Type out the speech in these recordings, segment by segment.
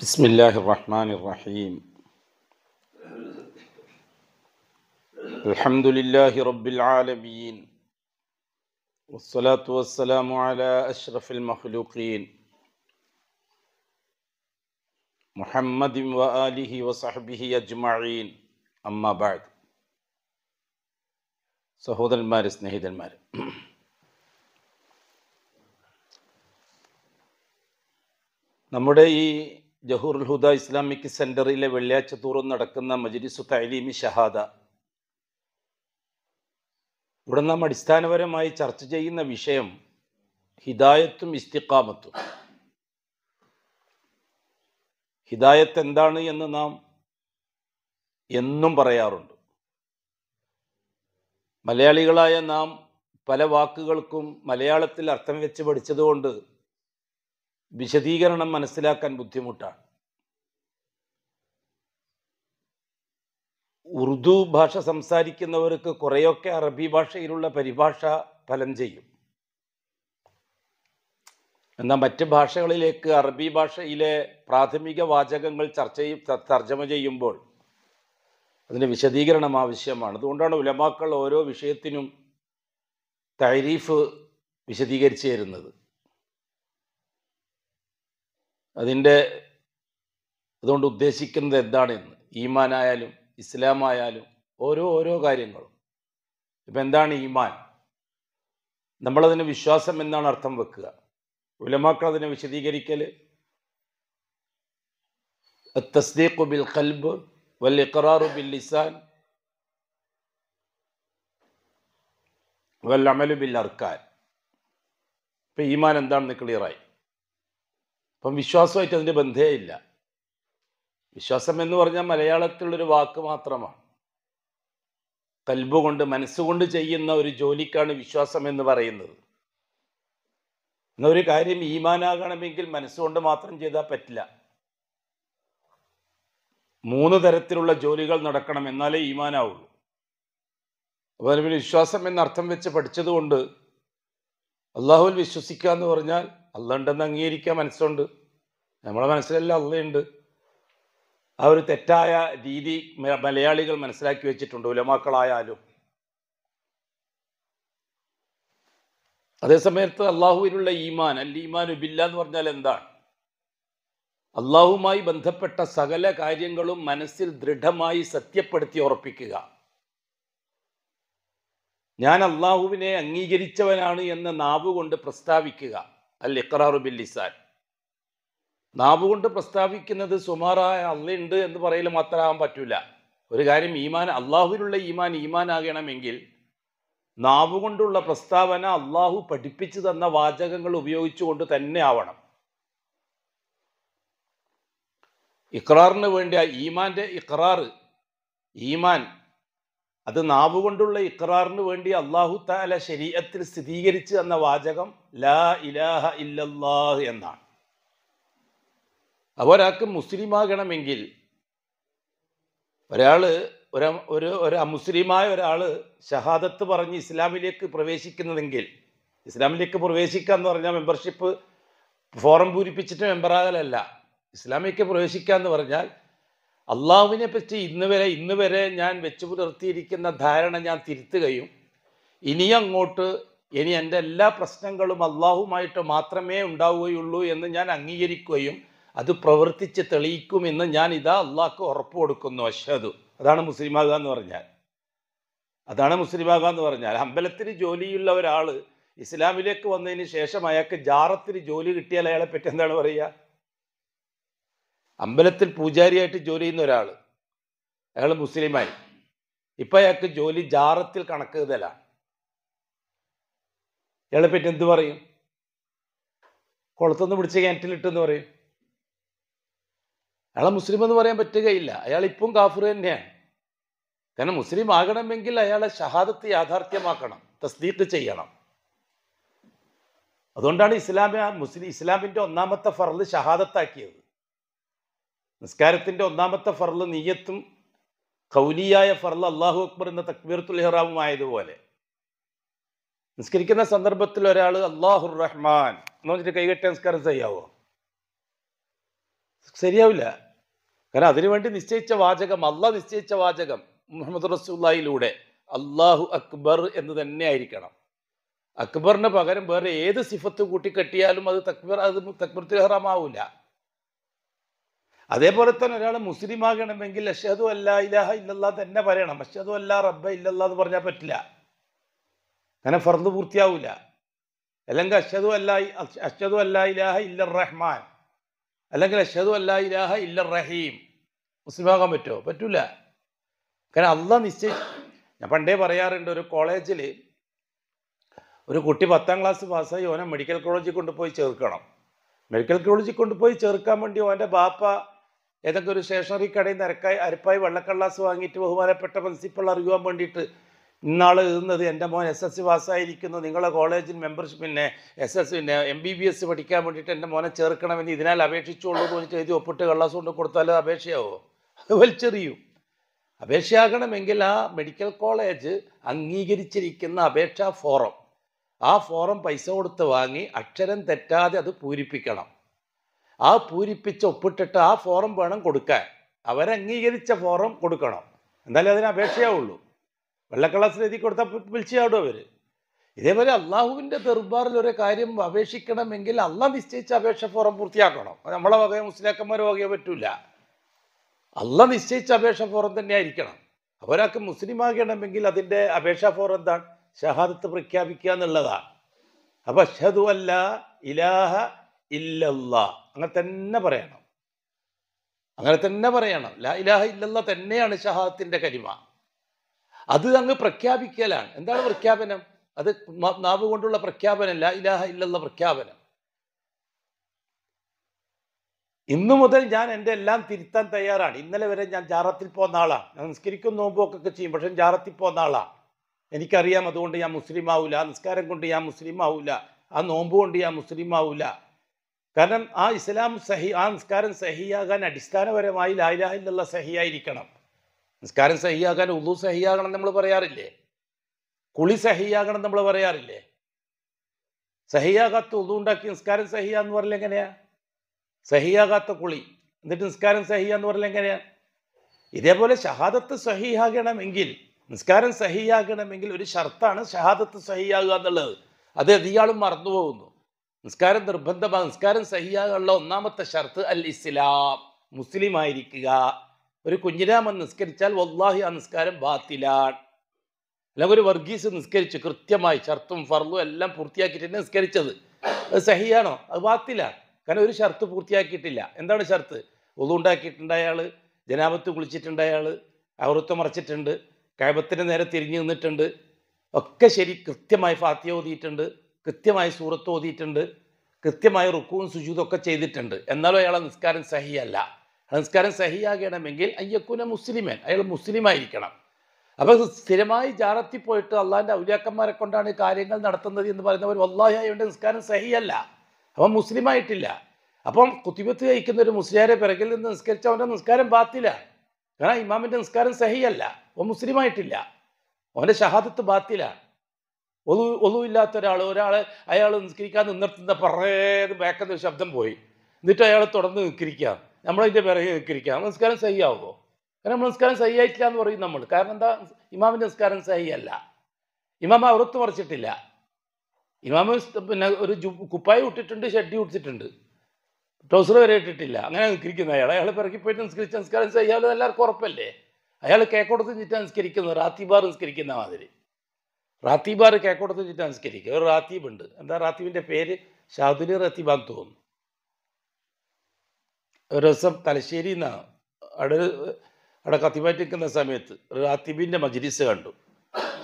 بسم الله الرحمن الرحيم الحمد لله رب العالمين والصلاة والسلام على أشرف المخلوقين محمد وآله وصحبه أجمعين أما بعد المارس نهيد المارس نمودي ജഹൂർ ഹുദ Islamic സെന്ററിലെ വെള്ളിയാഴ്ച തോറും നടക്കുന്ന മജ്ലിസു തൈലീമി ഷഹാദ ഇവിടെ നാം അടിസ്ഥാനപരമായി ചർച്ച ചെയ്യുന്ന വിഷയം ഹിദായത്തും ഇസ്തിക്കാമത്തും ഹിദായത്ത് എന്താണ് എന്ന് നാം എന്നും പറയാറുണ്ട് മലയാളികളായ നാം പല വാക്കുകൾക്കും മലയാളത്തിൽ അർത്ഥം വെച്ച് പഠിച്ചതുകൊണ്ട് വിശദീകരണം മനസ്സിലാക്കാൻ ബുദ്ധിമുട്ടാണ് ഉറുദു ഭാഷ സംസാരിക്കുന്നവർക്ക് കുറേയൊക്കെ അറബി ഭാഷയിലുള്ള പരിഭാഷ ഫലം ചെയ്യും എന്നാൽ മറ്റ് ഭാഷകളിലേക്ക് അറബി ഭാഷയിലെ പ്രാഥമിക വാചകങ്ങൾ ചർച്ച ചെയ്യും തർജ്ജമ ചെയ്യുമ്പോൾ അതിന് വിശദീകരണം ആവശ്യമാണ് അതുകൊണ്ടാണ് ഉലമാക്കൾ ഓരോ വിഷയത്തിനും തൈരീഫ് വിശദീകരിച്ചു തരുന്നത് അതിൻ്റെ അതുകൊണ്ട് ഉദ്ദേശിക്കുന്നത് എന്താണ് എന്ന് ഈമാനായാലും ഇസ്ലാമായാലും ഓരോ ഓരോ കാര്യങ്ങളും ഇപ്പം എന്താണ് ഈമാൻ നമ്മളതിന് വിശ്വാസം എന്നാണ് അർത്ഥം വെക്കുക ഉലമാക്കൾ അതിനെ വിശദീകരിക്കൽ തസ്ദീഖു ബിൽ ഖൽബ് വൽ ഇഖറാറു ബിൽ ലിസാൻ വൽ അമലു ബിൽ അർക്കാൻ ഇപ്പം ഈമാൻ എന്താണെന്ന് ക്ലിയറായി അപ്പം വിശ്വാസമായിട്ട് അതിൻ്റെ ഇല്ല വിശ്വാസം എന്ന് പറഞ്ഞാൽ മലയാളത്തിലുള്ളൊരു വാക്ക് മാത്രമാണ് കൽബുകൊണ്ട് മനസ്സുകൊണ്ട് ചെയ്യുന്ന ഒരു ജോലിക്കാണ് വിശ്വാസം എന്ന് പറയുന്നത് എന്നൊരു കാര്യം ഈമാനാകണമെങ്കിൽ മനസ്സുകൊണ്ട് മാത്രം ചെയ്താൽ പറ്റില്ല മൂന്ന് തരത്തിലുള്ള ജോലികൾ നടക്കണം എന്നാലേ ഈമാനാവുള്ളൂ അതുപോലെ പിന്നെ വിശ്വാസം എന്ന അർത്ഥം വെച്ച് പഠിച്ചതുകൊണ്ട് അള്ളാഹുവിൽ വിശ്വസിക്കുക എന്ന് പറഞ്ഞാൽ അള്ളണ്ടെന്ന് അംഗീകരിക്കാൻ മനസ്സുണ്ട് നമ്മളെ മനസ്സിലെല്ലാം അള്ളയുണ്ട് ആ ഒരു തെറ്റായ രീതി മലയാളികൾ മനസ്സിലാക്കി വെച്ചിട്ടുണ്ട് ഉലമാക്കളായാലും അതേസമയത്ത് അള്ളാഹുവിനുള്ള ഈമാൻ അൽ ഈമാനു ബില്ല എന്ന് പറഞ്ഞാൽ എന്താണ് അള്ളാഹുമായി ബന്ധപ്പെട്ട സകല കാര്യങ്ങളും മനസ്സിൽ ദൃഢമായി സത്യപ്പെടുത്തി ഉറപ്പിക്കുക ഞാൻ അള്ളാഹുവിനെ അംഗീകരിച്ചവനാണ് എന്ന നാവുകൊണ്ട് പ്രസ്താവിക്കുക അൽ ഇഖറാറു ലിസാൻ നാവുകൊണ്ട് പ്രസ്താവിക്കുന്നത് സുമാറായ അള്ളുണ്ട് എന്ന് പറയൽ മാത്രമാകാൻ പറ്റൂല ഒരു കാര്യം ഈമാൻ അള്ളാഹുവിനുള്ള ഈമാൻ ഈമാനാകണമെങ്കിൽ നാവുകൊണ്ടുള്ള പ്രസ്താവന അള്ളാഹു പഠിപ്പിച്ചു തന്ന വാചകങ്ങൾ ഉപയോഗിച്ചുകൊണ്ട് തന്നെ ആവണം ഇക്രാറിന് വേണ്ടി ആ ഈമാൻ്റെ ഇഖ്റാറ് ഈമാൻ അത് നാവുകൊണ്ടുള്ള ഇക്രാറിന് വേണ്ടി അള്ളാഹു താല ശരീരത്തിൽ സ്ഥിരീകരിച്ച് തന്ന വാചകം ലാ ഇലാഹ ഇല്ലല്ലാഹ് എന്നാണ് അപ്പോൾ ഒരാൾക്ക് മുസ്ലിമാകണമെങ്കിൽ ഒരാൾ ഒരു ഒരു ഒരു അമുസ്ലിമായ ഒരാൾ ഷഹാദത്ത് പറഞ്ഞ് ഇസ്ലാമിലേക്ക് പ്രവേശിക്കുന്നതെങ്കിൽ ഇസ്ലാമിലേക്ക് പ്രവേശിക്കുക എന്ന് പറഞ്ഞാൽ മെമ്പർഷിപ്പ് ഫോറം പൂരിപ്പിച്ചിട്ട് മെമ്പറാകലല്ല ഇസ്ലാമിലേക്ക് പ്രവേശിക്കുക എന്ന് പറഞ്ഞാൽ അള്ളാഹുവിനെ പറ്റി ഇന്ന് വരെ ഇന്ന് വരെ ഞാൻ വെച്ചു പുലർത്തിയിരിക്കുന്ന ധാരണ ഞാൻ തിരുത്തുകയും ഇനി അങ്ങോട്ട് ഇനി എൻ്റെ എല്ലാ പ്രശ്നങ്ങളും അള്ളാഹുമായിട്ട് മാത്രമേ ഉണ്ടാവുകയുള്ളൂ എന്ന് ഞാൻ അംഗീകരിക്കുകയും അത് പ്രവർത്തിച്ച് തെളിയിക്കുമെന്ന് ഞാൻ ഇതാ അള്ളാഹ്ക്ക് ഉറപ്പ് കൊടുക്കുന്നു അഷദു അതാണ് മുസ്ലിമാകുക എന്ന് പറഞ്ഞാൽ അതാണ് മുസ്ലിമാകുക എന്ന് പറഞ്ഞാൽ അമ്പലത്തിന് ജോലിയുള്ള ഒരാൾ ഇസ്ലാമിലേക്ക് വന്നതിന് ശേഷം അയാൾക്ക് ജാറത്തിന് ജോലി കിട്ടിയാൽ അയാളെ പറ്റി എന്താണ് പറയുക അമ്പലത്തിൽ പൂജാരിയായിട്ട് ജോലി ചെയ്യുന്ന ഒരാൾ അയാൾ മുസ്ലിമായി ഇപ്പം അയാൾക്ക് ജോലി ജാറത്തിൽ കണക്ക് ചെയ്തലാണ് ഇയാളെ പറ്റി എന്ത് പറയും കുളത്തുനിന്ന് പിടിച്ച് കിണറ്റിലിട്ടെന്ന് പറയും അയാളെ മുസ്ലിം എന്ന് പറയാൻ പറ്റുകയില്ല അയാൾ ഇപ്പം കാഫിർ തന്നെയാണ് കാരണം മുസ്ലിം ആകണമെങ്കിൽ അയാളെ ഷഹാദത്ത് യാഥാർത്ഥ്യമാക്കണം തസ്ദീഖ് ചെയ്യണം അതുകൊണ്ടാണ് ഇസ്ലാമ മുസ്ലിം ഇസ്ലാമിൻ്റെ ഒന്നാമത്തെ ഫറല് ഷഹാദത്താക്കിയത് നിസ്കാരത്തിൻ്റെ ഒന്നാമത്തെ ഫറല് നീയത്തും കൗലിയായ ഫറൽ അള്ളാഹു അക്ബർ എന്ന തക്ബീർത്തുൽ ഇഹ്റാമും ആയതുപോലെ നിസ്കരിക്കുന്ന സന്ദർഭത്തിൽ ഒരാൾ അള്ളാഹുറഹ്മാൻ റഹ്മാൻ എന്ന് പറഞ്ഞിട്ട് കൈകെട്ടി നിസ്കാരം ചെയ്യാവോ ശരിയാവില്ല കാരണം അതിനുവേണ്ടി നിശ്ചയിച്ച വാചകം അല്ല നിശ്ചയിച്ച വാചകം മുഹമ്മദ് റസൂല്ലായിലൂടെ അള്ളാഹു അക്ബർ എന്ന് തന്നെ ആയിരിക്കണം അക്ബറിന് പകരം വേറെ ഏത് സിഫത്ത് കൂട്ടിക്കെട്ടിയാലും അത് തക്ബർ അത് തക്ബർത്തിൽ അതേപോലെ തന്നെ ഒരാൾ മുസ്ലിം ആകണമെങ്കിൽ അഷദു അല്ലാ ഇലാഹ ഇല്ലല്ലാ തന്നെ പറയണം അഷദു അല്ല റബ്ബ ഇല്ലല്ലാ എന്ന് പറഞ്ഞാൽ പറ്റില്ല അങ്ങനെ ഫർദ് പൂർത്തിയാവില്ല അല്ലെങ്കിൽ അഷദു അല്ലാ അഷദു അല്ലാ ഇലാഹ ഇല്ല റഹ്മാൻ അല്ലെങ്കിൽ അഷദു അല്ലാ ഇലാഹ ഇല്ല റഹീം മുസ്ലിമാകാൻ പറ്റുമോ പറ്റൂല കാരണം അല്ല നിശ്ചയി ഞാൻ പണ്ടേ പറയാറുണ്ട് ഒരു കോളേജിൽ ഒരു കുട്ടി പത്താം ക്ലാസ് പാസ്സായി ഓനെ മെഡിക്കൽ കോളേജിൽ കൊണ്ടുപോയി ചേർക്കണം മെഡിക്കൽ കോളേജിൽ കൊണ്ടുപോയി ചേർക്കാൻ വേണ്ടി ഓൻ്റെ ബാപ്പ ഏതൊക്കെ ഒരു സ്റ്റേഷനറി കടയിൽ നിന്ന് അരക്കായി അരപ്പായി വെള്ളക്കള്ളാസ് വാങ്ങിയിട്ട് ബഹുമാനപ്പെട്ട പ്രിൻസിപ്പൾ അറിയുവാൻ വേണ്ടിയിട്ട് ഇന്നാൾ എഴുതുന്നത് എൻ്റെ മോൻ എസ് എസ് സി പാസ്സായിരിക്കുന്നു നിങ്ങളെ കോളേജിൽ മെമ്പർഷിപ്പിനെ എസ് എസ് പിന്നെ എം ബി ബി എസ് പഠിക്കാൻ വേണ്ടിയിട്ട് എൻ്റെ മോനെ ചേർക്കണമെന്ന് ഇതിനാൽ അപേക്ഷിച്ചുള്ളൂ എന്ന് വെച്ചിട്ട് എഴുതി ഒപ്പിട്ട് കള്ളാസ് കൊണ്ട് കൊടുത്താൽ അപേക്ഷയാവോ അത് വലിച്ചെറിയും അപേക്ഷയാകണമെങ്കിൽ ആ മെഡിക്കൽ കോളേജ് അംഗീകരിച്ചിരിക്കുന്ന അപേക്ഷാ ഫോറം ആ ഫോറം പൈസ കൊടുത്ത് വാങ്ങി അക്ഷരം തെറ്റാതെ അത് പൂരിപ്പിക്കണം ആ പൂരിപ്പിച്ച് ഒപ്പിട്ടിട്ട് ആ ഫോറം വേണം കൊടുക്കാൻ അവരംഗീകരിച്ച ഫോറം കൊടുക്കണം എന്നാലേ അതിന് അപേക്ഷയാവുള്ളൂ വെള്ളക്കള്ളത്തിന് എഴുതി കൊടുത്താൽ വിളിച്ചാടും അവർ ഇതേപോലെ അള്ളാഹുവിൻ്റെ ദർബാറിൽ ഒരു കാര്യം അപേക്ഷിക്കണമെങ്കിൽ അള്ളാഹ് നിശ്ചയിച്ച അപേക്ഷ ഫോറം പൂർത്തിയാക്കണം നമ്മളെ വകയോ മുസ്ലിയാക്കന്മാരെ വകയോ പറ്റൂല അള്ളാഹ് നിശ്ചയിച്ച അപേക്ഷ ഫോറം തന്നെയായിരിക്കണം ഒരാൾക്ക് മുസ്ലിം ആകണമെങ്കിൽ അതിൻ്റെ അപേക്ഷ ഫോറം എന്താണ് ഷഹാദത്ത് പ്രഖ്യാപിക്കുക എന്നുള്ളതാണ് അപ്പോൾ ഷഹദു അല്ല ഇലാഹ ഇല്ലല്ലാ അങ്ങനെ തന്നെ പറയണം അങ്ങനെ തന്നെ പറയണം ലാ ഇലാഹ ഇല്ലല്ല തന്നെയാണ് ഷഹാദത്തിൻ്റെ കരിമ അത് അങ്ങ് പ്രഖ്യാപിക്കലാണ് എന്താണ് പ്രഖ്യാപനം അത് നാവ് കൊണ്ടുള്ള പ്രഖ്യാപനമല്ല ഇലാഹ ഇല്ലുള്ള പ്രഖ്യാപനം ഇന്നു മുതൽ ഞാൻ എൻ്റെ എല്ലാം തിരുത്താൻ തയ്യാറാണ് ഇന്നലെ വരെ ഞാൻ ജാറത്തിൽ പോകുന്ന ആളാണ് ഞാൻ നിസ്കരിക്കും നോമ്പൊക്കെ ചെയ്യും പക്ഷെ ജാറത്തിൽ പോകുന്ന ആളാണ് എനിക്കറിയാം അതുകൊണ്ട് ഞാൻ മുസ്ലിം ആവില്ല ആ നിസ്കാരം കൊണ്ട് ഞാൻ മുസ്ലിം ആവില്ല ആ നോമ്പ് കൊണ്ട് ഞാൻ മുസ്ലിം ആവില്ല കാരണം ആ ഇസ്ലാം സഹി ആ നിസ്കാരം സഹിയാകാൻ അടിസ്ഥാനപരമായി ലായിലാഹില്ല സഹിയായിരിക്കണം നിസ്കാരം സഹിയാകാൻ ഉദു സഹിയാകണം നമ്മൾ പറയാറില്ലേ കുളി സഹിയാകണം നമ്മൾ പറയാറില്ലേ സഹിയാകാത്ത ഉദു ഉണ്ടാക്കി നിസ്കാരം സഹിയാന്ന് എന്ന് എങ്ങനെയാ സഹിയാകാത്ത കുളി എന്നിട്ട് നിസ്കാരം സഹിയാന്ന് എന്ന് എങ്ങനെയാ ഇതേപോലെ ഷഹാദത്ത് സഹിയാകണമെങ്കിൽ നിസ്കാരം സഹിയാകണമെങ്കിൽ ഒരു ഷർത്താണ് ഷഹാദത്ത് സഹിയാകുക എന്നുള്ളത് അത് അധികാളും മറന്നുപോകുന്നു നിസ്കാരം നിർബന്ധമാണ് നിസ്കാരം സഹിയാകാനുള്ള ഒന്നാമത്തെ ഷർത്ത് അൽ ഇസ്ലാം മുസ്ലിം ആയിരിക്കുക ഒരു കുഞ്ഞിരാമൻ നിസ്കരിച്ചാൽ വല്ലാഹി ആ നിസ്കാരം ബാത്തിലാൻ അല്ലെങ്കിൽ ഒരു വർഗീസ് നിസ്കരിച്ചു കൃത്യമായി ഷർത്തും ഫർലും എല്ലാം തന്നെ നിസ്കരിച്ചത് അത് സഹിയാണോ അത് ബാത്തിലാണ് കാരണം ഒരു ഷർത്ത് പൂർത്തിയാക്കിയിട്ടില്ല എന്താണ് ഷർത്ത് ഒതുണ്ടാക്കിയിട്ടുണ്ട് ജനാപത്ത് കുളിച്ചിട്ടുണ്ട് അയാൾ അവൃത്വം മറച്ചിട്ടുണ്ട് കഴബത്തിന് നേരെ തിരിഞ്ഞു നിന്നിട്ടുണ്ട് ഒക്കെ ശരി കൃത്യമായി ഫാത്തിയ ഓതിയിട്ടുണ്ട് കൃത്യമായി സൂറത്ത് ഓതിയിട്ടുണ്ട് കൃത്യമായി റുക്കുവും സുജൂതും ചെയ്തിട്ടുണ്ട് എന്നാലും അയാളെ നിസ്കാരം സഹിയല്ല സംസ്കാരം സഹിയാകണമെങ്കിൽ അയ്യക്കുന മുസ്ലിമേൻ അയാൾ മുസ്ലിമായിരിക്കണം അപ്പോൾ സ്ഥിരമായി ജാറത്തി പോയിട്ട് അള്ളാഹിൻ്റെ ഔലിയാക്കന്മാരെ കൊണ്ടാണ് കാര്യങ്ങൾ നടത്തുന്നത് എന്ന് പറയുന്നവർ വല്ലാഹി അയാളുടെ നിസ്കാരം സഹിയല്ല അവൻ മുസ്ലിമായിട്ടില്ല അപ്പം കുത്തിബത്ത് കഴിക്കുന്ന ഒരു മുസ്ലിയാരെ പിറകിൽ നിന്ന് നിസ്കരിച്ച അവൻ്റെ നിസ്കാരം ബാത്തില്ല കാരണം ഇമാമിൻ്റെ നിസ്കാരം സഹിയല്ല അവൻ മുസ്ലിമായിട്ടില്ല അവൻ്റെ ഷഹാദത്ത് ബാത്തില്ല ഒതു ഒതുവില്ലാത്ത ഒരാൾ ഒരാൾ അയാൾ നിസ്കരിക്കാൻ നിന്നിർത്തുന്ന പറയുന്ന ബാക്കെന്ന ശബ്ദം പോയി എന്നിട്ട് അയാൾ തുടർന്ന് നിസ്കരിക്കാം നമ്മളതിൻ്റെ പിറകെ നിൽക്കിരിക്കാം നമസ്കാരം സഹിയാവുമോ കാരണം നമസ്കാരം സഹിയായിട്ടില്ല എന്ന് പറയും നമ്മൾ കാരണം എന്താ ഇമാമിൻ്റെ നമസ്കാരം സഹിയല്ല ഇമാമ അവറത്ത് മറിച്ചിട്ടില്ല ഇമാമ പിന്നെ ഒരു കുപ്പായി ഇട്ടിട്ടുണ്ട് ഷഡ്ഡി ഉടിച്ചിട്ടുണ്ട് ട്രൗസർ വരെ ഇട്ടിട്ടില്ല അങ്ങനെ നിൽക്കിരിക്കുന്ന അയാൾ അയാൾ പിറകി പോയിട്ട് നിസ്കരിച്ച നിസ്കാരം ചെയ്യാതെ എല്ലാവർക്കും ഉറപ്പല്ലേ അയാൾ കേക്കോടത്ത് ചുറ്റാൻ നിസ്കരിക്കുന്നത് റാത്തിബാർ നിസ്കരിക്കുന്ന മാതിരി റാത്തിബാർ കേക്കോടത്ത് ചുറ്റാൻ നിസ്കരിക്കുക ഒരു റാത്തീബ് ഉണ്ട് എന്താ റാത്തീബിൻ്റെ പേര് ഷാദുലി റാത്തീബാന്ന് തോന്നുന്നു ഒരു ദിവസം തലശ്ശേരി നിന്നാണ് അവിടെ അവിടെ കത്തിമാറ്റിക്കുന്ന സമയത്ത് റാത്തിബിൻ്റെ മജ്ലിസ് കണ്ടു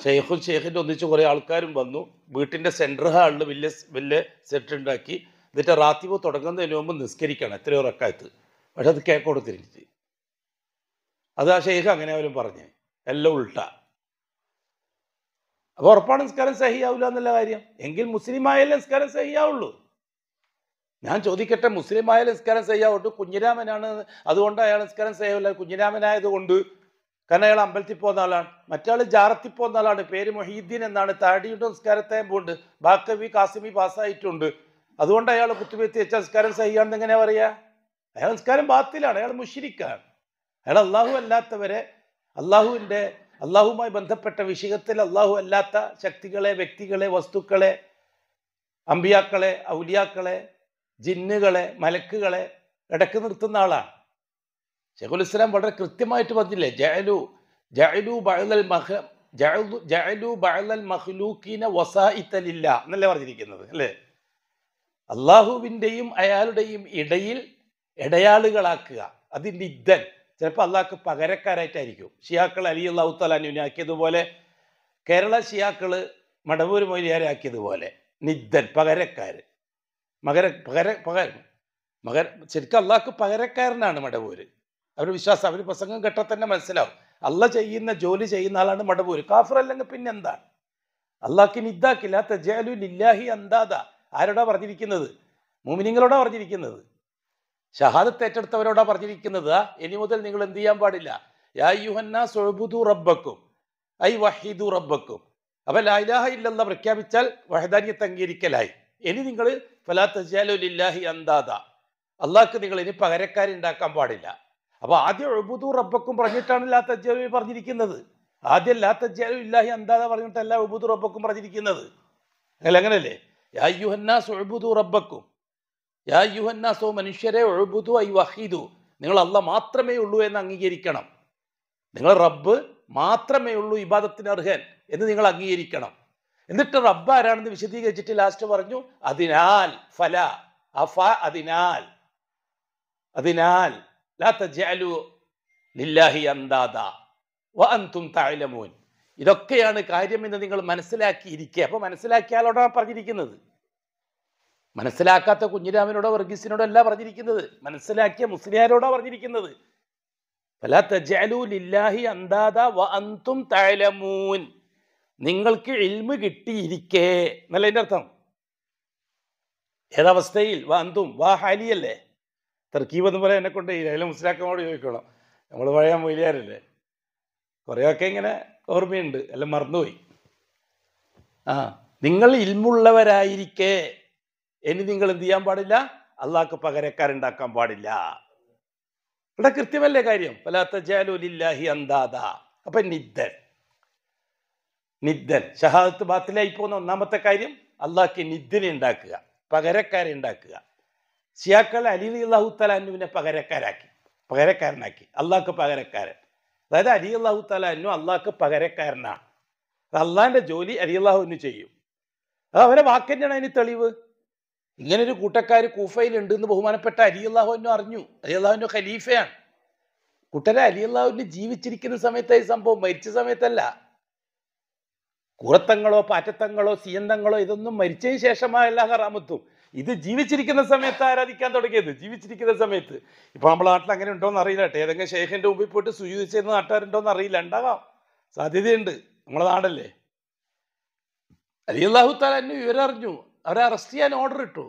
ഷെയ്ഖും ഷെയ്ഖിൻ്റെ ഒന്നിച്ച് കുറേ ആൾക്കാരും വന്നു വീട്ടിൻ്റെ സെൻട്രൽ ഹാളിൽ വലിയ വലിയ സെറ്റ് ഉണ്ടാക്കി എന്നിട്ട് റാത്തിബ് തുടങ്ങുന്നതിന് മുമ്പ് നിസ്കരിക്കണം എത്രയോ റക്കായത്ത് പക്ഷെ അത് കേക്ക് കൊടുത്തിരിച്ച് അത് ആ ഷെയ്ഖ് അങ്ങനെ അവരും പറഞ്ഞു എല്ലാം ഉൾട്ട അപ്പോൾ ഉറപ്പാണ് നിസ്കാരം സഹിയാവില്ല എന്നുള്ള കാര്യം എങ്കിൽ മുസ്ലിം ആയാലും നിസ്കാരം സഹിയാവുള്ളൂ ഞാൻ ചോദിക്കട്ടെ ആയ നിസ്കാരം ചെയ്യാവട്ടു കുഞ്ഞിരാമനാണ് അതുകൊണ്ട് അയാൾ നിസ്കാരം ചെയ്യാവില്ല കുഞ്ഞിരാമനായതുകൊണ്ട് കാരണം അയാൾ അമ്പലത്തിൽ പോകുന്ന ആളാണ് മറ്റാൾ ജാറത്തിൽ പോകുന്ന ആളാണ് പേര് മൊഹീദ്ദീൻ എന്നാണ് താടിയുടെ നിസ്കാരത്തെ ഉണ്ട് ബാക്കവി കാസിമി പാസ്സായിട്ടുണ്ട് അതുകൊണ്ട് അയാൾ കുത്തിവെത്തി വെച്ച നിസ്കാരം ചെയ്യാണെന്ന് എങ്ങനെയാ പറയാ അയാൾ നിസ്കാരം ബാത്തിലാണ് അയാൾ മുഷിരിക്കാണ് അയാൾ അള്ളാഹു അല്ലാത്തവരെ അള്ളാഹുവിൻ്റെ അള്ളാഹുമായി ബന്ധപ്പെട്ട വിഷയത്തിൽ അള്ളാഹു അല്ലാത്ത ശക്തികളെ വ്യക്തികളെ വസ്തുക്കളെ അമ്പിയാക്കളെ ഔലിയാക്കളെ ജിന്നുകളെ മലക്കുകളെ ഇടക്ക് നിർത്തുന്ന ആളാണ് ഷെഖുൽ ഇസ്ലാം വളരെ കൃത്യമായിട്ട് പറഞ്ഞില്ലേ ജയലു ജയലു ബഅലൽ മഹ ജഅലു ബഅലൽ മഖ്ലൂഖീന വസായിത്തലില്ല എന്നല്ലേ പറഞ്ഞിരിക്കുന്നത് അല്ലേ അള്ളാഹുവിൻ്റെയും അയാളുടെയും ഇടയിൽ ഇടയാളുകളാക്കുക അതിൻ്റെ ഇദ്ധൻ ചിലപ്പോൾ അള്ളാഹ്ക്ക് പകരക്കാരായിട്ടായിരിക്കും ഷിയാക്കൾ അലി അള്ളാഹു തലാനുവിനെ ആക്കിയതുപോലെ കേരള ഷിയാക്കൾ മടവൂർ മൊയ്ലിയാരെ ആക്കിയതുപോലെ നിദ്ധൻ പകരക്കാർ മകര പകര പക മകര ശരിക്കും അള്ളാഹ്ക്ക് പകരക്കാരനാണ് മടവൂര് അവർ വിശ്വാസം അവർ പ്രസംഗം ഘട്ടം തന്നെ മനസ്സിലാവും അല്ല ചെയ്യുന്ന ജോലി ചെയ്യുന്ന ആളാണ് മടവൂര് കാഫർ അല്ലെങ്കിൽ പിന്നെന്താ അള്ളാഹ്ക്ക് നിദ്ദാക്കില്ല തജാലു ലില്ലാഹി അന്താദ ആരോടാ പറഞ്ഞിരിക്കുന്നത് മോമിനിങ്ങളോടാ പറഞ്ഞിരിക്കുന്നത് ഷഹാദത്ത് ഏറ്റെടുത്തവരോടാ പറഞ്ഞിരിക്കുന്നത് ഇനി മുതൽ നിങ്ങൾ എന്ത് ചെയ്യാൻ പാടില്ല യാ റബ്ബക്കും ഐ വഹീദു റബ്ബക്കും അപ്പൊ ലായിലാഹ ഇല്ലെന്ന പ്രഖ്യാപിച്ചാൽ വഹദാനിയത്ത് അംഗീകരിക്കലായി ഇനി നിങ്ങൾ ഫലാത്തജാലുലില്ലാഹി അന്താദ അള്ളാഹ്ക്ക് നിങ്ങൾ ഇനി പകരക്കാരുണ്ടാക്കാൻ പാടില്ല അപ്പൊ ആദ്യം ഒഴുബുദു റബ്ബക്കും പറഞ്ഞിട്ടാണ് ലാ തജാലു പറഞ്ഞിരിക്കുന്നത് ആദ്യം ലാ തജാലു ഇല്ലാഹി അന്താദ പറഞ്ഞിട്ടല്ല ഒഴുബുദു റബ്ബക്കും പറഞ്ഞിരിക്കുന്നത് അല്ല അങ്ങനല്ലേ യാ ഒഴുബുദു റബ്ബക്കും യാ യുഹന്നാസോ മനുഷ്യരെ ഒഴുബുദു ഐ വഹീദു നിങ്ങൾ അല്ല മാത്രമേ ഉള്ളൂ എന്ന് അംഗീകരിക്കണം നിങ്ങൾ റബ്ബ് മാത്രമേ ഉള്ളൂ ഇബാദത്തിന് അർഹൻ എന്ന് നിങ്ങൾ അംഗീകരിക്കണം എന്നിട്ട് റബ്ബ് ആരാണെന്ന് വിശദീകരിച്ചിട്ട് ലാസ്റ്റ് പറഞ്ഞു അതിനാൽ ഫല അഫ അതിനാൽ അതിനാൽ ലില്ലാഹി അന്താദ വ ഇതൊക്കെയാണ് കാര്യമെന്ന് നിങ്ങൾ മനസ്സിലാക്കിയിരിക്കുക അപ്പോൾ മനസ്സിലാക്കിയാലോടാണ് പറഞ്ഞിരിക്കുന്നത് മനസ്സിലാക്കാത്ത കുഞ്ഞിരാമനോടോ വർഗീസിനോടോ അല്ല പറഞ്ഞിരിക്കുന്നത് മനസ്സിലാക്കിയ മുസ്ലിയാരോടാ പറഞ്ഞിരിക്കുന്നത് ലില്ലാഹി അന്താദ വ അന്തും താലമൂൻ നിങ്ങൾക്ക് ഇൽമ് കിട്ടിയിരിക്കേ എന്നല്ല എൻ്റെ അർത്ഥം ഏതവസ്ഥയിൽ വാ എന്തും വാ ഹാലിയല്ലേ തർക്കീബ് എന്ന് പറയാൻ എന്നെ കൊണ്ട് അതിൽ മുസ്ലാക്കമോട് ചോദിക്കണം നമ്മൾ പഴയ മൊയിലിയാരല്ലേ കുറേയൊക്കെ ഇങ്ങനെ ഓർമ്മയുണ്ട് എല്ലാം മറന്നുപോയി ആ നിങ്ങൾ ഇൽമുള്ളവരായിരിക്കെ എനി നിങ്ങൾ എന്ത് ചെയ്യാൻ പാടില്ല അള്ളാഹ്ക്ക് പകരക്കാരുണ്ടാക്കാൻ പാടില്ല ഇവിടെ കൃത്യമല്ലേ കാര്യം പലാത്ത ജാലൂലില്ലാഹി അന്താദ അപ്പൊ നിദ്ദൻ നിദ്ദൻ ഷഹാദത്ത് ബാത്തിലായി പോകുന്ന ഒന്നാമത്തെ കാര്യം അള്ളാഹ്ക്ക് നിദ്ദനെ ഉണ്ടാക്കുക പകരക്കാരെ ഉണ്ടാക്കുക ഷിയാക്കൾ അലി അള്ളാഹു തലാനുവിനെ പകരക്കാരാക്കി പകരക്കാരനാക്കി അള്ളാഹ്ക്ക് പകരക്കാരൻ അതായത് അലി അള്ളാഹു തലാനു അള്ളാഹ്ക്ക് പകരക്കാരനാണ് അത് അള്ളാഹിൻ്റെ ജോലി അലി അള്ളാഹുവിന് ചെയ്യും അത് അവരെ വാക്കന്നെയാണ് അതിന് തെളിവ് ഇങ്ങനൊരു കൂട്ടക്കാർ കൂഫയിലുണ്ട് എന്ന് ബഹുമാനപ്പെട്ട അലി അള്ളാഹുവിനും അറിഞ്ഞു അലി അള്ളാഹുവിൻ്റെ ഖലീഫയാണ് കുട്ടരെ അലി അള്ളാഹുവിന് ജീവിച്ചിരിക്കുന്ന സമയത്തായി സംഭവം മരിച്ച സമയത്തല്ല കുറത്തങ്ങളോ പാറ്റത്തങ്ങളോ സിയന്തങ്ങളോ ഇതൊന്നും മരിച്ചതിന് ശേഷമായല്ല ഹറാമത്തും ഇത് ജീവിച്ചിരിക്കുന്ന സമയത്ത് ആരാധിക്കാൻ തുടങ്ങിയത് ജീവിച്ചിരിക്കുന്ന സമയത്ത് ഇപ്പൊ നമ്മളെ നാട്ടിൽ അങ്ങനെ ഉണ്ടോന്ന് അറിയില്ല കേട്ടോ ഏതെങ്കിലും ശേഖന്റെ മുമ്പിൽ പോയിട്ട് സുജീത് ചെയ്യുന്ന നാട്ടുകാരുണ്ടോന്ന് അറിയില്ല ഉണ്ടാകാം സാധ്യതയുണ്ട് നമ്മളെ നാടല്ലേ അലി അള്ളാഹു താലാന്റെ വിവരം അറിഞ്ഞു അവരെ അറസ്റ്റ് ചെയ്യാൻ ഓർഡർ ഇട്ടു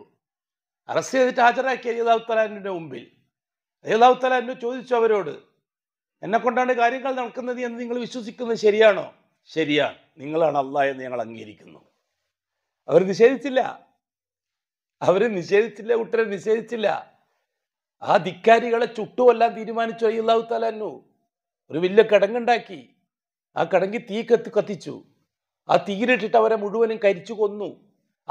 അറസ്റ്റ് ചെയ്തിട്ട് ഹാജരാക്കി അലി അള്ളാഹു താലാന്റെ മുമ്പിൽ അലി അള്ളാഹു എന്നെ ചോദിച്ചു അവരോട് എന്നെ കൊണ്ടാണ് കാര്യങ്ങൾ നടക്കുന്നത് എന്ന് നിങ്ങൾ വിശ്വസിക്കുന്നത് ശരിയാണോ ശരിയാണ് നിങ്ങളാണ് അല്ല എന്ന് ഞങ്ങൾ അംഗീകരിക്കുന്നു അവർ നിഷേധിച്ചില്ല അവർ നിഷേധിച്ചില്ല കുട്ടരെ നിഷേധിച്ചില്ല ആ ധിക്കാരികളെ ചുട്ടുമെല്ലാം തീരുമാനിച്ചു അയ്യല്ലാഹു താലാന്നു ഒരു വലിയ കിടങ്ങുണ്ടാക്കി ആ കിടങ്ങി തീ കത്തി കത്തിച്ചു ആ തീരിട്ടിട്ട് അവരെ മുഴുവനും കരിച്ചു കൊന്നു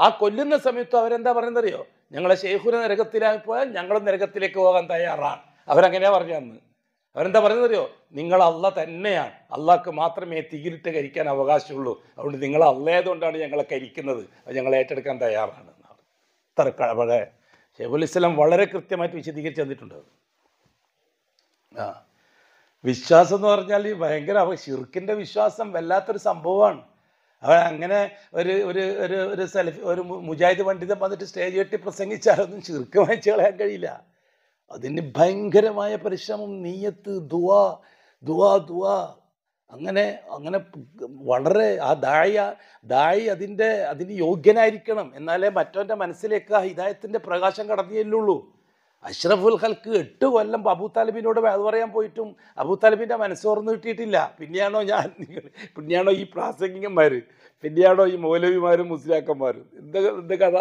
ആ കൊല്ലുന്ന സമയത്ത് അവരെന്താ പറയുന്നറിയോ ഞങ്ങളെ ശേഖുര നരകത്തിലായി പോയാൽ ഞങ്ങളും നരകത്തിലേക്ക് പോകാൻ തയ്യാറാണ് അവരങ്ങനെയാ പറഞ്ഞു അവരെന്താ അറിയോ നിങ്ങൾ അല്ല തന്നെയാണ് അള്ളാക്ക് മാത്രമേ തീരിട്ട് കരിക്കാൻ അവകാശമുള്ളൂ അതുകൊണ്ട് നിങ്ങൾ കൊണ്ടാണ് ഞങ്ങളെ കരിക്കുന്നത് അത് ഞങ്ങൾ ഏറ്റെടുക്കാൻ തയ്യാറാണ് എന്നാണ് തർക്ക അവിടെ ഷെബുൽ ഇസ്ലാം വളരെ കൃത്യമായിട്ട് വിശദീകരിച്ച് തന്നിട്ടുണ്ട് ആ വിശ്വാസം എന്ന് പറഞ്ഞാൽ ഈ ഭയങ്കര ഷിർക്കിൻ്റെ വിശ്വാസം വല്ലാത്തൊരു സംഭവമാണ് അവൻ അങ്ങനെ ഒരു ഒരു ഒരു ഒരു സെൽഫി ഒരു മുജാഹിദ് പണ്ഡിതം വന്നിട്ട് സ്റ്റേജ് കെട്ടി പ്രസംഗിച്ചാലൊന്നും ഷിർക്ക് വാങ്ങിച്ചു കളയാൻ കഴിയില്ല അതിന് ഭയങ്കരമായ പരിശ്രമം നീയത്ത് ദുവാ ദുവാ ദുവാ അങ്ങനെ അങ്ങനെ വളരെ ആ ദായ ദായി അതിൻ്റെ അതിന് യോഗ്യനായിരിക്കണം എന്നാലേ മറ്റവൻ്റെ മനസ്സിലേക്ക് ആ ഹിതായത്തിൻ്റെ പ്രകാശം കടന്നു അഷ്റഫുൽ ഹൽക്ക് എട്ട് കൊല്ലം അബൂ താലിബിനോട് അത് പറയാൻ പോയിട്ടും അബൂ താലിബിൻ്റെ മനസ്സ് തുറന്നു കിട്ടിയിട്ടില്ല പിന്നെയാണോ ഞാൻ പിന്നെയാണോ ഈ പ്രാസംഗികന്മാർ പിന്നെയാണോ ഈ മൗലവിമാരും മുസ്ലിയാക്കന്മാരും എന്ത് എന്ത് കഥ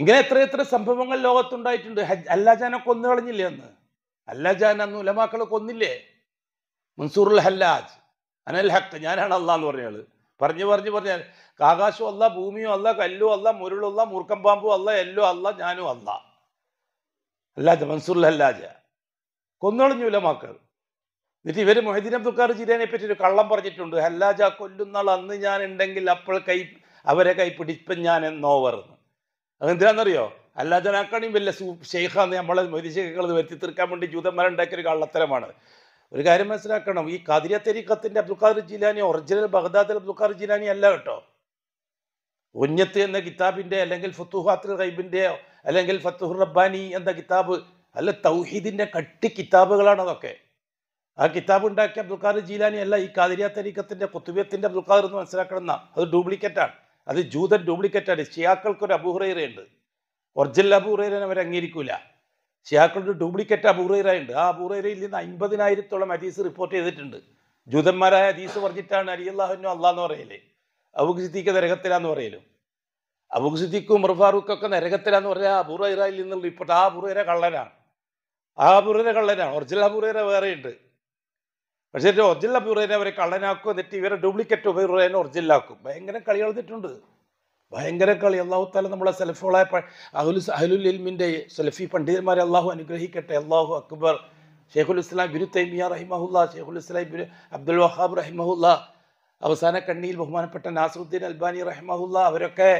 ഇങ്ങനെ എത്ര എത്ര സംഭവങ്ങൾ ലോകത്തുണ്ടായിട്ടുണ്ട് അല്ലാജാനെ കൊന്നു കളഞ്ഞില്ലേ അന്ന് അല്ലാജാൻ അന്ന് ഉലമാക്കളെ കൊന്നില്ലേ മൻസൂറുൽ ഹല്ലാജ് അനൽ ഹക്ക് ഞാനാണ് അള്ളാഹ് എന്ന് പറഞ്ഞയാള് പറഞ്ഞു പറഞ്ഞു പറഞ്ഞാൽ ആകാശവും അല്ല ഭൂമിയും അല്ല കല്ലും അല്ല അല്ല മൂർക്കം പാമ്പും അല്ല എല്ലോ അല്ല ഞാനും അല്ല അല്ലാജ മൻസൂറുൽ ഹല്ലാജ കൊന്നുകളഞ്ഞു ഉലമാക്കൾ എന്നിട്ട് ഇവർ മൊഹദ്ദീൻ അബ്ദുൽക്കാർ ജിലാനെ പറ്റി ഒരു കള്ളം പറഞ്ഞിട്ടുണ്ട് ഹല്ലാജ കൊല്ലുന്നാൾ അന്ന് ഞാൻ ഉണ്ടെങ്കിൽ അപ്പോൾ കൈ അവരെ കൈ പിടിപ്പൻ ഞാൻ എന്നോവർന്ന് അതെന്തിനാണെന്നറിയോ അല്ലാജനാക്കാണി വലിയ ശേഖാന്ന് നമ്മളെ മൊയ്തിശേഖുകൾ വരുത്തി തീർക്കാൻ വേണ്ടി ഉണ്ടാക്കിയ ഒരു കള്ളത്തരമാണ് ഒരു കാര്യം മനസ്സിലാക്കണം ഈ കദിര തെരീക്കത്തിൻ്റെ അബ്ദുൽ ഖാദർ ജിലാനി ഒറിജിനൽ ബഗ്ദാദിൽ അബ്ദുൽ ഖാദർ ജിലാനി അല്ല കേട്ടോ ഉഞ്ഞത്ത് എന്ന കിതാബിൻ്റെ അല്ലെങ്കിൽ ഫത്തുഹാത്തിൽ ഖൈബിൻ്റെ അല്ലെങ്കിൽ ഫത്തുഹുർ റബ്ബാനി എന്ന കിതാബ് അല്ല തൗഹീദിൻ്റെ കട്ടി കിതാബുകളാണ് അതൊക്കെ ആ കിതാബ് ഉണ്ടാക്കിയ അബ്ദുൽ ഖാദർ ജീലാനി അല്ല ഈ കാതിരിയ തരീക്കത്തിൻ്റെ കുത്തുബിയത്തിൻ്റെ അബ്ദുൽ ഖാദർ എന്ന് മനസ്സിലാക്കണം അത് ഡ്യൂപ്ലിക്കേറ്റാണ് അത് ജൂതൻ ഷിയാക്കൾക്ക് ഒരു അബൂഹുറൈറയുണ്ട് ഒറിജിനൽ അബൂഹുറൈറനെ അവർ അംഗീകരിക്കൂല ഷിയാക്കളുടെ ഡ്യൂപ്ലിക്കേറ്റ് അബൂഹുറൈറയുണ്ട് ആ അബൂഹുറൈറയിൽ നിന്ന് അമ്പതിനായിരത്തോളം ഹദീസ് റിപ്പോർട്ട് ചെയ്തിട്ടുണ്ട് ജൂതന്മാരായ ഹദീസ് പറഞ്ഞിട്ടാണ് അലി അള്ളാഹുനു അള്ളാന്ന് പറയലേ അബൂഖ് സിദ്ദീഖ് നരകത്തിലാന്ന് പറയലും അബൂഖ് സിദ്ദീഖും ഉമർ ഫാറൂഖൊക്കെ നരകത്തിലാന്ന് പറഞ്ഞാൽ അബൂറൈറയിൽ നിന്നുള്ള റിപ്പോർട്ട് ആ അബുറൈര കള്ളനാണ് ആ അബുറൈര കള്ളനാണ് ഒറിജിനൽ അബുറൈര വേറെയുണ്ട് പക്ഷേ ഒറിജിനൽ അബിറേനെ അവരെ കള്ളനാക്കും എന്നിട്ട് ഇവരെ ഡ്യൂപ്ലിക്കറ്റ് ഒറിജിനൽ ഒറിജിനലാക്കും ഭയങ്കര കളി കളിഞ്ഞിട്ടുണ്ട് ഭയങ്കര കളി അള്ളാഹു താല നമ്മളെ സെൽഫുകളായ അഹുൽ അഹുലുൽ ഇൽമിൻ്റെ സെൽഫി പണ്ഡിതന്മാരെ അള്ളാഹു അനുഗ്രഹിക്കട്ടെ അള്ളാഹു അക്ബർ ഷെയ്ഖുൽ ഇസ്ലാം ബിരു തൈമിയ റഹിമഹുല്ല ഷെയ്ഖുൽ ഇസ്ലാം അബ്ദുൽ വഹാബ് റഹിമഹുല്ല അവസാന കണ്ണിയിൽ ബഹുമാനപ്പെട്ട നാസറുദ്ദീൻ അൽബാനി റഹിമഹുല്ല അവരൊക്കെ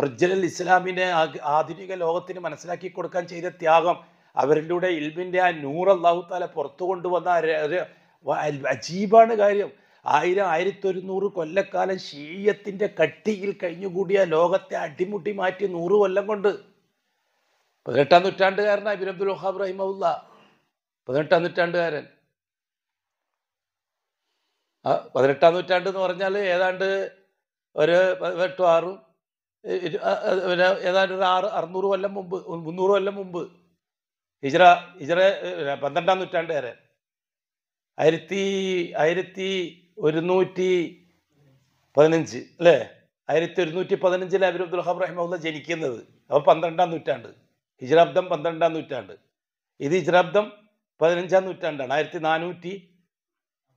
ഒറിജിനൽ ഇസ്ലാമിനെ ആധുനിക ലോകത്തിന് മനസ്സിലാക്കി കൊടുക്കാൻ ചെയ്ത ത്യാഗം അവരിലൂടെ ഇൽമിൻ്റെ ആ നൂർ അള്ളാഹു താല പുറത്തു കൊണ്ടുവന്ന അജീബാണ് കാര്യം ആയിരം ആയിരത്തി ഒരുന്നൂറ് കൊല്ലക്കാലം ഷീയത്തിൻ്റെ കട്ടിയിൽ കഴിഞ്ഞുകൂടിയ ലോകത്തെ അടിമുട്ടി മാറ്റി നൂറ് കൊല്ലം കൊണ്ട് പതിനെട്ടാം നൂറ്റാണ്ടുകാരനാണ് അബിൻ അബ്ദുൽ വഹാബ് റഹിമുല്ല പതിനെട്ടാം നൂറ്റാണ്ടുകാരൻ പതിനെട്ടാം നൂറ്റാണ്ട് എന്ന് പറഞ്ഞാൽ ഏതാണ്ട് ഒരു പതിനെട്ടും ആറും പിന്നെ ഏതാണ്ട് ഒരു ആറ് അറുന്നൂറ് കൊല്ലം മുമ്പ് മുന്നൂറ് കൊല്ലം മുമ്പ് ഹിജറ ഹിജറ പന്ത്രണ്ടാം നൂറ്റാണ്ട് വരെ ആയിരത്തി ആയിരത്തി ഒരുന്നൂറ്റി പതിനഞ്ച് അല്ലേ ആയിരത്തി ഒരുന്നൂറ്റി പതിനഞ്ചിൽ അബിർ അബ്ദുൽ ഹാബ് റഹിമുള്ള ജനിക്കുന്നത് അപ്പോൾ പന്ത്രണ്ടാം നൂറ്റാണ്ട് ഹിജ്രാബ്ദം പന്ത്രണ്ടാം നൂറ്റാണ്ട് ഇത് ഹിജ്രാബ്ദം പതിനഞ്ചാം നൂറ്റാണ്ടാണ് ആയിരത്തി നാനൂറ്റി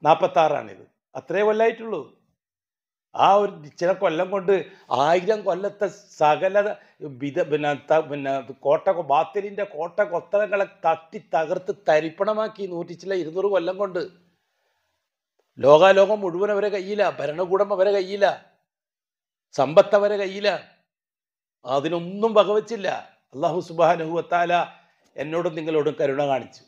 നാൽപ്പത്താറാണിത് അത്രേ കൊല്ലായിട്ടുള്ളൂ ആ ഒരു ചില കൊല്ലം കൊണ്ട് ആയിരം കൊല്ലത്തെ സകല വിധ പിന്നെ പിന്നെ കോട്ട ബാത്തിലിൻ്റെ കോട്ട കൊത്തളങ്ങളെ തട്ടി തകർത്ത് തരിപ്പണമാക്കി നൂറ്റി ചില ഇരുന്നൂറ് കൊല്ലം കൊണ്ട് ലോകാലോകം മുഴുവൻ അവരെ കയ്യില ഭരണകൂടം അവരെ കയ്യില സമ്പത്ത് അവരെ കയ്യില അതിനൊന്നും വകവച്ചില്ല അള്ളാഹു സുബാനുഹുവത്താല എന്നോടും നിങ്ങളോടും കരുണ കാണിച്ചു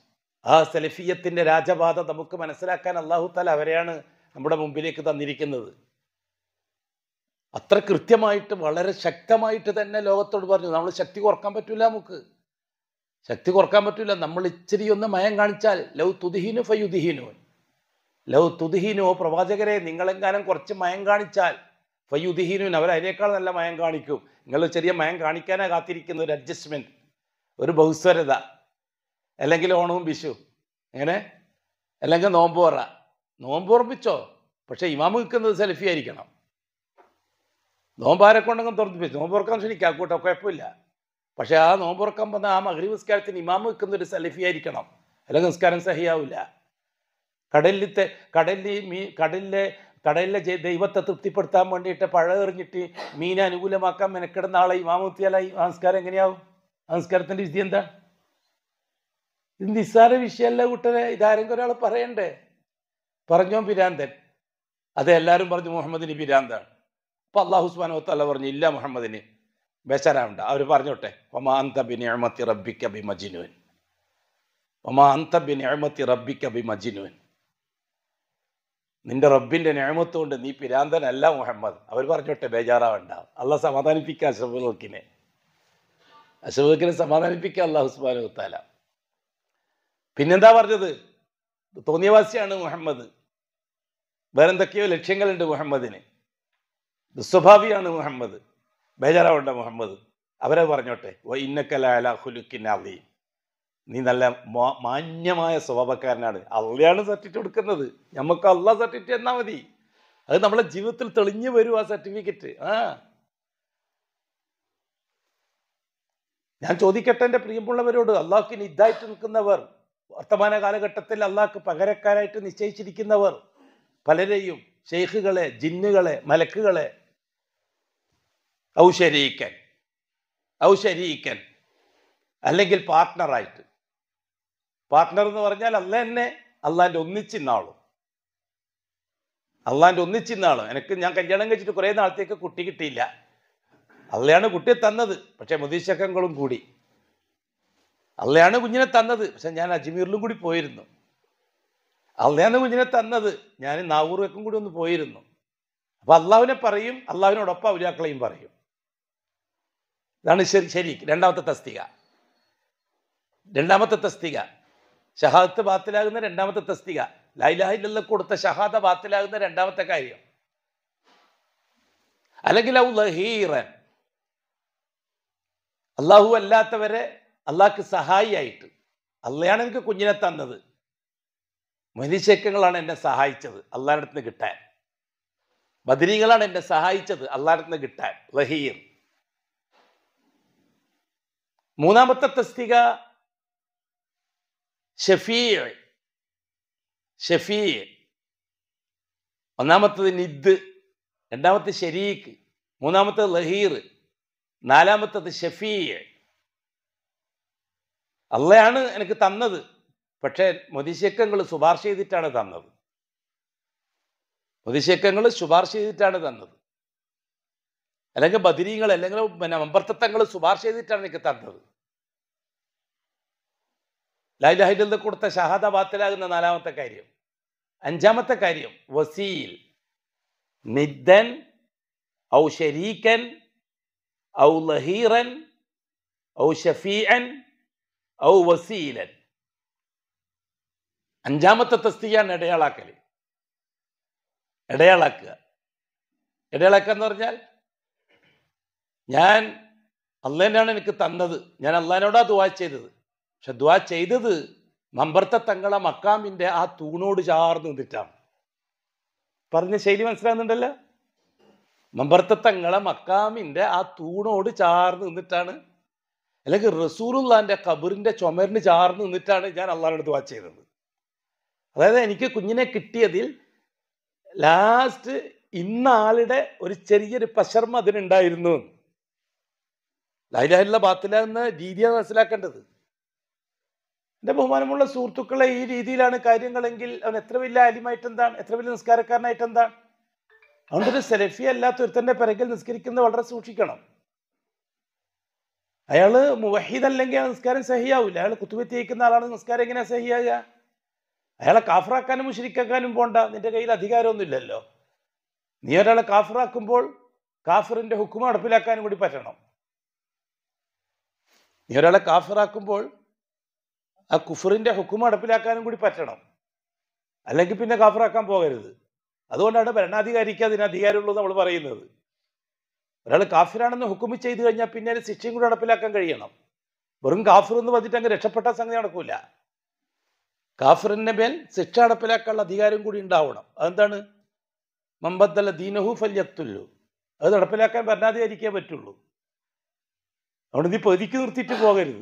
ആ സെലഫിയത്തിൻ്റെ രാജപാത നമുക്ക് മനസ്സിലാക്കാൻ അള്ളാഹു താല അവരെയാണ് നമ്മുടെ മുമ്പിലേക്ക് തന്നിരിക്കുന്നത് അത്ര കൃത്യമായിട്ട് വളരെ ശക്തമായിട്ട് തന്നെ ലോകത്തോട് പറഞ്ഞു നമ്മൾ ശക്തി കുറക്കാൻ പറ്റില്ല നമുക്ക് ശക്തി കുറക്കാൻ പറ്റില്ല നമ്മൾ ഇച്ചിരി ഒന്ന് മയം കാണിച്ചാൽ ലവ് തുതിഹീനു ഫയുദിഹീനോ ലവ് തുതിഹീനോ പ്രവാചകരെ നിങ്ങളെങ്ങാനും കുറച്ച് മയം കാണിച്ചാൽ ഫയുദിഹീനു അവർ അതിനേക്കാൾ നല്ല മയം കാണിക്കും നിങ്ങൾ ചെറിയ മയം കാണിക്കാനാണ് കാത്തിരിക്കുന്ന ഒരു അഡ്ജസ്റ്റ്മെൻറ്റ് ഒരു ബഹുസ്വരത അല്ലെങ്കിൽ ഓണവും വിഷു എങ്ങനെ അല്ലെങ്കിൽ നോമ്പോറ നോമ്പോർപ്പിച്ചോ പക്ഷേ ഇമാമ് നിൽക്കുന്നത് സെൽഫി ആയിരിക്കണം നോമ്പാരെ കൊണ്ടങ്ങ് തുറപ്പിച്ചു തുറക്കാൻ ക്ഷണിക്കാം കൂട്ടോ കുഴപ്പമില്ല പക്ഷേ ആ തുറക്കാൻ വന്ന ആ മഹരി നിസ്കാരത്തിന് ഇമാമ വെക്കുന്ന ഒരു ആയിരിക്കണം അല്ലെങ്കിൽ നിസ്കാരം സഹിയാവില്ല കടലിലത്തെ കടലിൽ മീ കടലിലെ കടലിലെ ദൈവത്തെ തൃപ്തിപ്പെടുത്താൻ വേണ്ടിയിട്ട് എറിഞ്ഞിട്ട് മീനെ അനുകൂലമാക്കാൻ മെനക്കെടുന്ന ആളെ ഇമാമുത്തിയാലായി സംസ്കാരം എങ്ങനെയാവും സംസ്കാരത്തിൻ്റെ വിധി എന്താ ഇത് നിസ്സാര വിഷയമല്ല കൂട്ടരെ ഇതാരെങ്കിലും ഒരാൾ പറയണ്ടേ പറഞ്ഞോ പിരാന്തൻ അത് എല്ലാവരും പറഞ്ഞു മുഹമ്മദിന് പിരാന്താണ് അപ്പോൾ അള്ളാഹു സുബാനോ തല പറഞ്ഞു ഇല്ല മുഹമ്മദിന് ബേശാരാവണ്ട അവർ പറഞ്ഞോട്ടെ ഒമാ അന്ത ബിൻ എഴുമത്തി റബ്ബിക്ക ബി മജിനുവൻ ഒമാ ബിൻ എഴുമത്തി റബ്ബിക്ക് അബി മജിനുവൻ നിന്റെ റബ്ബിൻ്റെ ഞാമത്തുകൊണ്ട് നീ പിരാന്തനല്ല മുഹമ്മദ് അവർ പറഞ്ഞോട്ടെ ബേജാറാവണ്ട അള്ളാഹ് സമാധാനിപ്പിക്കുക അശ്വഖിനെ അശ്വഖിനെ സമാധാനിപ്പിക്കുക അള്ളാഹു സുബാനു താല പിന്നെന്താ പറഞ്ഞത് തോന്നിയവാസിയാണ് മുഹമ്മദ് വേറെന്തൊക്കെയോ ലക്ഷ്യങ്ങളുണ്ട് മുഹമ്മദിന് നിസ്വഭാവിയാണ് മുഹമ്മദ് ബേജാറാവണ്ട മുഹമ്മദ് അവരെ പറഞ്ഞോട്ടെ ഓ ഇന്നക്കലായ ഹുലുക്കിൻ അലീം നീ നല്ല മാന്യമായ സ്വഭാവക്കാരനാണ് അള്ളയാണ് സർട്ടിഫിക്കറ്റ് കൊടുക്കുന്നത് നമുക്ക് അള്ള സർട്ടിഫിക്കറ്റ് എന്നാൽ മതി അത് നമ്മളെ ജീവിതത്തിൽ തെളിഞ്ഞു വരും ആ സർട്ടിഫിക്കറ്റ് ആ ഞാൻ ചോദിക്കട്ടെ എൻ്റെ പ്രിയമുള്ളവരോട് അള്ളാഹ്ക്കിന് ഇതായിട്ട് നിൽക്കുന്നവർ വർത്തമാന കാലഘട്ടത്തിൽ അള്ളാഹ്ക്ക് പകരക്കാരായിട്ട് നിശ്ചയിച്ചിരിക്കുന്നവർ പലരെയും ഷെയ്ഖുകളെ ജിന്നുകളെ മലക്കുകളെ ഔ ഔശരീക്കൻ ഔ അല്ലെങ്കിൽ പാർട്ട്ണറായിട്ട് പാർട്ട്ണർ എന്ന് പറഞ്ഞാൽ അല്ല തന്നെ അള്ളാൻ്റെ ഒന്നിച്ചിന്നാളും അള്ളാൻ്റെ ഒന്നിച്ചിന്നാളും എനിക്ക് ഞാൻ കല്യാണം കഴിച്ചിട്ട് കുറേ നാളത്തേക്ക് കുട്ടി കിട്ടിയില്ല അള്ളയാണ് കുട്ടിയെ തന്നത് പക്ഷേ മുതിശക്കങ്ങളും കൂടി അള്ളയാണ് കുഞ്ഞിനെ തന്നത് പക്ഷെ ഞാൻ അജ്മീറിലും കൂടി പോയിരുന്നു അള്ളയാണ് കുഞ്ഞിനെ തന്നത് ഞാൻ നാവൂർവേക്കും കൂടി ഒന്ന് പോയിരുന്നു അപ്പം അള്ളാവിനെ പറയും അള്ളാവിനോടൊപ്പം ഔലിയാക്കളെയും പറയും ഇതാണ് ശരി ശരി രണ്ടാമത്തെ തസ്തിക രണ്ടാമത്തെ തസ്തിക ഷഹാദത്ത് ബാത്തിലാകുന്ന രണ്ടാമത്തെ തസ്തിക ലൈലാഹില്ല കൊടുത്ത ഷഹാദ ബാത്തിലാകുന്ന രണ്ടാമത്തെ കാര്യം അല്ലെങ്കിൽ ഔ അള്ളാഹു അല്ലാത്തവരെ അള്ളാഹ്ക്ക് സഹായിയായിട്ട് അള്ളയാണ് എനിക്ക് കുഞ്ഞിനെ തന്നത് മനുഷ്യക്കങ്ങളാണ് എന്നെ സഹായിച്ചത് അള്ളാഹിനടുത്ത് നിന്ന് കിട്ടാൻ ബദരീകളാണ് എന്നെ സഹായിച്ചത് അള്ളാഹിനടുത്ത് നിന്ന് കിട്ടാൻ ലഹീർ മൂന്നാമത്തെ തസ്തിക ഷഫീ ഷഫീ ഒന്നാമത്തത് നിദ് രണ്ടാമത്തെ ഷരീഖ് മൂന്നാമത്തത് ലഹീർ നാലാമത്തത് ഷഫീ അള്ളയാണ് എനിക്ക് തന്നത് പക്ഷേ മുതിശക്കങ്ങൾ ശുപാർശ ചെയ്തിട്ടാണ് തന്നത് മുതിശക്കങ്ങൾ ശുപാർശ ചെയ്തിട്ടാണ് തന്നത് അല്ലെങ്കിൽ ബദിരീങ്ങൾ അല്ലെങ്കിൽ പിന്നെ മെമ്പർത്തത്വങ്ങൾ ശുപാർശ ചെയ്തിട്ടാണ് എനിക്ക് തന്നത് ലൈലഹയിൽ നിന്ന് കൊടുത്ത ഷഹാദ ബാത്തിലാകുന്ന നാലാമത്തെ കാര്യം അഞ്ചാമത്തെ കാര്യം വസീൽ നിദ്ദൻ ഔ ഷരീക്കൻ ഔ ലഹീറൻ ഔ ഷഫീഅൻ ഔ വസീലൻ അഞ്ചാമത്തെ തസ്തിയാണ് ഇടയാളാക്കൽ ഇടയാളാക്കുക ഇടയാളാക്കുക എന്ന് പറഞ്ഞാൽ ഞാൻ അള്ളേനാണ് എനിക്ക് തന്നത് ഞാൻ അള്ളഹാനോടാ ദുവാ ചെയ്തത് പക്ഷെ ദുവാ ചെയ്തത് മമ്പർത്ത തങ്ങള മക്കാമിൻ്റെ ആ തൂണോട് ചാർന്ന് നിന്നിട്ടാണ് പറഞ്ഞ ശൈലി മനസ്സിലാകുന്നുണ്ടല്ലോ മമ്പർത്ത തങ്ങള മക്കാമിൻ്റെ ആ തൂണോട് ചാർന്ന് നിന്നിട്ടാണ് അല്ലെങ്കിൽ റസൂറുല്ലാൻ്റെ കബറിൻ്റെ ചുമരിന് ചാർന്ന് നിന്നിട്ടാണ് ഞാൻ അള്ളാഹിനോട് ദുവാ ചെയ്തത് അതായത് എനിക്ക് കുഞ്ഞിനെ കിട്ടിയതിൽ ലാസ്റ്റ് ഇന്നാളുടെ ഒരു ചെറിയൊരു പശർമ അതിനുണ്ടായിരുന്നു ലൈലാഹില്ല ബാത്തില എന്ന രീതിയാണ് മനസ്സിലാക്കേണ്ടത് എന്റെ ബഹുമാനമുള്ള സുഹൃത്തുക്കളെ ഈ രീതിയിലാണ് കാര്യങ്ങളെങ്കിൽ അവൻ എത്ര വലിയ അലിമായിട്ട് എന്താണ് എത്ര വലിയ നിസ്കാരക്കാരനായിട്ട് എന്താണ് അതുകൊണ്ടൊരു സെലഫി അല്ലാത്ത ഒരുത്തൻ്റെ പിറകിൽ നിസ്കരിക്കുന്നത് വളരെ സൂക്ഷിക്കണം അയാള് മുവഹീദ് അല്ലെങ്കിൽ നിസ്കാരം സഹിയാവില്ല അയാൾ കുത്തുവെത്തി അയക്കുന്ന ആളാണ് നിസ്കാരം എങ്ങനെയാ സഹിയാകുക അയാളെ കാഫറാക്കാനും മുഷരിക്കാക്കാനും പോണ്ട നിന്റെ കയ്യിൽ അധികാരമൊന്നുമില്ലല്ലോ നീ ഒരാളെ കാഫറാക്കുമ്പോൾ കാഫറിന്റെ ഹുക്കുമ നടപ്പിലാക്കാനും കൂടി പറ്റണം നീ ഒരാളെ കാഫിറാക്കുമ്പോൾ ആ കുഫറിൻ്റെ ഹുക്കും നടപ്പിലാക്കാനും കൂടി പറ്റണം അല്ലെങ്കിൽ പിന്നെ കാഫിറാക്കാൻ പോകരുത് അതുകൊണ്ടാണ് ഭരണാധികാരിക്ക് അതിന് അധികാരമുള്ളൂ നമ്മൾ പറയുന്നത് ഒരാൾ കാഫിറാണെന്ന് ഹുക്കുമി ചെയ്തു കഴിഞ്ഞാൽ പിന്നെ അതിന് ശിക്ഷയും കൂടി നടപ്പിലാക്കാൻ കഴിയണം വെറും കാഫിർ എന്ന് പറഞ്ഞിട്ട് അങ്ങ് രക്ഷപ്പെട്ട സംഗതി നടക്കൂല കാഫിറിന്റെ മേൽ ശിക്ഷ നടപ്പിലാക്കാനുള്ള അധികാരം കൂടി ഉണ്ടാവണം അതെന്താണ് മമ്പത്തല്ല ദീനഹു ഫല്യത്തുല്ലു അത് നടപ്പിലാക്കാൻ ഭരണാധികാരിക്കേ പറ്റുള്ളൂ അതുകൊണ്ട് നീ പതുക്കി നിർത്തിയിട്ട് പോകരുത്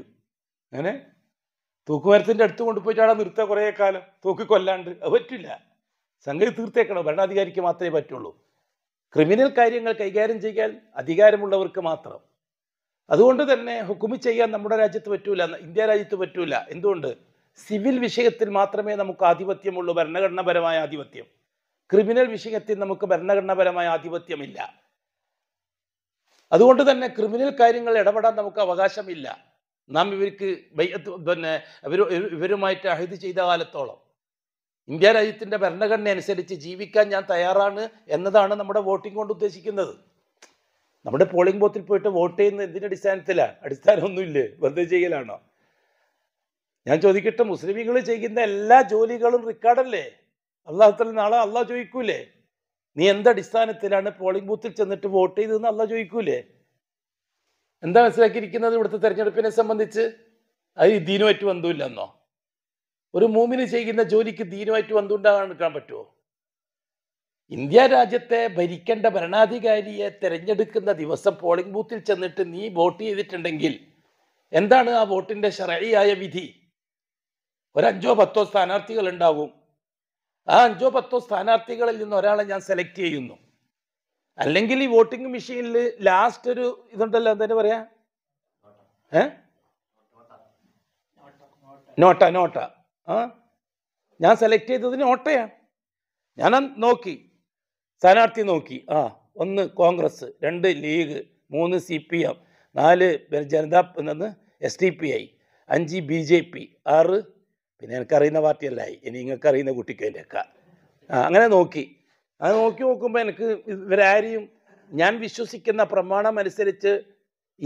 അങ്ങനെ തൂക്കുമരത്തിൻ്റെ അടുത്ത് കൊണ്ടുപോയിട്ട് അവിടെ നിർത്തുക കുറേ കാലം തൂക്കി കൊല്ലാണ്ട് അത് പറ്റില്ല സംഗതി തീർത്തേക്കണം ഭരണാധികാരിക്ക് മാത്രമേ പറ്റുള്ളൂ ക്രിമിനൽ കാര്യങ്ങൾ കൈകാര്യം ചെയ്യാൻ അധികാരമുള്ളവർക്ക് മാത്രം അതുകൊണ്ട് തന്നെ ഹുക്കുമി ചെയ്യാൻ നമ്മുടെ രാജ്യത്ത് പറ്റൂല ഇന്ത്യ രാജ്യത്ത് പറ്റൂല എന്തുകൊണ്ട് സിവിൽ വിഷയത്തിൽ മാത്രമേ നമുക്ക് ആധിപത്യമുള്ളൂ ഭരണഘടനാപരമായ ആധിപത്യം ക്രിമിനൽ വിഷയത്തിൽ നമുക്ക് ഭരണഘടനാപരമായ ആധിപത്യമില്ല അതുകൊണ്ട് തന്നെ ക്രിമിനൽ കാര്യങ്ങൾ ഇടപെടാൻ നമുക്ക് അവകാശമില്ല നാം ഇവർക്ക് പിന്നെ ഇവർ ഇവരുമായിട്ട് അഹിത് ചെയ്ത കാലത്തോളം ഇന്ത്യ രാജ്യത്തിൻ്റെ ഭരണഘടന അനുസരിച്ച് ജീവിക്കാൻ ഞാൻ തയ്യാറാണ് എന്നതാണ് നമ്മുടെ വോട്ടിംഗ് കൊണ്ട് ഉദ്ദേശിക്കുന്നത് നമ്മുടെ പോളിംഗ് ബൂത്തിൽ പോയിട്ട് വോട്ട് ചെയ്യുന്ന എന്തിൻ്റെ അടിസ്ഥാനത്തിലാണ് അടിസ്ഥാനമൊന്നുമില്ലേ വെറുതെ ചെയ്യലാണോ ഞാൻ ചോദിക്കട്ടെ മുസ്ലിമുകൾ ചെയ്യുന്ന എല്ലാ ജോലികളും റിക്കാർഡല്ലേ അള്ളാഹത്തിൽ നാളെ അള്ളാഹ് ചോദിക്കൂലേ നീ എന്തടിസ്ഥാനത്തിലാണ് പോളിംഗ് ബൂത്തിൽ ചെന്നിട്ട് വോട്ട് ചെയ്തതെന്ന് അല്ല ചോദിക്കൂലേ എന്താ മനസ്സിലാക്കിയിരിക്കുന്നത് ഇവിടുത്തെ തെരഞ്ഞെടുപ്പിനെ സംബന്ധിച്ച് അത് ദീനുമായിട്ട് ബന്ധമില്ലെന്നോ ഒരു മൂമിന് ചെയ്യുന്ന ജോലിക്ക് ദീനുമായിട്ട് ബന്ധമുണ്ടാകാൻ പറ്റുമോ ഇന്ത്യ രാജ്യത്തെ ഭരിക്കേണ്ട ഭരണാധികാരിയെ തിരഞ്ഞെടുക്കുന്ന ദിവസം പോളിംഗ് ബൂത്തിൽ ചെന്നിട്ട് നീ വോട്ട് ചെയ്തിട്ടുണ്ടെങ്കിൽ എന്താണ് ആ വോട്ടിന്റെ ശരയായ വിധി ഒരഞ്ചോ പത്തോ സ്ഥാനാർത്ഥികൾ ഉണ്ടാകും ആ അഞ്ചോ പത്തോ സ്ഥാനാർത്ഥികളിൽ നിന്ന് ഒരാളെ ഞാൻ സെലക്ട് ചെയ്യുന്നു അല്ലെങ്കിൽ ഈ വോട്ടിംഗ് മെഷീനിൽ ലാസ്റ്റ് ഒരു ഇതുണ്ടല്ലോ എന്താ പറയാ നോട്ട നോട്ട ആ ഞാൻ സെലക്ട് ചെയ്തത് നോട്ടയാണ് ഞാൻ നോക്കി സ്ഥാനാർത്ഥി നോക്കി ആ ഒന്ന് കോൺഗ്രസ് രണ്ട് ലീഗ് മൂന്ന് സി പി എം നാല് Janata S D P I അഞ്ച് ബി ജെ പി ആറ് പിന്നെ എനിക്കറിയുന്ന പാർട്ടിയല്ലായി ഇനി നിങ്ങൾക്ക് അറിയുന്ന കുട്ടിക്ക് അങ്ങനെ നോക്കി അത് നോക്കി നോക്കുമ്പോൾ എനിക്ക് ഇവരാരെയും ഞാൻ വിശ്വസിക്കുന്ന പ്രമാണം അനുസരിച്ച്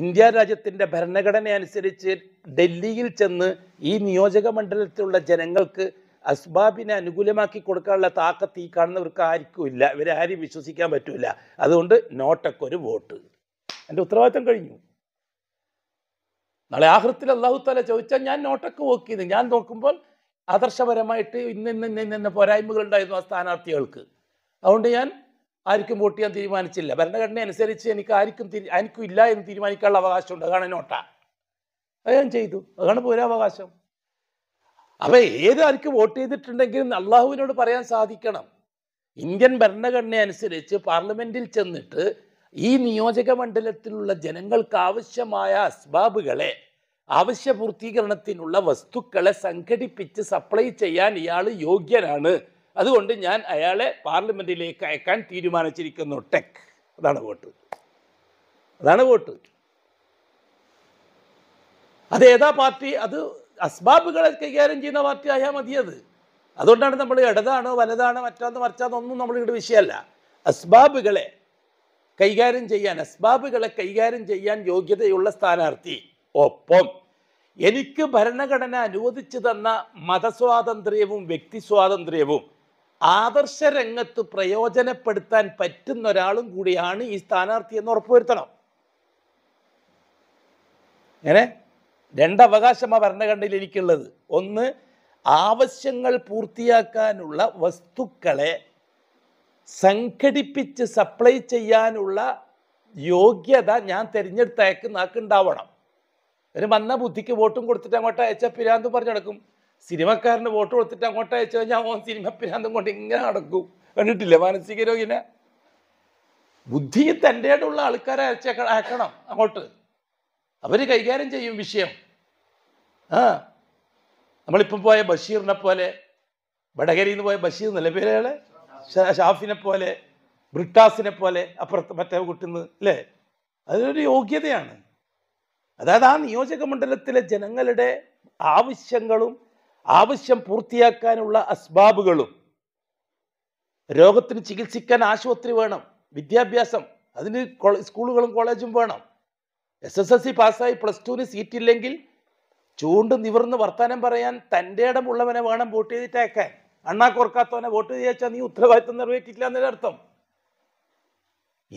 ഇന്ത്യ രാജ്യത്തിൻ്റെ ഭരണഘടന അനുസരിച്ച് ഡൽഹിയിൽ ചെന്ന് ഈ നിയോജക മണ്ഡലത്തിലുള്ള ജനങ്ങൾക്ക് അസ്ബാബിനെ അനുകൂലമാക്കി കൊടുക്കാനുള്ള താക്കത്ത് ഈ കാണുന്നവർക്ക് ആർക്കും ഇല്ല ഇവരെ വിശ്വസിക്കാൻ പറ്റില്ല അതുകൊണ്ട് നോട്ടൊക്കെ ഒരു വോട്ട് എൻ്റെ ഉത്തരവാദിത്തം കഴിഞ്ഞു നാളെ ആഹൃത്തിൽ അള്ളാഹുത്താല ചോദിച്ചാൽ ഞാൻ നോട്ടൊക്കെ നോക്കിയത് ഞാൻ നോക്കുമ്പോൾ ആദർശപരമായിട്ട് ഇന്ന് ഇന്ന് ഇന്ന് ഇന്ന പോരായ്മകൾ ഉണ്ടായിരുന്നു ആ സ്ഥാനാർത്ഥികൾക്ക് അതുകൊണ്ട് ഞാൻ ആർക്കും വോട്ട് ചെയ്യാൻ തീരുമാനിച്ചില്ല ഭരണഘടന അനുസരിച്ച് എനിക്ക് ആർക്കും എനിക്കും ഇല്ല എന്ന് തീരുമാനിക്കാനുള്ള അവകാശമുണ്ട് അതാണ് നോട്ട അത് ഞാൻ ചെയ്തു അതാണ് പോരാവകാശം അപ്പം ഏത് ആർക്ക് വോട്ട് ചെയ്തിട്ടുണ്ടെങ്കിലും അള്ളാഹുവിനോട് പറയാൻ സാധിക്കണം ഇന്ത്യൻ ഭരണഘടന അനുസരിച്ച് പാർലമെന്റിൽ ചെന്നിട്ട് ഈ നിയോജക മണ്ഡലത്തിലുള്ള ജനങ്ങൾക്ക് ആവശ്യമായ അസ്ബാബുകളെ ആവശ്യപൂർത്തീകരണത്തിനുള്ള വസ്തുക്കളെ സംഘടിപ്പിച്ച് സപ്ലൈ ചെയ്യാൻ ഇയാൾ യോഗ്യനാണ് അതുകൊണ്ട് ഞാൻ അയാളെ പാർലമെന്റിലേക്ക് അയക്കാൻ തീരുമാനിച്ചിരിക്കുന്നു ടെക് അതാണ് വോട്ട് അതാണ് വോട്ട് അത് ഏതാ പാർട്ടി അത് അസ്ബാബുകളെ കൈകാര്യം ചെയ്യുന്ന പാർട്ടി ആയാൽ മതിയത് അതുകൊണ്ടാണ് നമ്മൾ ഇടതാണോ വലതാണോ മറ്റാന്ന് മറിച്ചാന്നോ ഒന്നും നമ്മളിവിടെ വിഷയമല്ല അസ്ബാബുകളെ കൈകാര്യം ചെയ്യാൻ അസ്ബാബുകളെ കൈകാര്യം ചെയ്യാൻ യോഗ്യതയുള്ള സ്ഥാനാർത്ഥി ഒപ്പം എനിക്ക് ഭരണഘടന അനുവദിച്ചു തന്ന മതസ്വാതന്ത്ര്യവും വ്യക്തി സ്വാതന്ത്ര്യവും ആദർശ രംഗത്ത് പ്രയോജനപ്പെടുത്താൻ പറ്റുന്ന ഒരാളും കൂടിയാണ് ഈ സ്ഥാനാർത്ഥി എന്ന് ഉറപ്പുവരുത്തണം അങ്ങനെ രണ്ടവകാശമാണ് ഭരണഘടനയിൽ എനിക്കുള്ളത് ഒന്ന് ആവശ്യങ്ങൾ പൂർത്തിയാക്കാനുള്ള വസ്തുക്കളെ സംഘടിപ്പിച്ച് സപ്ലൈ ചെയ്യാനുള്ള യോഗ്യത ഞാൻ തിരഞ്ഞെടുത്തയക്ക് ഉണ്ടാവണം അതിന് വന്ന ബുദ്ധിക്ക് വോട്ടും കൊടുത്തിട്ട് അങ്ങോട്ട് അയച്ചാൽ പിരാന്തും പറഞ്ഞു നടക്കും സിനിമക്കാരന് വോട്ട് കൊടുത്തിട്ട് അങ്ങോട്ട് അയച്ചു കഴിഞ്ഞാൽ ഓൻ സിനിമ പിരാന്തും കൊണ്ട് ഇങ്ങനെ നടക്കും കണ്ടിട്ടില്ല മാനസിക രോഗിനെ ബുദ്ധി തൻ്റെ ഉള്ള ആൾക്കാരെ അയച്ചേക്ക അയക്കണം അങ്ങോട്ട് അവർ കൈകാര്യം ചെയ്യും വിഷയം ആ നമ്മളിപ്പം പോയ ബഷീറിനെ പോലെ വടകരയിൽ നിന്ന് പോയ ബഷീർ എന്നല്ലേ ഷാഫിനെ പോലെ ബ്രിട്ടാസിനെ പോലെ അപ്പുറത്ത് മറ്റേ കൂട്ടുന്നത് അല്ലേ അതിനൊരു യോഗ്യതയാണ് അതായത് ആ നിയോജക മണ്ഡലത്തിലെ ജനങ്ങളുടെ ആവശ്യങ്ങളും ആവശ്യം പൂർത്തിയാക്കാനുള്ള അസ്ബാബുകളും രോഗത്തിന് ചികിത്സിക്കാൻ ആശുപത്രി വേണം വിദ്യാഭ്യാസം അതിന് സ്കൂളുകളും കോളേജും വേണം എസ് എസ് എസ് സി പാസ്സായി പ്ലസ് ടുവിന് സീറ്റില്ലെങ്കിൽ ചൂണ്ട് നിവർന്ന് വർത്തമാനം പറയാൻ തൻ്റെ ഇടമുള്ളവനെ വേണം വോട്ട് ചെയ്തിട്ടേക്കാൻ അണ്ണാക്കോർക്കാത്തവനെ വോട്ട് ചെയ്യാച്ചാൽ നീ ഉത്തരവാദിത്തം നിറവേറ്റിയില്ല എന്നതിനർത്ഥം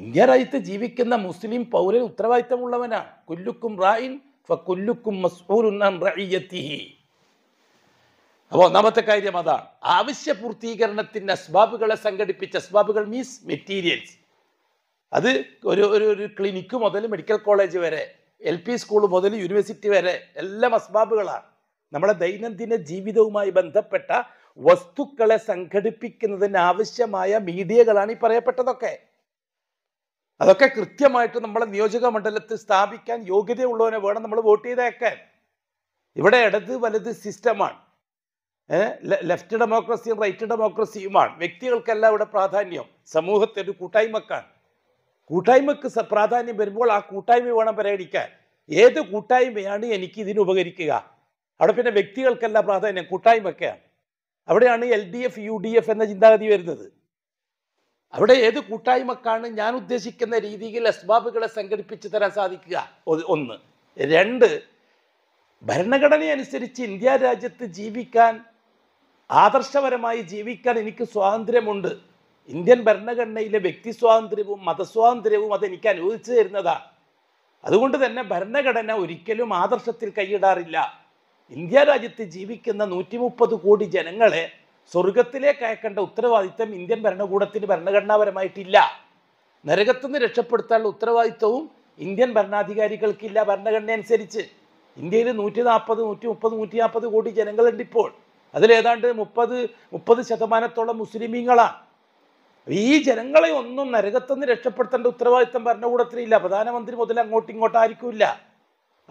ഇന്ത്യ രാജ്യത്ത് ജീവിക്കുന്ന മുസ്ലിം പൗരൻ ഉത്തരവാദിത്തമുള്ളവനാണ് കുല്ലുക്കും റായിൻ ഫുല്ലുക്കും അപ്പോൾ ഒന്നാമത്തെ കാര്യം അതാണ് ആവശ്യ പൂർത്തീകരണത്തിൻ്റെ അസ്ബാബുകളെ സംഘടിപ്പിച്ച അസ്ബാബുകൾ മീൻസ് മെറ്റീരിയൽസ് അത് ഒരു ഒരു ഒരു ക്ലിനിക്ക് മുതൽ മെഡിക്കൽ കോളേജ് വരെ എൽ പി സ്കൂൾ മുതൽ യൂണിവേഴ്സിറ്റി വരെ എല്ലാം അസ്ബാബുകളാണ് നമ്മുടെ ദൈനംദിന ജീവിതവുമായി ബന്ധപ്പെട്ട വസ്തുക്കളെ സംഘടിപ്പിക്കുന്നതിന് ആവശ്യമായ മീഡിയകളാണ് ഈ പറയപ്പെട്ടതൊക്കെ അതൊക്കെ കൃത്യമായിട്ട് നമ്മളെ നിയോജക മണ്ഡലത്തിൽ സ്ഥാപിക്കാൻ യോഗ്യതയുള്ളവനെ വേണം നമ്മൾ വോട്ട് ചെയ്തേക്കാൻ ഇവിടെ ഇടത് വലത് സിസ്റ്റമാണ് ലെഫ്റ്റ് ഡെമോക്രസിയും റൈറ്റ് ഡെമോക്രസിയുമാണ് വ്യക്തികൾക്കെല്ലാം ഇവിടെ പ്രാധാന്യം സമൂഹത്തെ ഒരു കൂട്ടായ്മക്കാണ് കൂട്ടായ്മക്ക് പ്രാധാന്യം വരുമ്പോൾ ആ കൂട്ടായ്മ വേണം പരിഗണിക്കാൻ ഏത് കൂട്ടായ്മയാണ് എനിക്ക് ഇതിന് ഉപകരിക്കുക അവിടെ പിന്നെ വ്യക്തികൾക്കല്ല പ്രാധാന്യം കൂട്ടായ്മക്കെയാണ് അവിടെയാണ് L D F U D F എന്ന ചിന്താഗതി വരുന്നത് അവിടെ ഏത് കൂട്ടായ്മക്കാണ് ഞാൻ ഉദ്ദേശിക്കുന്ന രീതിയിൽ അസ്ബാബുകളെ സംഘടിപ്പിച്ചു തരാൻ സാധിക്കുക ഒന്ന് രണ്ട് അനുസരിച്ച് ഇന്ത്യ രാജ്യത്ത് ജീവിക്കാൻ ആദർശപരമായി ജീവിക്കാൻ എനിക്ക് സ്വാതന്ത്ര്യമുണ്ട് ഇന്ത്യൻ ഭരണഘടനയിലെ വ്യക്തി സ്വാതന്ത്ര്യവും മതസ്വാതന്ത്ര്യവും അതെനിക്ക് അനുവദിച്ചു തരുന്നതാണ് അതുകൊണ്ട് തന്നെ ഭരണഘടന ഒരിക്കലും ആദർശത്തിൽ കൈയിടാറില്ല ഇന്ത്യ രാജ്യത്ത് ജീവിക്കുന്ന നൂറ്റി മുപ്പത് കോടി ജനങ്ങളെ സ്വർഗത്തിലേക്ക് അയക്കേണ്ട ഉത്തരവാദിത്തം ഇന്ത്യൻ ഭരണകൂടത്തിന് ഭരണഘടനാപരമായിട്ടില്ല നരകത്തു നിന്ന് രക്ഷപ്പെടുത്താനുള്ള ഉത്തരവാദിത്തവും ഇന്ത്യൻ ഭരണാധികാരികൾക്കില്ല ഭരണഘടന അനുസരിച്ച് ഇന്ത്യയിൽ നൂറ്റി നാൽപ്പത് നൂറ്റി മുപ്പത് നൂറ്റി നാൽപ്പത് കോടി ജനങ്ങളുണ്ട് ഇപ്പോൾ അതിലേതാണ്ട് മുപ്പത് മുപ്പത് ശതമാനത്തോളം മുസ്ലിമീങ്ങളാണ് ഈ ജനങ്ങളെ ഒന്നും നരകത്തുനിന്ന് രക്ഷപ്പെടുത്തേണ്ട ഉത്തരവാദിത്തം ഭരണകൂടത്തിനില്ല പ്രധാനമന്ത്രി മുതൽ അങ്ങോട്ടും ഇങ്ങോട്ടും ആയിരിക്കില്ല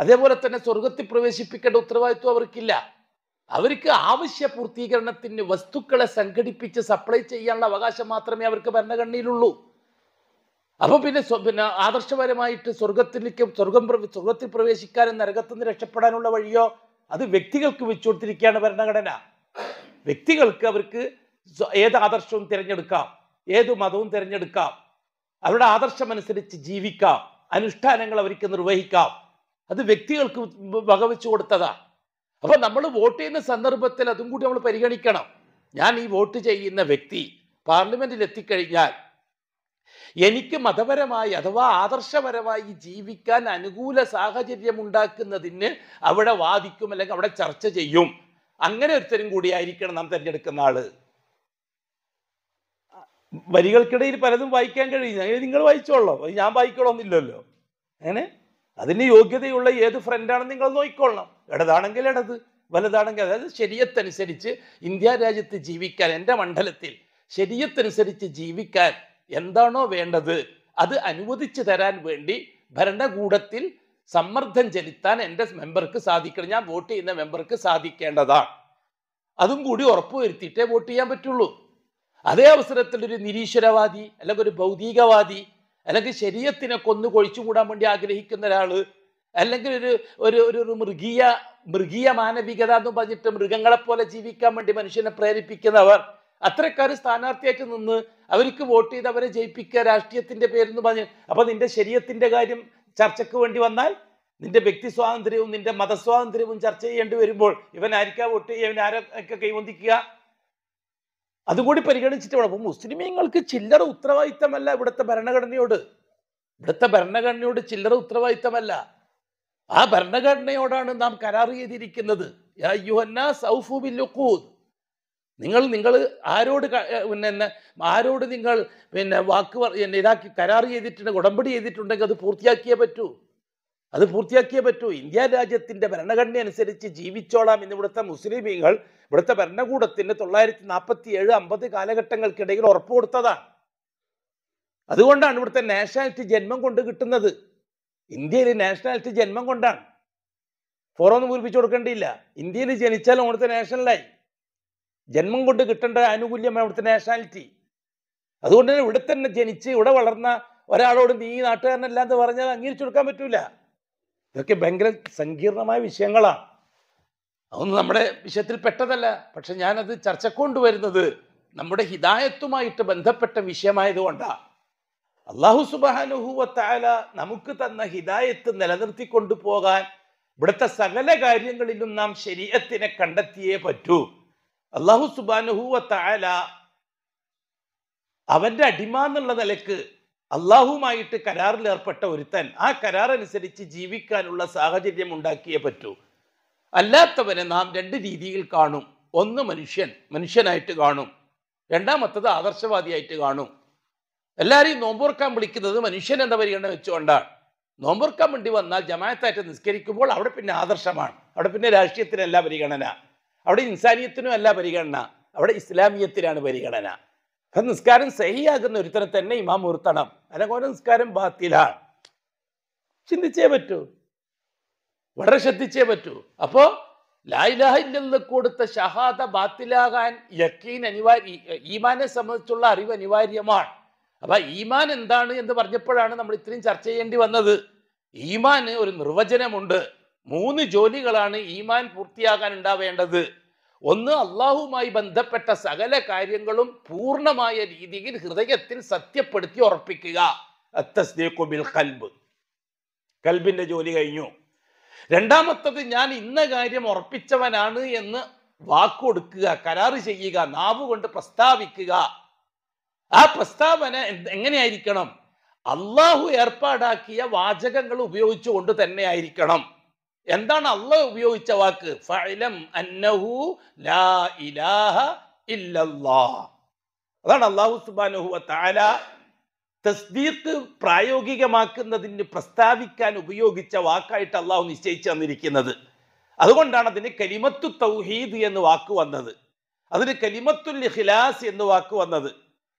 അതേപോലെ തന്നെ സ്വർഗത്തിൽ പ്രവേശിപ്പിക്കേണ്ട ഉത്തരവാദിത്വം അവർക്കില്ല അവർക്ക് ആവശ്യ പൂർത്തീകരണത്തിന് വസ്തുക്കളെ സംഘടിപ്പിച്ച് സപ്ലൈ ചെയ്യാനുള്ള അവകാശം മാത്രമേ അവർക്ക് ഭരണഘടനയിലുള്ളൂ അപ്പോൾ പിന്നെ പിന്നെ ആദർശപരമായിട്ട് സ്വർഗത്തിലേക്ക് സ്വർഗം സ്വർഗത്തിൽ പ്രവേശിക്കാനും നരകത്തിൽ നിന്ന് രക്ഷപ്പെടാനുള്ള വഴിയോ അത് വ്യക്തികൾക്ക് വെച്ചു കൊടുത്തിരിക്കുകയാണ് ഭരണഘടന വ്യക്തികൾക്ക് അവർക്ക് ഏത് ആദർശവും തിരഞ്ഞെടുക്കാം ഏത് മതവും തിരഞ്ഞെടുക്കാം അവരുടെ ആദർശമനുസരിച്ച് ജീവിക്കാം അനുഷ്ഠാനങ്ങൾ അവർക്ക് നിർവഹിക്കാം അത് വ്യക്തികൾക്ക് വകവെച്ചു കൊടുത്തതാ അപ്പൊ നമ്മൾ വോട്ട് ചെയ്യുന്ന സന്ദർഭത്തിൽ അതും കൂടി നമ്മൾ പരിഗണിക്കണം ഞാൻ ഈ വോട്ട് ചെയ്യുന്ന വ്യക്തി പാർലമെന്റിൽ എത്തിക്കഴിഞ്ഞാൽ എനിക്ക് മതപരമായി അഥവാ ആദർശപരമായി ജീവിക്കാൻ അനുകൂല സാഹചര്യം ഉണ്ടാക്കുന്നതിന് അവിടെ വാദിക്കും അല്ലെങ്കിൽ അവിടെ ചർച്ച ചെയ്യും അങ്ങനെ ഒരുത്തരും കൂടിയായിരിക്കണം നാം തിരഞ്ഞെടുക്കുന്ന ആള് വരികൾക്കിടയിൽ പലതും വായിക്കാൻ കഴിയും നിങ്ങൾ വായിച്ചോളൂ ഞാൻ വായിക്കണമെന്നില്ലല്ലോ അങ്ങനെ അതിന് യോഗ്യതയുള്ള ഏത് ഫ്രണ്ടാണെന്ന് നിങ്ങൾ നോക്കിക്കൊള്ളണം ഇടതാണെങ്കിൽ ഇടത് വലുതാണെങ്കിൽ അതായത് ശരീരത്തനുസരിച്ച് ഇന്ത്യ രാജ്യത്ത് ജീവിക്കാൻ എൻ്റെ മണ്ഡലത്തിൽ ശരീരത്തനുസരിച്ച് ജീവിക്കാൻ എന്താണോ വേണ്ടത് അത് അനുവദിച്ചു തരാൻ വേണ്ടി ഭരണകൂടത്തിൽ സമ്മർദ്ദം ചെലുത്താൻ എൻ്റെ മെമ്പർക്ക് സാധിക്കണം ഞാൻ വോട്ട് ചെയ്യുന്ന മെമ്പർക്ക് സാധിക്കേണ്ടതാണ് അതും കൂടി ഉറപ്പുവരുത്തിയിട്ടേ വോട്ട് ചെയ്യാൻ പറ്റുള്ളൂ അതേ അവസരത്തിൽ ഒരു നിരീശ്വരവാദി അല്ലെങ്കിൽ ഒരു ഭൗതികവാദി അല്ലെങ്കിൽ ശരീരത്തിനെ കൊന്നു കൂടാൻ വേണ്ടി ആഗ്രഹിക്കുന്ന ഒരാൾ അല്ലെങ്കിൽ ഒരു ഒരു ഒരു മൃഗീയ മൃഗീയ മാനവികത എന്ന് പറഞ്ഞിട്ട് മൃഗങ്ങളെപ്പോലെ ജീവിക്കാൻ വേണ്ടി മനുഷ്യനെ പ്രേരിപ്പിക്കുന്നവർ അത്രക്കാർ സ്ഥാനാർത്ഥിയായിട്ട് നിന്ന് അവർക്ക് വോട്ട് ചെയ്ത് അവരെ ജയിപ്പിക്കുക രാഷ്ട്രീയത്തിന്റെ പേരെന്ന് പറഞ്ഞ് അപ്പൊ നിന്റെ ശരീരത്തിന്റെ കാര്യം ചർച്ചയ്ക്ക് വേണ്ടി വന്നാൽ നിന്റെ വ്യക്തി സ്വാതന്ത്ര്യവും നിന്റെ മതസ്വാതന്ത്ര്യവും ചർച്ച ചെയ്യേണ്ടി വരുമ്പോൾ ഇവൻ ആർക്കാ വോട്ട് ചെയ്യുക ഇവൻ ആരൊക്കെ കൈവന്തിക്കുക അതുകൂടി പരിഗണിച്ചിട്ട് വേണം മുസ്ലിമീങ്ങൾക്ക് ചില്ലറ ഉത്തരവാദിത്തമല്ല ഇവിടുത്തെ ഭരണഘടനയോട് ഇവിടുത്തെ ഭരണഘടനയോട് ചില്ലറ ഉത്തരവാദിത്തമല്ല ആ ഭരണഘടനയോടാണ് നാം കരാർ ചെയ്തിരിക്കുന്നത് നിങ്ങൾ നിങ്ങൾ ആരോട് പിന്നെ ആരോട് നിങ്ങൾ പിന്നെ വാക്ക് ഇതാക്കി കരാർ ചെയ്തിട്ടുണ്ട് ഉടമ്പടി ചെയ്തിട്ടുണ്ടെങ്കിൽ അത് പൂർത്തിയാക്കിയേ പറ്റൂ അത് പൂർത്തിയാക്കിയേ പറ്റൂ ഇന്ത്യ രാജ്യത്തിൻ്റെ ഭരണഘടന അനുസരിച്ച് ജീവിച്ചോളാം എന്ന് ഇവിടുത്തെ മുസ്ലിം ഇവിടുത്തെ ഭരണകൂടത്തിന് തൊള്ളായിരത്തി നാൽപ്പത്തി ഏഴ് അമ്പത് കാലഘട്ടങ്ങൾക്കിടയിൽ ഉറപ്പ് കൊടുത്തതാണ് അതുകൊണ്ടാണ് ഇവിടുത്തെ നാഷണാലിറ്റി ജന്മം കൊണ്ട് കിട്ടുന്നത് ഇന്ത്യയിൽ നാഷണാലിറ്റി ജന്മം കൊണ്ടാണ് ഫോറൊന്നും പൂരിപ്പിച്ചു കൊടുക്കേണ്ടിയില്ല ഇന്ത്യയിൽ ജനിച്ചാൽ അവിടുത്തെ നാഷണലായി ജന്മം കൊണ്ട് കിട്ടേണ്ട ആനുകൂല്യമാണ് അവിടുത്തെ നാഷണാലിറ്റി അതുകൊണ്ട് തന്നെ ഇവിടെ തന്നെ ജനിച്ച് ഇവിടെ വളർന്ന ഒരാളോട് നീ നാട്ടുകാരനല്ല എന്ന് പറഞ്ഞാൽ അംഗീകരിച്ചു കൊടുക്കാൻ പറ്റൂല ഇതൊക്കെ ഭയങ്കര സങ്കീർണമായ വിഷയങ്ങളാണ് അതൊന്നും നമ്മുടെ വിഷയത്തിൽ പെട്ടതല്ല പക്ഷെ ഞാനത് ചർച്ച കൊണ്ടുവരുന്നത് നമ്മുടെ ഹിദായത്തുമായിട്ട് ബന്ധപ്പെട്ട വിഷയമായതുകൊണ്ടാണ് അള്ളാഹു സുബാനുഹുവത്തായ നമുക്ക് തന്ന ഹിദായത്ത് നിലനിർത്തി കൊണ്ടുപോകാൻ ഇവിടുത്തെ സകല കാര്യങ്ങളിലും നാം ശരീരത്തിനെ കണ്ടെത്തിയേ പറ്റൂ അള്ളാഹു സുബാനുഹൂവത്തായാല അവന്റെ അടിമ എന്നുള്ള നിലക്ക് അള്ളാഹുമായിട്ട് കരാറിലേർപ്പെട്ട ഒരുത്തൻ ആ കരാർ അനുസരിച്ച് ജീവിക്കാനുള്ള സാഹചര്യം ഉണ്ടാക്കിയേ പറ്റൂ അല്ലാത്തവനെ നാം രണ്ട് രീതിയിൽ കാണും ഒന്ന് മനുഷ്യൻ മനുഷ്യനായിട്ട് കാണും രണ്ടാമത്തത് ആദർശവാദിയായിട്ട് കാണും എല്ലാവരെയും നോമ്പോർക്കാൻ വിളിക്കുന്നത് മനുഷ്യൻ എന്ന പരിഗണന വെച്ചുകൊണ്ടാണ് നോമ്പോർക്കാൻ വേണ്ടി വന്നാൽ ജമായത്തായിട്ട് നിസ്കരിക്കുമ്പോൾ അവിടെ പിന്നെ ആദർശമാണ് അവിടെ പിന്നെ രാഷ്ട്രീയത്തിനല്ല പരിഗണന അവിടെ ഇൻസാനിയത്തിനും അല്ല പരിഗണന അവിടെ ഇസ്ലാമിയത്തിനാണ് പരിഗണന അത് നിസ്കാരം സഹിയാകുന്ന ഒരുത്തനെ തന്നെ ഇമാം ഉയർത്തണം അല്ലെങ്കിൽ നിസ്കാരം ബാത്തിലാണ് ചിന്തിച്ചേ പറ്റൂ വളരെ ശ്രദ്ധിച്ചേ പറ്റൂ അപ്പോ ലായിലാഹില്ലെന്ന് കൊടുത്ത ഷഹാദ ബാത്തിലാകാൻ യക്കീൻ അനിവാര്യ ഈമാനെ സംബന്ധിച്ചുള്ള അറിവ് അനിവാര്യമാണ് അപ്പൊ ഈമാൻ എന്താണ് എന്ന് പറഞ്ഞപ്പോഴാണ് നമ്മൾ ഇത്രയും ചർച്ച ചെയ്യേണ്ടി വന്നത് ഈമാന് ഒരു നിർവചനമുണ്ട് മൂന്ന് ജോലികളാണ് ഈമാൻ പൂർത്തിയാകാൻ ഉണ്ടാവേണ്ടത് ഒന്ന് അള്ളാഹുമായി ബന്ധപ്പെട്ട സകല കാര്യങ്ങളും പൂർണ്ണമായ രീതിയിൽ ഹൃദയത്തിൽ സത്യപ്പെടുത്തി ഉറപ്പിക്കുക ബിൽ കൽബ് കൽബിന്റെ ജോലി കഴിഞ്ഞു രണ്ടാമത്തത് ഞാൻ ഇന്ന കാര്യം ഉറപ്പിച്ചവനാണ് എന്ന് വാക്കൊടുക്കുക കരാറ് ചെയ്യുക നാവ് കൊണ്ട് പ്രസ്താവിക്കുക ആ പ്രസ്താവന എങ്ങനെയായിരിക്കണം അള്ളാഹു ഏർപ്പാടാക്കിയ വാചകങ്ങൾ ഉപയോഗിച്ചുകൊണ്ട് തന്നെ ആയിരിക്കണം എന്താണ് അള്ളാഹ് ഉപയോഗിച്ച വാക്ക് അന്നഹു ലാ ഇലാഹ അതാണ് അള്ളാഹു സുബാനഹു താല തസ്ദീഖ് പ്രായോഗികമാക്കുന്നതിന് പ്രസ്താവിക്കാൻ ഉപയോഗിച്ച വാക്കായിട്ട് അള്ളാഹു നിശ്ചയിച്ചു തന്നിരിക്കുന്നത് അതുകൊണ്ടാണ് അതിന് കലിമത്തു തൗഹീദ് എന്ന് വാക്ക് വന്നത് അതിന് കലിമത്തുൽ ഇഖ്ലാസ് എന്ന് വാക്ക് വന്നത്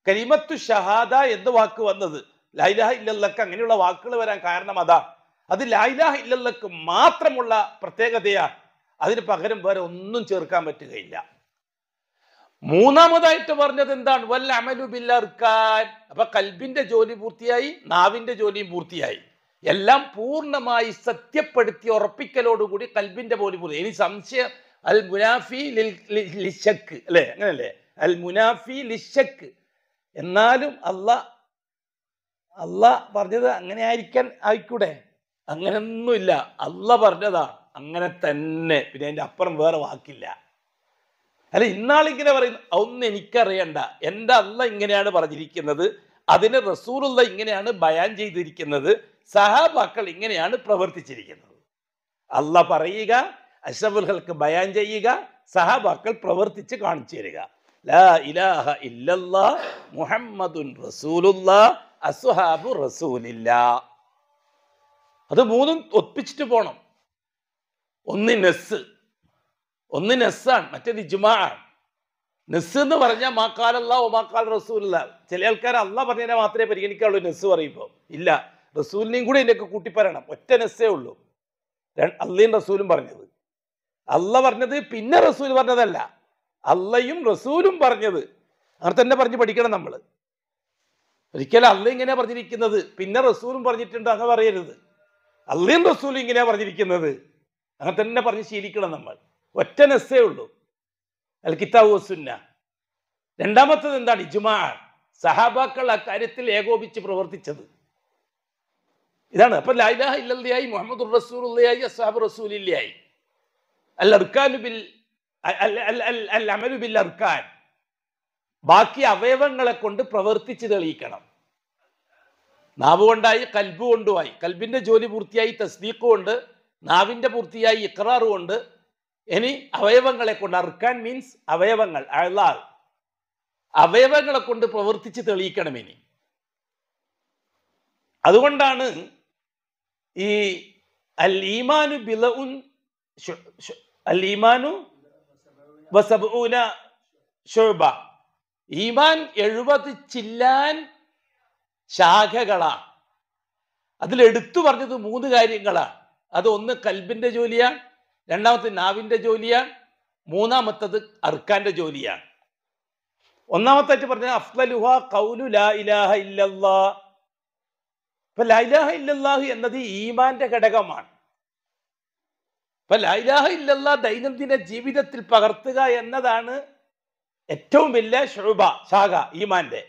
കലിമത്തു ഷഹാദ എന്ന് വാക്ക് വന്നത് ലൈലഹ ഇല്ലല്ലക്ക് അങ്ങനെയുള്ള വാക്കുകൾ വരാൻ കാരണം അതാ അത് ലായിലാഹ ഇല്ലല്ലക്ക് മാത്രമുള്ള പ്രത്യേകതയാണ് അതിന് പകരം വേറെ ഒന്നും ചേർക്കാൻ പറ്റുകയില്ല മൂന്നാമതായിട്ട് പറഞ്ഞത് എന്താണ് വല്ല അമലു ബില്ലർക്കാൻ അപ്പൊ കൽബിന്റെ ജോലി പൂർത്തിയായി നാവിന്റെ ജോലിയും പൂർത്തിയായി എല്ലാം പൂർണ്ണമായി സത്യപ്പെടുത്തി ഉറപ്പിക്കലോടുകൂടി കൽബിന്റെ ജോലി പൂർത്തി ഇനി സംശയം അൽ മുനാഫി ലിഷക്ക് അല്ലേ അങ്ങനല്ലേ അൽ മുനാഫി ലിഷക്ക് എന്നാലും അല്ല അല്ല പറഞ്ഞത് അങ്ങനെ ആയിരിക്കാൻ ആയിക്കൂടെ അങ്ങനൊന്നുമില്ല അല്ല പറഞ്ഞതാ അങ്ങനെ തന്നെ പിന്നെ എൻ്റെ അപ്പുറം വേറെ വാക്കില്ല അല്ല ഇന്നാളിങ്ങനെ പറയുന്നു അതൊന്നും എനിക്കറിയണ്ട എൻ്റെ അല്ല ഇങ്ങനെയാണ് പറഞ്ഞിരിക്കുന്നത് അതിന് റസൂറുള്ള ഇങ്ങനെയാണ് ബയാൻ ചെയ്തിരിക്കുന്നത് സഹാബാക്കൾ ഇങ്ങനെയാണ് പ്രവർത്തിച്ചിരിക്കുന്നത് അല്ല പറയുക അഷബുൽഹൽക്ക് ബയാൻ ചെയ്യുക സഹാബാക്കൾ പ്രവർത്തിച്ച് കാണിച്ചു തരിക ലാ ഇലാഹ ഇല്ലല്ലാ മുഹമ്മദുൻ റസൂലുള്ള അസുഹാബു റസൂലില്ല അത് മൂന്നും ഒപ്പിച്ചിട്ട് പോകണം ഒന്ന് നെസ് ഒന്ന് നെസ്സാണ് മറ്റേത് ഇജ്മാ ആണ് നെസ് എന്ന് പറഞ്ഞാൽ മാക്കാലല്ല അല്ല ഒമാക്കാൽ റസൂലല്ല ചില ആൾക്കാർ അല്ല പറഞ്ഞതിനെ മാത്രമേ പരിഗണിക്കാവുള്ളൂ നെസ് പറയുമ്പോൾ ഇല്ല റസൂലിനെയും കൂടി എന്നൊക്കെ കൂട്ടിപ്പറയണം ഒറ്റ നെസ്സേ ഉള്ളൂ അല്ലയും റസൂലും പറഞ്ഞത് അല്ല പറഞ്ഞത് പിന്നെ റസൂൽ പറഞ്ഞതല്ല അല്ലയും റസൂലും പറഞ്ഞത് അങ്ങനെ തന്നെ പറഞ്ഞ് പഠിക്കണം നമ്മൾ ഒരിക്കലും അല്ല ഇങ്ങനെ പറഞ്ഞിരിക്കുന്നത് പിന്നെ റസൂലും പറഞ്ഞിട്ടുണ്ട് അങ്ങനെ പറയരുത് അള്ളീൻ റസൂൽ ഇങ്ങനെയാണ് പറഞ്ഞിരിക്കുന്നത് അങ്ങനെ തന്നെ പറഞ്ഞ് ശീലിക്കണം നമ്മൾ ഒറ്റ നെസ്സേ ഉള്ളൂ അൽ കിതാബ് സുന്ന രണ്ടാമത്തത് എന്താണ് ഇജുമാ സഹാബാക്കൾ ആ കാര്യത്തിൽ ഏകോപിച്ച് പ്രവർത്തിച്ചത് ഇതാണ് അപ്പൊ ലൈലാഹ ഇല്ലയായി മുഹമ്മദ് റസൂലിയായി അസാബ് റസൂലില്ലായി അൽ അർക്കാനു ബിൽ അൽ അമലു ബിൽ അർക്കാൻ ബാക്കി അവയവങ്ങളെ കൊണ്ട് പ്രവർത്തിച്ച് തെളിയിക്കണം നാവ് കൊണ്ടായി കൽബ് കൊണ്ടുമായി കൽബിൻ്റെ ജോലി പൂർത്തിയായി തസ്ദീഖ് കൊണ്ട് നാവിൻ്റെ പൂർത്തിയായി ഇക്രാറ് കൊണ്ട് ഇനി അവയവങ്ങളെ കൊണ്ട് അർക്കാൻ മീൻസ് അവയവങ്ങൾ അഴലാർ അവയവങ്ങളെ കൊണ്ട് പ്രവർത്തിച്ച് തെളിയിക്കണം ഇനി അതുകൊണ്ടാണ് ഈ അൽ ഈമാനു ബില ഉൻ അൽ ഈമാനു വസബൂന ഷോബ ഈമാൻ എഴുപത് ചില്ലാൻ ശാഖകളാണ് അതിലെടുത്തു പറഞ്ഞത് മൂന്ന് കാര്യങ്ങളാണ് അത് ഒന്ന് കൽബിൻ്റെ ജോലിയാണ് രണ്ടാമത്തെ നാവിൻ്റെ ജോലിയാണ് മൂന്നാമത്തത് അർക്കാൻ്റെ ജോലിയാണ് ഒന്നാമത്തായിട്ട് പറഞ്ഞത് അഫ്ലലുഹ കൗലു ലാ ഇലാഹ ഇല്ലല്ലാ ഇപ്പൊ ലൈലാഹ ഇല്ലല്ലാഹ് എന്നത് ഈമാന്റെ ഘടകമാണ് ഇപ്പൊ ലൈലാഹ ഇല്ലല്ലാ ദൈനംദിന ജീവിതത്തിൽ പകർത്തുക എന്നതാണ് ഏറ്റവും വലിയ ശുഭ ശാഖ ഈമാന്റെ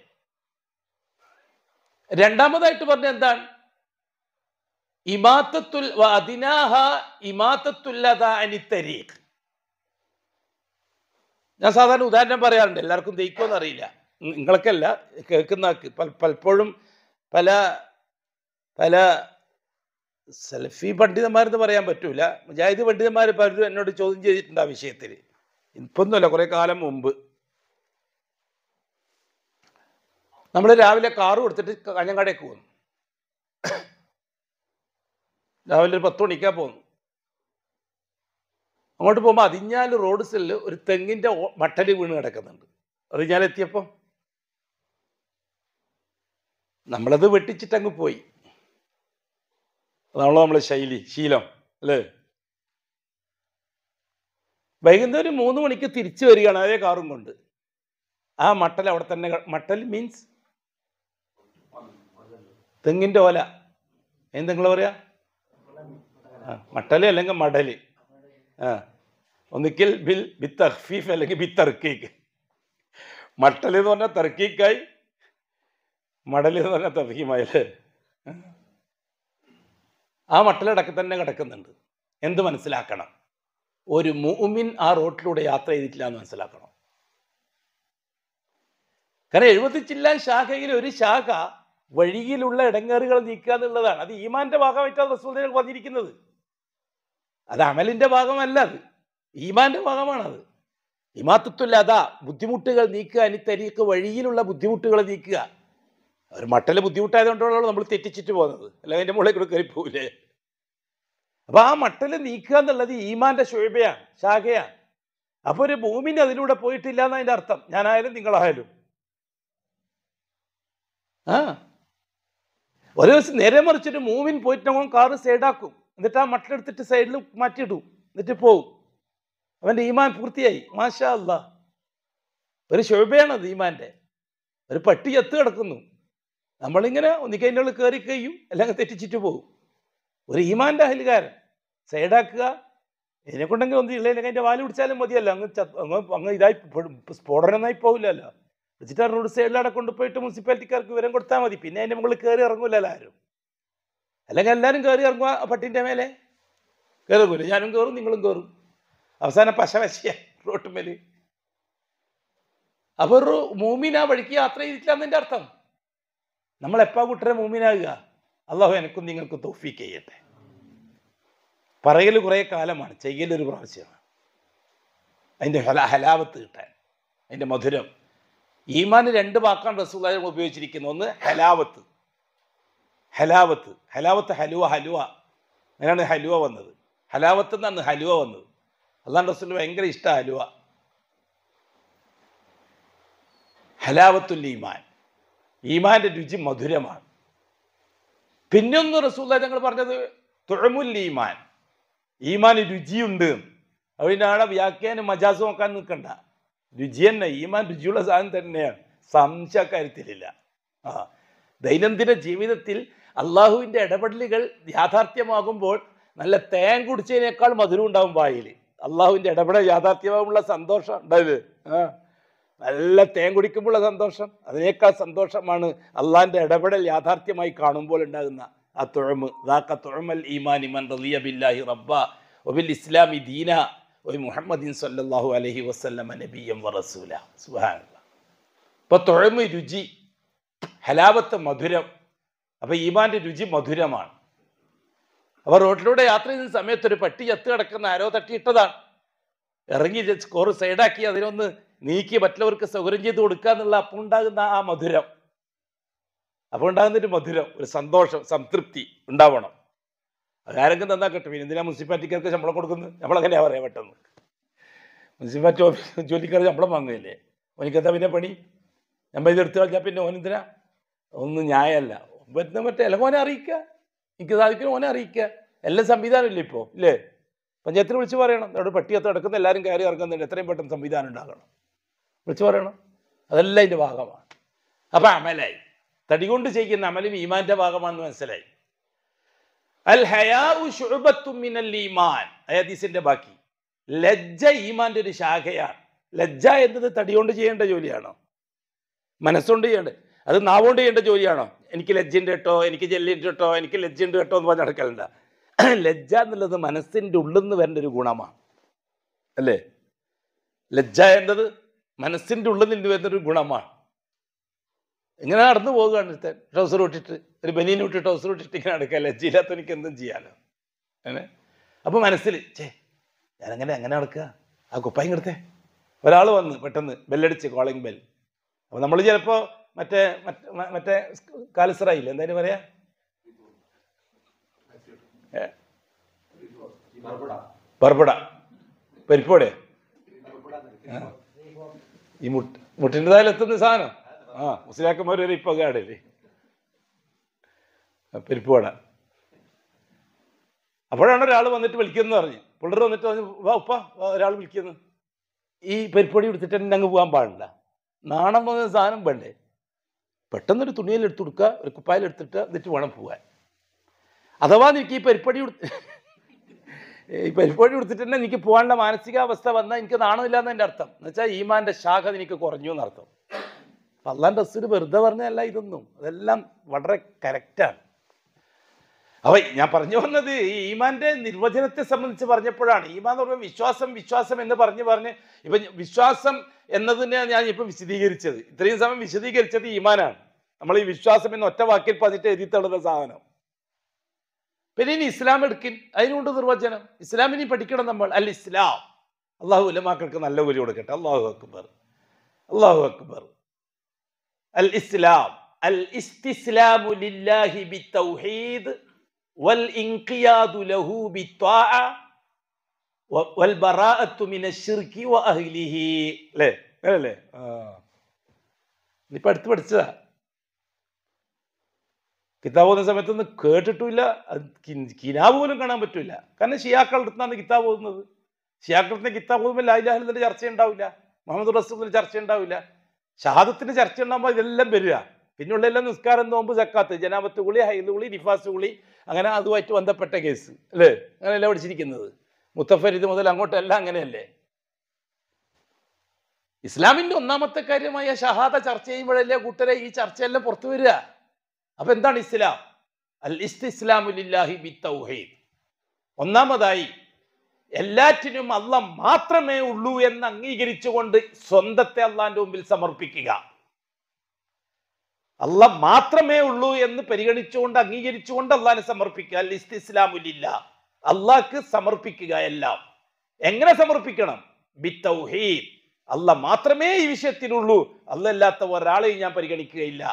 രണ്ടാമതായിട്ട് പറഞ്ഞ എന്താണ് ഇമാത്തത്തുൽ അതിനാഹ ഞാൻ സാധാരണ ഉദാഹരണം പറയാറുണ്ട് എല്ലാവർക്കും ദയിക്കുമെന്ന് അറിയില്ല നിങ്ങൾക്കല്ല കേൾക്കുന്ന പലപ്പോഴും പല പല സെൽഫി പണ്ഡിതന്മാരെന്ന് പറയാൻ പറ്റൂല മുജാഹിദ് പണ്ഡിതന്മാർ പലരും എന്നോട് ചോദ്യം ചെയ്തിട്ടുണ്ട് ആ വിഷയത്തിൽ ഇപ്പൊന്നുമല്ല കുറേ കാലം മുമ്പ് നമ്മൾ രാവിലെ കാറ് കൊടുത്തിട്ട് കാഞ്ഞങ്ങാടേക്ക് പോന്നു രാവിലെ ഒരു പത്ത് മണിക്കാ പോന്നു അങ്ങോട്ട് പോകുമ്പോൾ അതിഞ്ഞാൽ റോഡ് സെല്ലിൽ ഒരു തെങ്ങിൻ്റെ മട്ടല് വീണ് കിടക്കുന്നുണ്ട് അതിഞ്ഞാൽ എത്തിയപ്പോൾ നമ്മളത് വെട്ടിച്ചിട്ടങ്ങ് പോയി അതാണല്ലോ നമ്മളെ ശൈലി ശീലം അല്ലേ വൈകുന്നേരം മൂന്ന് മണിക്ക് തിരിച്ചു വരികയാണ് അതേ കാറും കൊണ്ട് ആ മട്ടൽ അവിടെ തന്നെ മട്ടൽ മീൻസ് തെങ്ങിൻ്റെ ഓല എന്തെങ്കിലും പറയാ ആ മട്ടല് അല്ലെങ്കിൽ മടല് ആ ഒന്നിക്കിൽ ബിൽ ബിത്തഹ്ഫീഫ് അല്ലെങ്കിൽ തർക്കീക്ക് മട്ടൽ എന്ന് പറഞ്ഞാൽ തർക്കീക്കായി മടൽ എന്ന് പറഞ്ഞാൽ തർക്കീമായി അല്ലേ ആ മട്ടലടക്ക് തന്നെ കിടക്കുന്നുണ്ട് എന്ത് മനസ്സിലാക്കണം ഒരു മുഅ്മിൻ ആ റോട്ടിലൂടെ യാത്ര ചെയ്തിട്ടില്ല എന്ന് മനസ്സിലാക്കണം കാരണം എഴുപത്തി ചില്ലാൻ ശാഖയിൽ ഒരു ശാഖ വഴിയിലുള്ള ഇടങ്ങേറുകൾ നീക്കുക എന്നുള്ളതാണ് അത് ഈമാന്റെ ഭാഗമായിട്ടാണ് റസൂദിനെ പറഞ്ഞിരിക്കുന്നത് അത് അമലിന്റെ ഭാഗമല്ല അത് ഈമാന്റെ ഭാഗമാണത് ഇമാത്തത്തുല്ല അതാ ബുദ്ധിമുട്ടുകൾ നീക്കുക അനിത്തരീക്ക് വഴിയിലുള്ള ബുദ്ധിമുട്ടുകൾ നീക്കുക ഒരു മട്ടല് ബുദ്ധിമുട്ടായതുകൊണ്ടുള്ള നമ്മൾ തെറ്റിച്ചിട്ട് പോകുന്നത് അല്ല അതിന്റെ മുകളിൽ കൂടെ കയറി പോവില്ലേ അപ്പൊ ആ മട്ടല് നീക്കുക എന്നുള്ളത് ഈമാന്റെ ശോഭയാണ് ശാഖയാണ് അപ്പൊ ഒരു ഭൂമിന് അതിലൂടെ പോയിട്ടില്ല എന്നതിൻ്റെ അർത്ഥം ഞാനായാലും നിങ്ങളായാലും ആ ഒരു ദിവസം നേരെ മറിച്ചിട്ട് മൂവിൻ പോയിട്ടവൻ കാറ് സൈഡാക്കും എന്നിട്ട് ആ മട്ടിലെടുത്തിട്ട് സൈഡിൽ മാറ്റിയിടും എന്നിട്ട് പോവും അവൻ്റെ ഈമാൻ പൂർത്തിയായി മാഷാ അല്ല ഒരു അത് ഈമാൻ്റെ ഒരു പട്ടി എത്ത് കിടക്കുന്നു നമ്മളിങ്ങനെ ഒന്നിക്കൽ കയറി കഴിയും അല്ലെങ്കിൽ തെറ്റിച്ചിട്ട് പോകും ഒരു ഈമാൻ്റെ അഹലുകാരൻ സൈഡാക്കുക ഇതിനെ കൊണ്ടെങ്കിൽ ഒന്ന് ഇല്ലെങ്കിൽ അതിൻ്റെ വാല് പിടിച്ചാലും മതിയല്ലോ അങ്ങ് അങ്ങ് അങ്ങ് ഇതായി സ്ഫോടനമായി പോകില്ലല്ലോ വെച്ചിട്ട് റോഡ് സൈഡിലവിടെ കൊണ്ടുപോയിട്ട് മുനിസിപ്പാലിറ്റിക്കാർക്ക് വിവരം കൊടുത്താൽ മതി പിന്നെ അതിൻ്റെ മുകളിൽ കയറി ഇറങ്ങൂല എല്ലാവരും അല്ലെങ്കിൽ എല്ലാവരും കയറി ഇറങ്ങുക പട്ടിൻ്റെ മേലെ കയറുകൂല ഞാനും കയറും നിങ്ങളും കയറും അവസാനം പശ പശയ റോട്ടുമേൽ അപ്പോൾ ഒരു മൂമിന വഴിക്ക് യാത്ര ചെയ്തിട്ടില്ല എന്നതിൻ്റെ അർത്ഥം നമ്മൾ എപ്പോൾ കുട്ടരെ മൂമിനാകുക അള്ളാഹു എനക്കും നിങ്ങൾക്കും തോഫീക്ക് ചെയ്യട്ടെ പറയൽ കുറേ കാലമാണ് ചെയ്യലൊരു ഒരു പ്രാവശ്യമാണ് അതിൻ്റെ ഹലാവത്ത് കിട്ടാൻ അതിൻ്റെ മധുരം ഈമാന് രണ്ട് വാക്കാണ് റസൂലായ ഉപയോഗിച്ചിരിക്കുന്നത് ഒന്ന് ഹലാവത്ത് ഹലാവത്ത് ഹലാവത്ത് ഹലുവ ഹലുവ അങ്ങനെയാണ് ഹലുവ വന്നത് ഹലാവത്ത് എന്നാണ് ഹലുവ വന്നത് അള്ളാഹ് റസൂൽ ഭയങ്കര ഇഷ്ട ഹലുവ ഹലാവത്തുൽ ഈമാൻ ഈമാന്റെ രുചി മധുരമാണ് പിന്നൊന്ന് റസൂല്ല ഞങ്ങൾ പറഞ്ഞത് തുഴമുൽ ഈമാൻ ഈമാന് രുചിയുണ്ട് അതിനാണ് വ്യാഖ്യാനം മജാസ് നോക്കാൻ നിൽക്കണ്ട രുചി തന്നെ ഈമാൻ രുചിയുള്ള സാധനം തന്നെയാണ് സംശയ കാര്യത്തിലില്ല ആ ദൈനംദിന ജീവിതത്തിൽ അള്ളാഹുവിൻ്റെ ഇടപെടലുകൾ യാഥാർത്ഥ്യമാകുമ്പോൾ നല്ല തേൻ കുടിച്ചതിനേക്കാൾ മധുരം ഉണ്ടാവും വായിൽ അള്ളാഹുവിൻ്റെ ഇടപെടൽ യാഥാർത്ഥ്യമാകുമ്പോൾ സന്തോഷം ഉണ്ടായത് ആ നല്ല തേൻ കുടിക്കുമ്പോഴുള്ള സന്തോഷം അതിനേക്കാൾ സന്തോഷമാണ് അള്ളാഹിൻ്റെ ഇടപെടൽ യാഥാർത്ഥ്യമായി കാണുമ്പോൾ ഉണ്ടാകുന്ന ആ തുഴമ് ദാക്ക തുഴമൽ ഈമാൻ ബില്ലാഹി റബ്ബ ഒബിൽ ഇസ്ലാമി ദീന ഒരു മുഹമ്മദിൻ സല്ലാഹു അലഹി വസ്ല്ലമ നബിയം വറസൂല സുഹാനുള്ള അപ്പോൾ തൊഴമ് രുചി ഹലാവത്ത് മധുരം അപ്പോൾ ഈമാന്റെ രുചി മധുരമാണ് അപ്പോൾ റോഡിലൂടെ യാത്ര ചെയ്യുന്ന സമയത്ത് ഒരു പട്ടി ചത്ത് കിടക്കുന്ന ആരോ തട്ടിയിട്ടതാണ് ഇറങ്ങി സ്കോർ സൈഡാക്കി അതിനൊന്ന് നീക്കി മറ്റുള്ളവർക്ക് സൗകര്യം ചെയ്ത് കൊടുക്കുക എന്നുള്ള അപ്പോൾ ഉണ്ടാകുന്ന ആ മധുരം അപ്പോൾ ഒരു മധുരം ഒരു സന്തോഷം സംതൃപ്തി ഉണ്ടാവണം അതാരൊക്കെ തന്നാൽ കിട്ടും എന്തിനാ മുനിസിപ്പാലിറ്റിക്കാർക്ക് ശമ്പളം കൊടുക്കുന്നത് നമ്മളങ്ങനെ പറയാം പെട്ടെന്ന് മുനിസിപ്പാലിറ്റി ഓഫീസ് ജോലിക്കാർ ശമ്പളം വാങ്ങുകയില്ലേ ഓനിക്കെന്താ പിന്നെ പണി നമ്മൾ എടുത്തു കളിച്ചാൽ പിന്നെ ഓനെന്തിനാ ഒന്നും ന്യായമല്ല പറ്റുന്ന മറ്റേ അല്ല ഓനെ അറിയിക്കുക എനിക്ക് സാധിക്കുന്ന ഓനെ അറിയിക്കുക എല്ലാം സംവിധാനമില്ല ഇപ്പോൾ ഇല്ലേ പഞ്ചായത്തിന് വിളിച്ച് പറയണം അവിടെ പട്ടിയത്ത് കിടക്കുന്ന എല്ലാവരും കയറി ഇറങ്ങുന്നുണ്ട് എത്രയും പെട്ടെന്ന് സംവിധാനം ഉണ്ടാകണം വിളിച്ചു പറയണം അതെല്ലാം അതിൻ്റെ ഭാഗമാണ് അപ്പം അമലായി തടി കൊണ്ട് ചെയ്യുന്ന അമലും ഈമാൻ്റെ ഭാഗമാണെന്ന് മനസ്സിലായി അൽ ഹയാഉ ഈമാൻ ബാക്കി ലജ്ജ ഈമാന്റെ ഒരു ശാഖയാണ് ലജ്ജ എന്നത് തടികൊണ്ട് ചെയ്യേണ്ട ജോലിയാണോ മനസ്സുകൊണ്ട് ചെയ്യേണ്ടത് അത് നാവുകൊണ്ട് ചെയ്യേണ്ട ജോലിയാണോ എനിക്ക് ലജ്ജിൻ്റെ കേട്ടോ എനിക്ക് ജെല്ലിൻ്റെ കേട്ടോ എനിക്ക് ലജ്ജിൻ്റെ കേട്ടോ എന്ന് പറഞ്ഞ് നടക്കലുണ്ട ലജ്ജ എന്നുള്ളത് മനസ്സിൻ്റെ ഉള്ളിൽ നിന്ന് വരേണ്ട ഒരു ഗുണമാണ് അല്ലേ ലജ്ജ എന്നത് മനസ്സിൻ്റെ ഉള്ളിൽ നിന്ന് വരുന്നൊരു ഗുണമാണ് ഇങ്ങനെ നടന്നു പോവുകയാണ് ഒരുത്തൻ ട്രൗസർ ഇട്ടിട്ട് ഒരു ബനീൻ ഇട്ട് ട്രൗസർ ഇട്ടിട്ട് ഇങ്ങനെ നടക്കല്ലേ എനിക്ക് എന്തും ചെയ്യാലോ അങ്ങനെ അപ്പോൾ മനസ്സിൽ ചേ ഞാനങ്ങനെ അങ്ങനെ നടക്കുക ആ കുപ്പായം കിടത്തേ ഒരാൾ വന്ന് പെട്ടെന്ന് ബെല്ലടിച്ച് കോളിംഗ് ബെൽ അപ്പോൾ നമ്മൾ ചിലപ്പോ മറ്റേ മറ്റേ കാലസറായില്ല എന്തായാലും പറയാ പറപ്പട പരിപ്പോടെ ഈ മുട്ട് മുട്ടിൻ്റെതായാലും എത്തുന്ന സാധനം ആ മുസ്ലിയാക്കന്മാരൊരു ഇപ്പൊ കാടില്ലേ പെരുപ്പുവട അപ്പോഴാണ് ഒരാൾ വന്നിട്ട് വിളിക്കുന്നത് പറഞ്ഞു പിള്ളേർ വന്നിട്ട് പറഞ്ഞു വാ ഉപ്പ ഒരാൾ വിളിക്കുന്നു ഈ പെരുപ്പടി എടുത്തിട്ട് തന്നെ അങ്ങ് പോകാൻ പാടില്ല നാണം വന്ന സാധനം വേണ്ടേ പെട്ടെന്നൊരു തുണിയിൽ എടുത്തു കൊടുക്കുക ഒരു കുപ്പായിൽ എടുത്തിട്ട് എന്നിട്ട് വേണം പോകാൻ അഥവാ എനിക്ക് ഈ പരിപ്പടി ഈ പരിപ്പടി എടുത്തിട്ട് തന്നെ എനിക്ക് പോകാനുള്ള മാനസികാവസ്ഥ വന്നാൽ എനിക്ക് നാണമില്ല എന്നതിൻ്റെ അർത്ഥം എന്ന് വെച്ചാൽ ഈമാൻ്റെ ശാഖ എനിക്ക് കുറഞ്ഞു എന്നർത്ഥം അള്ളാൻ്റെ റസൂൽ വെറുതെ പറഞ്ഞല്ല ഇതൊന്നും അതെല്ലാം വളരെ കറക്റ്റാണ് അപ്പോൾ ഞാൻ പറഞ്ഞു വന്നത് ഈമാൻ്റെ നിർവചനത്തെ സംബന്ധിച്ച് പറഞ്ഞപ്പോഴാണ് ഈമാൻ എന്ന് പറയുമ്പോൾ വിശ്വാസം വിശ്വാസം എന്ന് പറഞ്ഞ് പറഞ്ഞ് ഇപ്പം വിശ്വാസം എന്നതിനെ ഞാൻ ഇപ്പം വിശദീകരിച്ചത് ഇത്രയും സമയം വിശദീകരിച്ചത് ഈമാനാണ് നമ്മൾ ഈ വിശ്വാസം എന്ന് ഒറ്റ വാക്കിൽ പതിട്ട് എഴുതി തള്ളുന്ന സാധനം പിന്നെ ഇനി ഇസ്ലാം എടുക്കിൻ അതിനുകൊണ്ട് നിർവചനം ഇസ്ലാമിനി പഠിക്കണം നമ്മൾ അൽ ഇസ്ലാം അള്ളാഹു ഉലമാക്കൾക്ക് നല്ല ഒരു കൊടുക്കട്ടെ അള്ളാഹു അക്ബർ അള്ളാഹു അക്ബർ അൽ ഇസ്ലാം അൽ ഇസ്തിസ്ലാമു ലില്ലാഹി ബിത്തൗഹീദ് വൽ ഇൻഖിയാദു ലഹു ബിത്വാഅ വൽ ബറാഅത്തു മിന ശിർകി വ അഹ്ലിഹി അല്ലേ അല്ലേ ഇപ്പൊ അടുത്ത് പഠിച്ചതാ കിതാബ് ഓതുന്ന സമയത്തൊന്നും കേട്ടിട്ടില്ല കിനാബ് പോലും കാണാൻ പറ്റില്ല കാരണം ഷിയാക്കളുടെ അടുത്താണ് കിതാബ് ഓതുന്നത് ഷിയാക്കളുടെ കിതാബ് ഓതുമ്പോൾ ലാഹിലാഹിലിന്റെ ചർച്ച ഉണ്ടാവില്ല മുഹമ്മദ് റസൂലിന്റെ ചർച്ച ഉണ്ടാവില്ല ഷഹാദത്തിന്റെ ചർച്ച ഉണ്ടാകുമ്പോൾ ഇതെല്ലാം വരിക പിന്നുള്ള എല്ലാം നിസ്കാരം നോമ്പ് സക്കാത്ത് ജനാബത്ത് കുളി ഹൈദ് കുളി നിഫാസ് കുളി അങ്ങനെ അതുമായിട്ട് ബന്ധപ്പെട്ട കേസ് അല്ലേ അങ്ങനെയല്ല പഠിച്ചിരിക്കുന്നത് മുത്തഫരിദ് മുതൽ അങ്ങോട്ടെല്ലാം അങ്ങനെയല്ലേ ഇസ്ലാമിന്റെ ഒന്നാമത്തെ കാര്യമായ ഷഹാദ ചർച്ച ചെയ്യുമ്പോഴല്ലേ കൂട്ടരെ ഈ ചർച്ചയെല്ലാം പുറത്തു വരിക അപ്പൊ എന്താണ് ഇസ്ലാം അൽ ഇസ്ലാമുലില്ലാഹി ബി തൗഹീദ് ഒന്നാമതായി എല്ലാറ്റിനും അല്ല മാത്രമേ ഉള്ളൂ എന്ന് അംഗീകരിച്ചുകൊണ്ട് സ്വന്തത്തെ അള്ളാന്റെ മുമ്പിൽ സമർപ്പിക്കുക അല്ല മാത്രമേ ഉള്ളൂ എന്ന് പരിഗണിച്ചുകൊണ്ട് അംഗീകരിച്ചുകൊണ്ട് അള്ളാനെ സമർപ്പിക്കുക ലിസ്റ്റ് ഇസ്തിസ്ലാമുലില്ല അള്ളാഹ്ക്ക് സമർപ്പിക്കുക എല്ലാം എങ്ങനെ സമർപ്പിക്കണം ബിത്തൗഹീദ് അല്ല മാത്രമേ ഈ വിഷയത്തിലുള്ളൂ അല്ലല്ലാത്ത ഒരാളെയും ഞാൻ പരിഗണിക്കുകയില്ല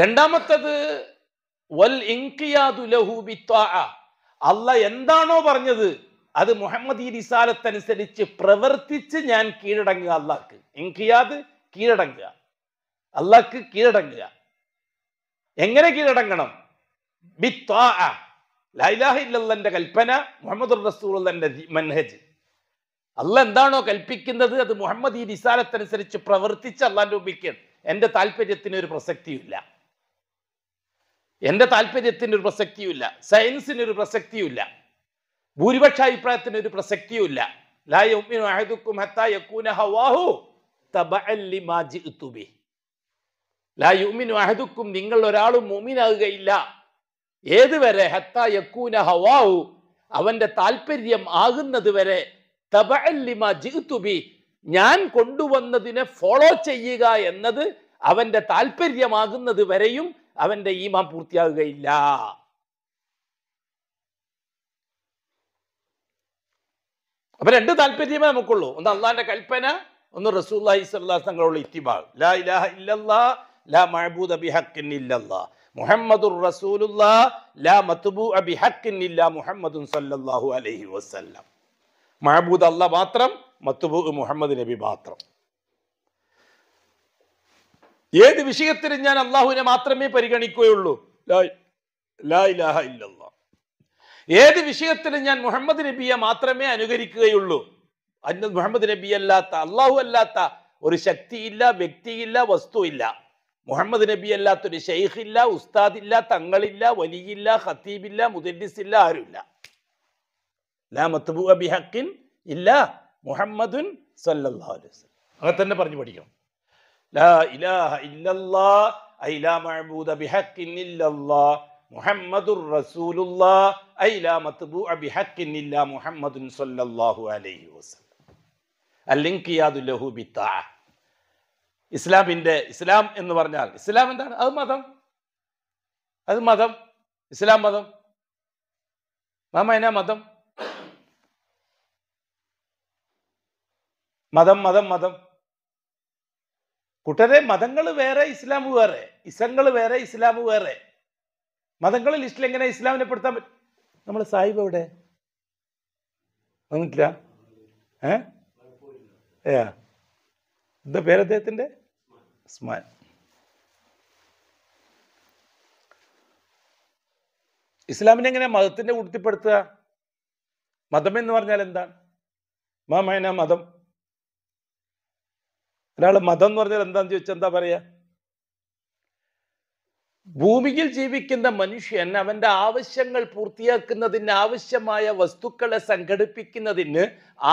രണ്ടാമത്തത് വൽ ലഹു ബിത്വാഅ അല്ല എന്താണോ പറഞ്ഞത് അത് മുഹമ്മദ് ഈ റിസാലത്തനുസരിച്ച് പ്രവർത്തിച്ച് ഞാൻ കീഴടങ്ങുക അള്ളാക്ക് എങ്കിയാത് കീഴടങ്ങുക അള്ളാക്ക് കീഴടങ്ങുക എങ്ങനെ കീഴടങ്ങണം ലൈലാഹില്ലന്റെ കൽപ്പന മുഹമ്മദ് റസൂലിന്റെ മൻഹജ് അല്ല എന്താണോ കൽപ്പിക്കുന്നത് അത് മുഹമ്മദ് ഈ റിസാലത്തനുസരിച്ച് പ്രവർത്തിച്ച് അള്ളാന്റെ മുമ്പിൽ എൻ്റെ താല്പര്യത്തിന് ഒരു പ്രസക്തിയില്ല എൻ്റെ താല്പര്യത്തിന് ഒരു പ്രസക്തിയുമില്ല സയൻസിന് ഒരു പ്രസക്തിയുമില്ല ഭൂരിപക്ഷ അഭിപ്രായത്തിന് ഒരു പ്രസക്തിയുമില്ല നിങ്ങൾ ഒരാളും മോമിനാകുകയില്ല ഏതുവരെ ഹത്ത ഹവാഹു അവന്റെ താല്പര്യം ആകുന്നത് വരെ ഞാൻ കൊണ്ടുവന്നതിനെ ഫോളോ ചെയ്യുക എന്നത് അവന്റെ താല്പര്യമാകുന്നത് വരെയും അവൻ്റെ ഈമാൻ പൂർത്തിയാകുകയില്ല അപ്പൊ രണ്ട് താല്പര്യമേ നമുക്കുള്ളൂ ഒന്ന് അള്ളാന്റെ കൽപ്പന ഒന്ന് റസൂള്ള സ്വല്ലാസ് ലാ ഇലാഹ ലാ മഹബൂദ് അബിഹക്കിൻ മുഹമ്മദുർ ലാ മുഹമ്മദുൻ അലൈഹി വസല്ലം മാത്രം മത്ബൂ മുഹമ്മദ് നബി മാത്രം ഏത് വിഷയത്തിലും ഞാൻ അള്ളാഹുവിനെ മാത്രമേ പരിഗണിക്കുകയുള്ളൂ ഏത് വിഷയത്തിലും ഞാൻ മുഹമ്മദ് നബിയെ മാത്രമേ അനുകരിക്കുകയുള്ളൂ അന്ന മുഹമ്മദ് നബി അല്ലാത്ത അള്ളാഹു അല്ലാത്ത ഒരു ശക്തിയില്ല വ്യക്തിയില്ല വസ്തുവില്ല മുഹമ്മദ് നബി ഇല്ല ഉസ്താദ് ഉസ്താദില്ല തങ്ങളില്ല വലിയില്ല ഖത്തീബില്ല ഇല്ല ആരുമില്ല ലാ അബി ഹക്കിൻ ഇല്ല മുഹമ്മദുൻ സല്ലാ അലൈഹി അങ്ങനെ തന്നെ പറഞ്ഞു പഠിക്കണം മുഹമ്മദുർ റസൂലുല്ലാ മുഹമ്മദുൻ സല്ലല്ലാഹു അലൈഹി വസല്ലം ഇസ്ലാമിൻ്റെ ഇസ്ലാം എന്ന് പറഞ്ഞാൽ ഇസ്ലാം എന്താണ് അത് മതം അത് മതം ഇസ്ലാം മതം മാമ മതം മതം മതം മതം കൂട്ടരെ മതങ്ങൾ വേറെ ഇസ്ലാം വേറെ ഇസങ്ങൾ വേറെ ഇസ്ലാം വേറെ മതങ്ങൾ ലിസ്റ്റിൽ എങ്ങനെ ഇസ്ലാമിനെ പെടുത്താൻ പറ്റും നമ്മൾ സാഹിബ് എവിടെ വന്നിട്ടില്ല ഏ എന്താ പേര് അദ്ദേഹത്തിൻ്റെ ഉസ്മാൻ ഇസ്ലാമിനെ എങ്ങനെ മതത്തിൻ്റെ ഉടുത്തിപ്പെടുത്തുക മതം എന്ന് പറഞ്ഞാൽ എന്താണ് മാമേന മതം ഒരാൾ മതം എന്ന് പറഞ്ഞാൽ എന്താന്ന് ചോദിച്ചാൽ എന്താ പറയാ ഭൂമിയിൽ ജീവിക്കുന്ന മനുഷ്യൻ അവന്റെ ആവശ്യങ്ങൾ പൂർത്തിയാക്കുന്നതിന് ആവശ്യമായ വസ്തുക്കളെ സംഘടിപ്പിക്കുന്നതിന്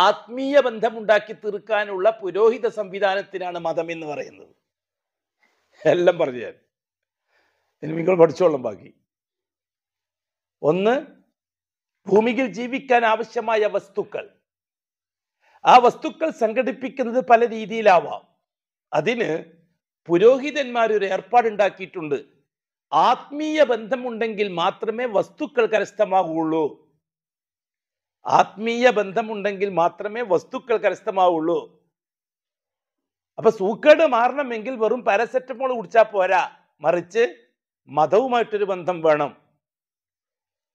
ആത്മീയ ബന്ധമുണ്ടാക്കി തീർക്കാനുള്ള പുരോഹിത സംവിധാനത്തിനാണ് മതം എന്ന് പറയുന്നത് എല്ലാം പറഞ്ഞു ഞാൻ ഇനി നിങ്ങൾ പഠിച്ചോളാം ബാക്കി ഒന്ന് ഭൂമിയിൽ ജീവിക്കാൻ ആവശ്യമായ വസ്തുക്കൾ ആ വസ്തുക്കൾ സംഘടിപ്പിക്കുന്നത് പല രീതിയിലാവാം അതിന് പുരോഹിതന്മാർ ഒരു ഏർപ്പാടുണ്ടാക്കിയിട്ടുണ്ട് ആത്മീയ ബന്ധമുണ്ടെങ്കിൽ മാത്രമേ വസ്തുക്കൾ കരസ്ഥമാകുള്ളൂ ആത്മീയ ബന്ധമുണ്ടെങ്കിൽ മാത്രമേ വസ്തുക്കൾ കരസ്ഥമാവുള്ളൂ അപ്പൊ സൂക്കേട് മാറണമെങ്കിൽ വെറും പാരസെറ്റമോൾ കുടിച്ചാൽ പോരാ മറിച്ച് മതവുമായിട്ടൊരു ബന്ധം വേണം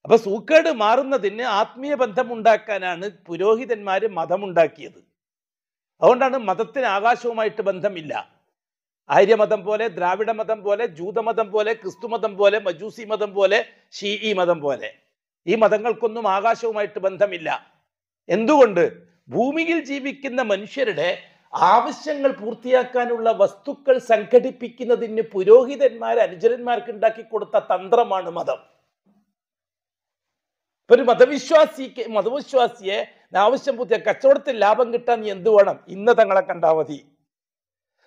അപ്പൊ സൂക്കേട് മാറുന്നതിന് ആത്മീയ ബന്ധം ഉണ്ടാക്കാനാണ് പുരോഹിതന്മാര് മതമുണ്ടാക്കിയത് അതുകൊണ്ടാണ് മതത്തിന് ആകാശവുമായിട്ട് ബന്ധമില്ല ആര്യമതം പോലെ ദ്രാവിഡ മതം പോലെ ജൂതമതം പോലെ ക്രിസ്തുമതം പോലെ മജൂസി മതം പോലെ ഈ മതം പോലെ ഈ മതങ്ങൾക്കൊന്നും ആകാശവുമായിട്ട് ബന്ധമില്ല എന്തുകൊണ്ട് ഭൂമിയിൽ ജീവിക്കുന്ന മനുഷ്യരുടെ ആവശ്യങ്ങൾ പൂർത്തിയാക്കാനുള്ള വസ്തുക്കൾ സംഘടിപ്പിക്കുന്നതിന് പുരോഹിതന്മാർ അനുചരന്മാർക്ക് ഉണ്ടാക്കി കൊടുത്ത തന്ത്രമാണ് മതം ഒരു മതവിശ്വാസിക്ക് മതവിശ്വാസിയെ ആവശ്യം പുതിയ കച്ചവടത്തിൽ ലാഭം കിട്ടാൻ എന്ത് വേണം ഇന്ന് തങ്ങളെ കണ്ടാൽ മതി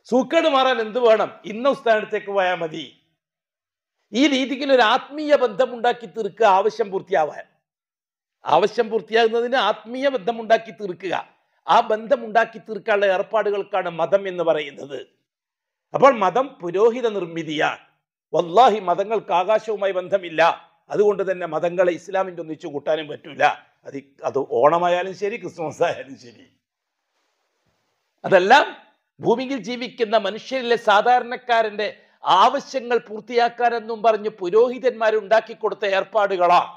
സൂക്കേട് മാറാൻ എന്ത് വേണം ഇന്ന സ്ഥാനത്തേക്ക് പോയാൽ മതി ഈ രീതിക്ക് ഒരു ആത്മീയ ബന്ധം ഉണ്ടാക്കി തീർക്കുക ആവശ്യം പൂർത്തിയാവാൻ ആവശ്യം പൂർത്തിയാകുന്നതിന് ആത്മീയ ബന്ധം ഉണ്ടാക്കി തീർക്കുക ആ ബന്ധം ഉണ്ടാക്കി തീർക്കാനുള്ള ഏർപ്പാടുകൾക്കാണ് മതം എന്ന് പറയുന്നത് അപ്പോൾ മതം പുരോഹിത നിർമ്മിതിയാണ് വല്ലാഹി മതങ്ങൾക്ക് ആകാശവുമായി ബന്ധമില്ല അതുകൊണ്ട് തന്നെ മതങ്ങളെ ഇസ്ലാമിൻ്റെ ഒന്നിച്ചു കൂട്ടാനും പറ്റൂല അത് അത് ഓണമായാലും ശരി ക്രിസ്മസ് ആയാലും ശരി അതെല്ലാം ഭൂമിയിൽ ജീവിക്കുന്ന മനുഷ്യരിലെ സാധാരണക്കാരന്റെ ആവശ്യങ്ങൾ പൂർത്തിയാക്കാനെന്നും പറഞ്ഞ് പുരോഹിതന്മാർ ഉണ്ടാക്കി കൊടുത്ത ഏർപ്പാടുകളാണ്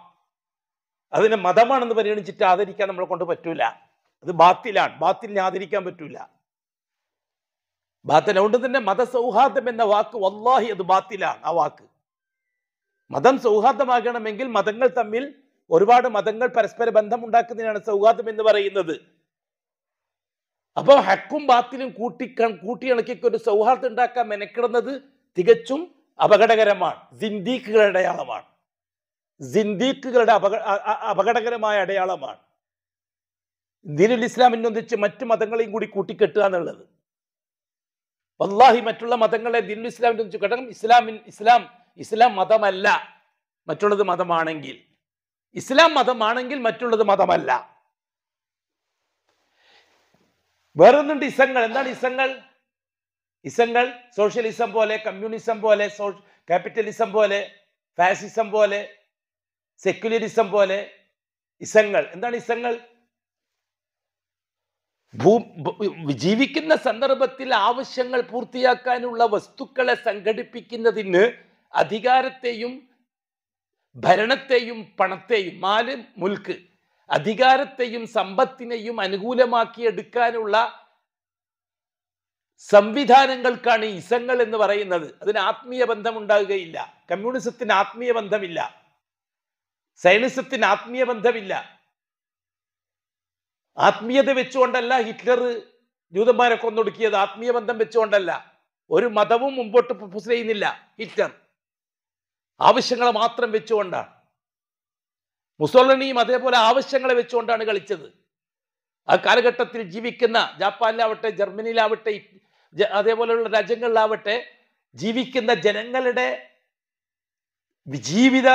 അതിനെ മതമാണെന്ന് പരിഗണിച്ചിട്ട് ആദരിക്കാൻ നമ്മളെ കൊണ്ട് പറ്റൂല അത് ബാത്തിലാണ് ബാത്തിലിനെ ആദരിക്കാൻ പറ്റൂല ബാത്തിൽ അതുകൊണ്ട് തന്നെ മതസൗഹാർദ്ദം എന്ന വാക്ക് വല്ലാഹി അത് ബാത്തിലാണ് ആ വാക്ക് മതം സൗഹാർദ്ദമാകണമെങ്കിൽ മതങ്ങൾ തമ്മിൽ ഒരുപാട് മതങ്ങൾ പരസ്പര ബന്ധം ഉണ്ടാക്കുന്നതിനാണ് സൗഹാർദ്ദം എന്ന് പറയുന്നത് അപ്പോൾ ഹക്കും ബാത്തിലും കൂട്ടി കൂട്ടിയിണക്കിക്ക് ഒരു സൗഹാർദ്ദം ഉണ്ടാക്കാൻ മെനക്കിടുന്നത് തികച്ചും അപകടകരമാണ് സിന്ദീഖുകളുടെ അടയാളമാണ് സിന്ദീഖുകളുടെ അപകടകരമായ അടയാളമാണ് ദീനുൽ ഇസ്ലാമിനൊന്നിച്ച് മറ്റു മതങ്ങളെയും കൂടി കൂട്ടിക്കെട്ടുക എന്നുള്ളത് വല്ലാഹി മറ്റുള്ള മതങ്ങളെ ദീനുൽ ഇസ്ലാമിനൊന്നിച്ച് കെട്ടണം ഇസ്ലാമിൻ ഇസ്ലാം ഇസ്ലാം മതമല്ല മറ്റുള്ളത് മതമാണെങ്കിൽ ഇസ്ലാം മതമാണെങ്കിൽ മറ്റുള്ളത് മതമല്ല വേറൊന്നുണ്ട് ഇസങ്ങൾ എന്താണ് ഇസങ്ങൾ ഇസങ്ങൾ സോഷ്യലിസം പോലെ കമ്മ്യൂണിസം പോലെ ക്യാപിറ്റലിസം പോലെ ഫാസിസം പോലെ സെക്യുലറിസം പോലെ ഇസങ്ങൾ എന്താണ് ഇസങ്ങൾ ഭൂ ജീവിക്കുന്ന സന്ദർഭത്തിൽ ആവശ്യങ്ങൾ പൂർത്തിയാക്കാനുള്ള വസ്തുക്കളെ സംഘടിപ്പിക്കുന്നതിന് അധികാരത്തെയും ഭരണത്തെയും പണത്തെയും മാല് മുൽക്ക് അധികാരത്തെയും സമ്പത്തിനെയും അനുകൂലമാക്കി എടുക്കാനുള്ള സംവിധാനങ്ങൾക്കാണ് ഇസങ്ങൾ എന്ന് പറയുന്നത് അതിന് ആത്മീയ ബന്ധം ഉണ്ടാകുകയില്ല കമ്മ്യൂണിസത്തിന് ആത്മീയ ബന്ധമില്ല സൈനിസത്തിന് ആത്മീയ ബന്ധമില്ല ആത്മീയത വെച്ചുകൊണ്ടല്ല ഹിറ്റ്ലർ ജൂതന്മാരെ കൊന്നൊടുക്കിയത് ആത്മീയ ബന്ധം വെച്ചുകൊണ്ടല്ല ഒരു മതവും മുമ്പോട്ട് പ്രൊഫസ് ചെയ്യുന്നില്ല ഹിറ്റ്ലർ ആവശ്യങ്ങളെ മാത്രം വെച്ചുകൊണ്ടാണ് മുസോളിനിയും അതേപോലെ ആവശ്യങ്ങളെ വെച്ചുകൊണ്ടാണ് കളിച്ചത് ആ കാലഘട്ടത്തിൽ ജീവിക്കുന്ന ജാപ്പാനിലാവട്ടെ ജർമ്മനിയിലാവട്ടെ അതേപോലെയുള്ള രാജ്യങ്ങളിലാവട്ടെ ജീവിക്കുന്ന ജനങ്ങളുടെ ജീവിത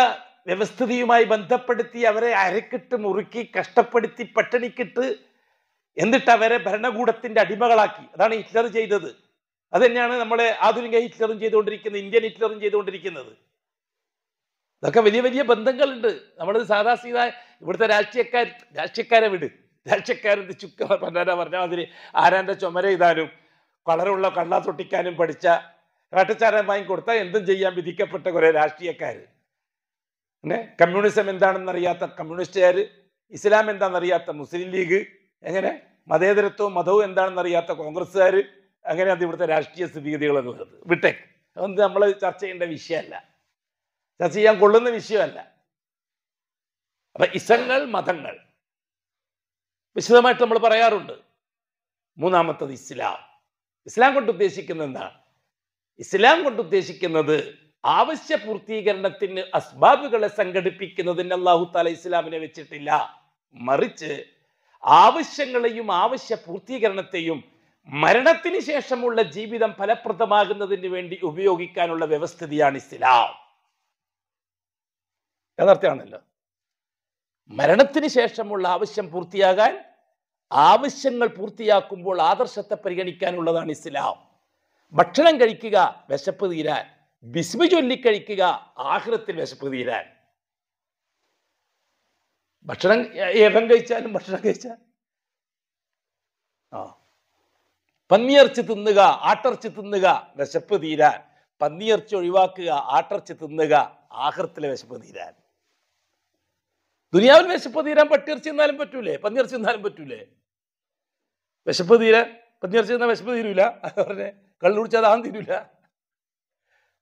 വ്യവസ്ഥിതിയുമായി ബന്ധപ്പെടുത്തി അവരെ അരക്കിട്ട് മുറുക്കി കഷ്ടപ്പെടുത്തി പട്ടിണിക്കിട്ട് എന്നിട്ട് അവരെ ഭരണകൂടത്തിന്റെ അടിമകളാക്കി അതാണ് ഹിറ്റ്ലർ ചെയ്തത് അതുതന്നെയാണ് നമ്മളെ ആധുനിക ഹിറ്റ്ലറും ചെയ്തുകൊണ്ടിരിക്കുന്നത് ഇന്ത്യൻ ഹിറ്റ്ലറും ചെയ്തുകൊണ്ടിരിക്കുന്നത് ഇതൊക്കെ വലിയ വലിയ ബന്ധങ്ങളുണ്ട് നമ്മൾ സാധാ സീത ഇവിടുത്തെ രാഷ്ട്രീയക്കാർ രാഷ്ട്രീയക്കാരെ വിട് രാഷ്ട്രീയക്കാരെന്ത് ചുക്ക പണ്ടാര പറഞ്ഞ മാതിരി ആരാൻ്റെ ചുമര ഇതാനും കളറുള്ള കണ്ണാ തൊട്ടിക്കാനും പഠിച്ച വേട്ടച്ചാരം വാങ്ങിക്കൊടുത്താൽ എന്തും ചെയ്യാൻ വിധിക്കപ്പെട്ട കുറേ രാഷ്ട്രീയക്കാർ പിന്നെ കമ്മ്യൂണിസം എന്താണെന്നറിയാത്ത കമ്മ്യൂണിസ്റ്റുകാർ ഇസ്ലാം എന്താണെന്നറിയാത്ത മുസ്ലിം ലീഗ് എങ്ങനെ മതേതരത്വവും മതവും എന്താണെന്നറിയാത്ത കോൺഗ്രസ്സുകാർ അങ്ങനെയാണ് ഇവിടുത്തെ രാഷ്ട്രീയ സ്ഥിതിഗതികൾ എന്നുള്ളത് അതൊന്നും നമ്മൾ ചർച്ച ചെയ്യേണ്ട വിഷയമല്ല ചർച്ച ചെയ്യാൻ കൊള്ളുന്ന വിഷയമല്ല അപ്പൊ ഇസങ്ങൾ മതങ്ങൾ വിശദമായിട്ട് നമ്മൾ പറയാറുണ്ട് മൂന്നാമത്തത് ഇസ്ലാം ഇസ്ലാം കൊണ്ട് ഉദ്ദേശിക്കുന്നത് എന്താണ് ഇസ്ലാം കൊണ്ട് ഉദ്ദേശിക്കുന്നത് ആവശ്യ പൂർത്തീകരണത്തിന് അസ്ബാബുകളെ സംഘടിപ്പിക്കുന്നതിന് അള്ളാഹു താല ഇസ്ലാമിനെ വെച്ചിട്ടില്ല മറിച്ച് ആവശ്യങ്ങളെയും ആവശ്യ പൂർത്തീകരണത്തെയും മരണത്തിന് ശേഷമുള്ള ജീവിതം ഫലപ്രദമാകുന്നതിന് വേണ്ടി ഉപയോഗിക്കാനുള്ള വ്യവസ്ഥിതിയാണ് ഇസ്ലാം യാഥാർത്ഥ്യമാണല്ലോ മരണത്തിന് ശേഷമുള്ള ആവശ്യം പൂർത്തിയാകാൻ ആവശ്യങ്ങൾ പൂർത്തിയാക്കുമ്പോൾ ആദർശത്തെ പരിഗണിക്കാനുള്ളതാണ് ഇസ്ലാം ഭക്ഷണം കഴിക്കുക വിശപ്പ് തീരാൻ ബിസ്മി ചൊല്ലിക്കഴിക്കുക ആഹ്ലത്തിൽ വിശപ്പ് തീരാൻ ഭക്ഷണം ഏതം കഴിച്ചാലും ഭക്ഷണം കഴിച്ചാൽ ആ പന്നിയർച്ച് തിന്നുക ആട്ടർച്ച് തിന്നുക വിശപ്പ് തീരാൻ പന്നിയർച്ച് ഒഴിവാക്കുക ആട്ടർച്ച് തിന്നുക ആഹ്ലത്തിലെ വിശപ്പ് തീരാൻ ദുനിയാവിൽ വിശപ്പ് തീരാൻ പട്ടിയിറച്ചി എന്നാലും പറ്റൂലേ പന്നിയിറച്ചി എന്നാലും പറ്റൂലേ വിശപ്പ് തീരാൻ പന്നിയിറച്ചി എന്നാൽ വിശപ്പ് തീരൂല അത് കള്ളു കുടിച്ചാൽ ദാഹം തീരൂല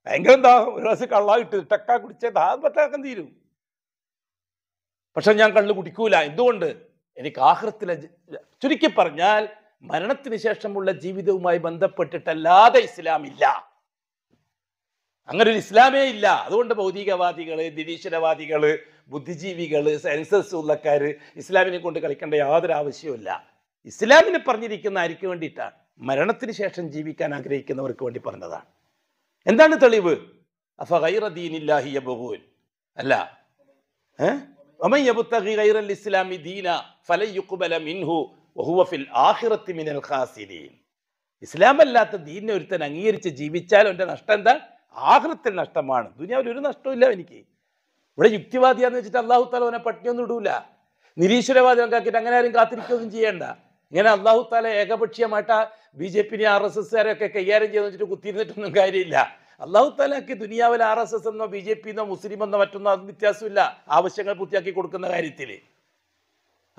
ഭയങ്കര ദാഹം ഒരു ഗ്ലാസ് കള്ളായിട്ട് ഇട്ട് ടക്ക കുടിച്ചാൽ ദാഹം പറ്റാക്കം തീരും പക്ഷെ ഞാൻ കള്ളു കുടിക്കൂല എന്തുകൊണ്ട് എനിക്ക് ആഹൃത്തിലെ ചുരുക്കി പറഞ്ഞാൽ മരണത്തിന് ശേഷമുള്ള ജീവിതവുമായി ബന്ധപ്പെട്ടിട്ടല്ലാതെ ഇസ്ലാമില്ല അങ്ങനെ ഒരു ഇസ്ലാമേ ഇല്ല അതുകൊണ്ട് ഭൗതികവാദികൾ നിരീശ്വരവാദികൾ ബുദ്ധിജീവികൾ സെൻസസ് ഉള്ളക്കാർ ഇസ്ലാമിനെ കൊണ്ട് കളിക്കേണ്ട യാതൊരു ആവശ്യവുമില്ല ഇസ്ലാമിന് പറഞ്ഞിരിക്കുന്ന ആർക്ക് വേണ്ടിയിട്ടാണ് മരണത്തിന് ശേഷം ജീവിക്കാൻ ആഗ്രഹിക്കുന്നവർക്ക് വേണ്ടി പറഞ്ഞതാണ് എന്താണ് തെളിവ് അഫീനില്ലാഹി യബുൻ അല്ല ഇസ്ലാമി ദീന മിൻഹു ഫിൽ ആഹിറത്തി മിനൽ ഇസ്ലാം അല്ലാത്ത ദീനിനെ ഒരുത്തൻ അംഗീകരിച്ച് ജീവിച്ചാൽ അവൻ്റെ നഷ്ടം എന്താ ആഹൃത്തിൽ നഷ്ടമാണ് ദുനിയാവിൽ ഒരു നഷ്ടമില്ല എനിക്ക് ഇവിടെ യുക്തിവാദിയാന്ന് വെച്ചിട്ട് അള്ളാഹു അവനെ പട്ടിണിയൊന്നും ഇടൂല നിരീശ്വരവാദി കണക്കാക്കിയിട്ട് അങ്ങനെ ആരും കാത്തിരിക്കുകയൊന്നും ചെയ്യേണ്ട ഇങ്ങനെ അള്ളാഹു താല ഏകപക്ഷീയമായിട്ട് ബി ജെ പിനെ ആർ എസ് എസ്സുകാരൊക്കെ കൈകാര്യം ചെയ്യാന്ന് വെച്ചിട്ട് കുത്തിയിരുന്നിട്ടൊന്നും കാര്യമില്ല അള്ളാഹു താലാക്ക് ദുനിയാവിൽ ആർ എസ് എസ് എന്നോ ബി ജെ പി എന്നോ മുസ്ലിം എന്നോ മറ്റൊന്നോ അത് വ്യത്യാസമില്ല ആവശ്യങ്ങൾ പൂർത്തിയാക്കി കൊടുക്കുന്ന കാര്യത്തിൽ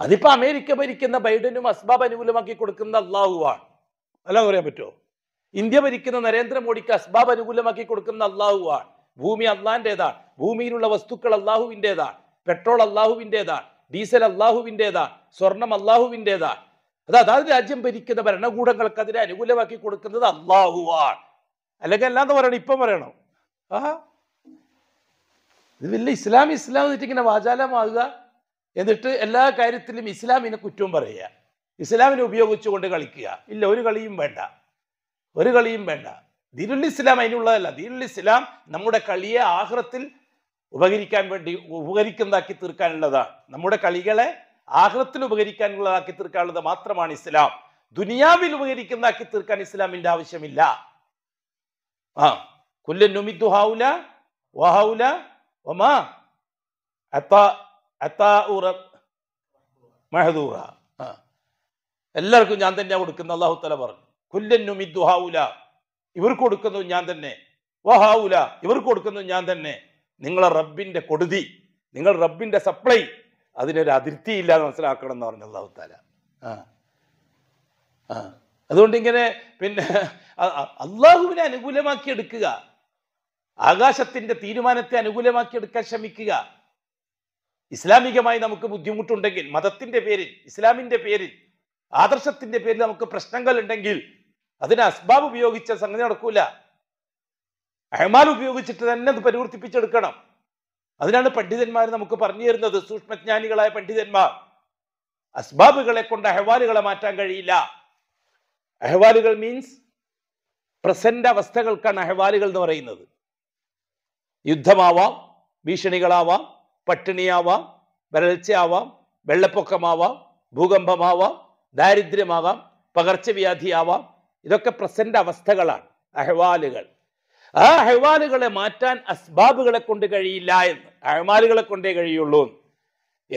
അതിപ്പോ അമേരിക്ക ഭരിക്കുന്ന ബൈഡനും അസ്ബാബ് അനുകൂലമാക്കി കൊടുക്കുന്ന അള്ളാഹുവാണ് അല്ല പറയാൻ പറ്റുമോ ഇന്ത്യ ഭരിക്കുന്ന നരേന്ദ്രമോദിക്ക് അസ്ബാബ് അനുകൂലമാക്കി കൊടുക്കുന്ന അള്ളാഹുവാണ് ഭൂമി അള്ളാഹിൻ്റെതാണ് ഭൂമിയിലുള്ള വസ്തുക്കൾ അള്ളാഹുവിൻ്റെതാണ് പെട്രോൾ അള്ളാഹുവിൻ്റെതാണ് ഡീസൽ അള്ളാഹുവിൻ്റെതാണ് സ്വർണം അള്ളാഹുവിൻ്റെതാണ് അത് അതാത് രാജ്യം ഭരിക്കുന്ന ഭരണകൂടങ്ങൾക്ക് അതിനെ അനുകൂലമാക്കി കൊടുക്കുന്നത് അള്ളാഹുവാണ് അല്ലെങ്കിൽ അല്ലാന്ന് പറയണം ഇപ്പം പറയണോ ആ ഇത് വലിയ ഇസ്ലാം ഇസ്ലാം എന്നിട്ട് ഇങ്ങനെ വാചാലമാകുക എന്നിട്ട് എല്ലാ കാര്യത്തിലും ഇസ്ലാമിനെ കുറ്റവും പറയുക ഇസ്ലാമിനെ ഉപയോഗിച്ചുകൊണ്ട് കളിക്കുക ഇല്ല ഒരു കളിയും വേണ്ട ഒരു കളിയും വേണ്ട ദീനുൽ ഇസ്ലാം അതിനുള്ളതല്ല ദീനുൽ ഇസ്ലാം നമ്മുടെ കളിയെ ആഹ്റത്തിൽ ഉപകരിക്കാൻ വേണ്ടി ഉപകരിക്കുന്നതാക്കി തീർക്കാനുള്ളതാണ് നമ്മുടെ കളികളെ ആഹ്റത്തിൽ ഉപകരിക്കാനുള്ളതാക്കി തീർക്കാനുള്ളത് മാത്രമാണ് ഇസ്ലാം ദുനിയാവിൽ ഉപകരിക്കുന്നതാക്കി തീർക്കാൻ ഇസ്ലാമിന്റെ ആവശ്യമില്ല ആ കുല്ലുമിദ്ദു ഹൗല വഹൗല ഒമാ എല്ലാവർക്കും ഞാൻ തന്നെ കൊടുക്കുന്ന അള്ളാഹു തല പറഞ്ഞു കുല്ലന്നുമിദ്ദുഹാവുല ഇവർക്ക് കൊടുക്കുന്നത് ഞാൻ തന്നെ വഹാവുല ഇവർക്ക് കൊടുക്കുന്നത് ഞാൻ തന്നെ നിങ്ങളെ റബ്ബിന്റെ കൊടുതി നിങ്ങൾ റബ്ബിന്റെ സപ്ലൈ അതിനൊരു അതിർത്തി ഇല്ലാതെ മനസ്സിലാക്കണം എന്ന് പറഞ്ഞു അള്ളാഹു ആ ആ അതുകൊണ്ട് ഇങ്ങനെ പിന്നെ അള്ളാഹുവിനെ അനുകൂലമാക്കി എടുക്കുക ആകാശത്തിന്റെ തീരുമാനത്തെ അനുകൂലമാക്കി എടുക്കാൻ ശ്രമിക്കുക ഇസ്ലാമികമായി നമുക്ക് ബുദ്ധിമുട്ടുണ്ടെങ്കിൽ മതത്തിന്റെ പേരിൽ ഇസ്ലാമിന്റെ പേരിൽ ആദർശത്തിന്റെ പേരിൽ നമുക്ക് പ്രശ്നങ്ങൾ ഉണ്ടെങ്കിൽ അതിന് അസ്ബാബ് ഉപയോഗിച്ച സംഗതി നടക്കൂല അഹമാൽ ഉപയോഗിച്ചിട്ട് തന്നെ അത് പരിവർത്തിപ്പിച്ചെടുക്കണം അതിനാണ് പണ്ഡിതന്മാർ നമുക്ക് പറഞ്ഞു തരുന്നത് സൂക്ഷ്മജ്ഞാനികളായ പണ്ഡിതന്മാർ അസ്ബാബുകളെ കൊണ്ട് അഹവാലുകളെ മാറ്റാൻ കഴിയില്ല അഹവാലുകൾ മീൻസ് പ്രസന്റ് അവസ്ഥകൾക്കാണ് അഹവാലുകൾ എന്ന് പറയുന്നത് യുദ്ധമാവാം ഭീഷണികളാവാം പട്ടിണിയാവാം വരൾച്ചയാവാം വെള്ളപ്പൊക്കമാവാം ഭൂകമ്പമാവാം ദാരിദ്ര്യമാവാം പകർച്ചവ്യാധിയാവാം ഇതൊക്കെ പ്രസന്റ് അവസ്ഥകളാണ് അഹ്വാലുകൾ ആ അഹ്വാലുകളെ മാറ്റാൻ അസ്ബാബുകളെ കൊണ്ട് കഴിയില്ല എന്ന് അഹ്വാലുകളെ കൊണ്ടേ കഴിയുള്ളൂ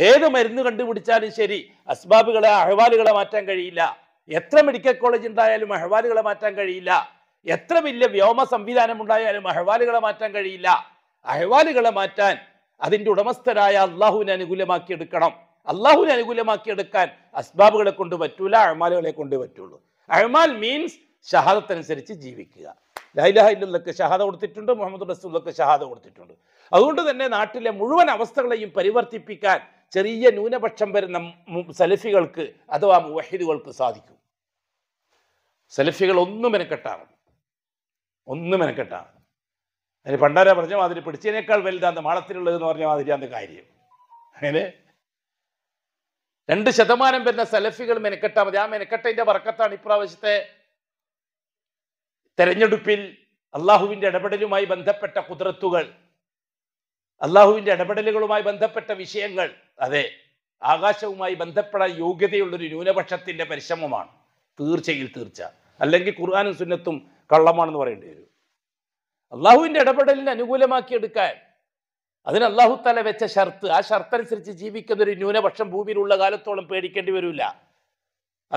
ഏത് മരുന്ന് കണ്ടുപിടിച്ചാലും ശരി അസ്ബാബുകളെ അഹ്വാലുകളെ മാറ്റാൻ കഴിയില്ല എത്ര മെഡിക്കൽ കോളേജ് ഉണ്ടായാലും അഹ്വാലുകളെ മാറ്റാൻ കഴിയില്ല എത്ര വലിയ വ്യോമ സംവിധാനം ഉണ്ടായാലും അഹ്വാലുകളെ മാറ്റാൻ കഴിയില്ല അഹ്വാലുകളെ മാറ്റാൻ അതിൻ്റെ ഉടമസ്ഥരായ അള്ളാഹുവിനെ അനുകൂലമാക്കിയെടുക്കണം അള്ളാഹുവിനെ അനുകൂലമാക്കിയെടുക്കാൻ അസ്ബാബുകളെ കൊണ്ട് പറ്റൂല അഹ്മാലുകളെ കൊണ്ട് പറ്റുള്ളൂ അഹ്മാൽ മീൻസ് ഷഹാദത്തനുസരിച്ച് ജീവിക്കുക ലൈലഹ ഷഹാദ കൊടുത്തിട്ടുണ്ട് മുഹമ്മദ് റസൂലൊക്കെ ഷഹാദ കൊടുത്തിട്ടുണ്ട് അതുകൊണ്ട് തന്നെ നാട്ടിലെ മുഴുവൻ അവസ്ഥകളെയും പരിവർത്തിപ്പിക്കാൻ ചെറിയ ന്യൂനപക്ഷം വരുന്ന സലഫികൾക്ക് അഥവാ മുവഹിദുകൾക്ക് സാധിക്കും സലഫികൾ ഒന്നും മെനക്കെട്ടാണ് ഒന്നും മെനക്കെട്ടാണ് അതിന് പണ്ടാരാ പറഞ്ഞ മാതിരി പിടിച്ചതിനേക്കാൾ വലുതാണ് മാളത്തിലുള്ളത് എന്ന് പറഞ്ഞ മാതിരിയാണ് കാര്യം അങ്ങനെ രണ്ട് ശതമാനം വരുന്ന സെലഫികൾ മെനക്കെട്ടാൽ മതി ആ മെനക്കെട്ടതിന്റെ വറക്കത്താണ് ഇപ്രാവശ്യത്തെ തെരഞ്ഞെടുപ്പിൽ അള്ളാഹുവിന്റെ ഇടപെടലുമായി ബന്ധപ്പെട്ട കുതിരത്തുകൾ അള്ളാഹുവിന്റെ ഇടപെടലുകളുമായി ബന്ധപ്പെട്ട വിഷയങ്ങൾ അതെ ആകാശവുമായി ബന്ധപ്പെടാൻ യോഗ്യതയുള്ളൊരു ന്യൂനപക്ഷത്തിന്റെ പരിശ്രമമാണ് തീർച്ചയിൽ തീർച്ച അല്ലെങ്കിൽ ഖുർആാനും സുന്നത്തും കള്ളമാണെന്ന് പറയേണ്ടി വരും അള്ളാഹുവിന്റെ ഇടപെടലിനെ അനുകൂലമാക്കിയെടുക്കാൻ അതിന് തല വെച്ച ഷർത്ത് ആ ഷർത്ത് അനുസരിച്ച് ജീവിക്കുന്ന ഒരു ന്യൂനപക്ഷം ഭൂമിയിലുള്ള കാലത്തോളം പേടിക്കേണ്ടി വരില്ല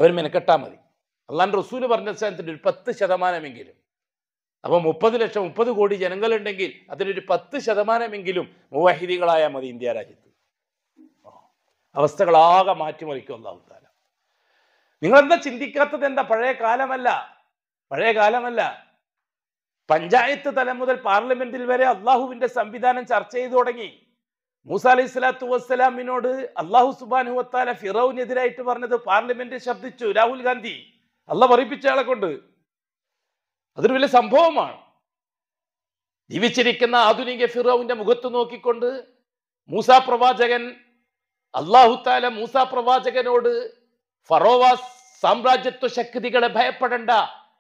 അവർ മെനക്കെട്ടാൽ മതി അള്ളാൻ റസൂല് പറഞ്ഞ സ്ഥാനത്തിൻ്റെ ഒരു പത്ത് ശതമാനമെങ്കിലും അപ്പോൾ മുപ്പത് ലക്ഷം മുപ്പത് കോടി ജനങ്ങളുണ്ടെങ്കിൽ അതിനൊരു പത്ത് ശതമാനമെങ്കിലും മുവാഹിദികളായ മതി ഇന്ത്യ രാജ്യത്ത് അവസ്ഥകളാകെ മാറ്റിമറിക്കും അള്ളാഹു നിങ്ങൾ എന്താ ചിന്തിക്കാത്തത് എന്താ പഴയ കാലമല്ല പഴയ കാലമല്ല പഞ്ചായത്ത് തലം മുതൽ പാർലമെന്റിൽ വരെ അള്ളാഹുവിന്റെ സംവിധാനം ചർച്ച ചെയ്തു തുടങ്ങി മൂസ അലൈഹി സ്വലാത്തു വസ്സലാമിനോട് അള്ളാഹു സുബാനുഹത്താല ഫിറൌനെതിരായിട്ട് പറഞ്ഞത് പാർലമെന്റ് ശബ്ദിച്ചു രാഹുൽ ഗാന്ധി അള്ള പറയിപ്പിച്ച ആളെ കൊണ്ട് അതൊരു വലിയ സംഭവമാണ് ജീവിച്ചിരിക്കുന്ന ആധുനിക ഫിറോവിന്റെ മുഖത്ത് നോക്കിക്കൊണ്ട് മൂസ പ്രവാചകൻ അള്ളാഹുത്താല മൂസ പ്രവാചകനോട് ഫറോവാസ് സാമ്രാജ്യത്വ ശക്തികളെ ഭയപ്പെടേണ്ട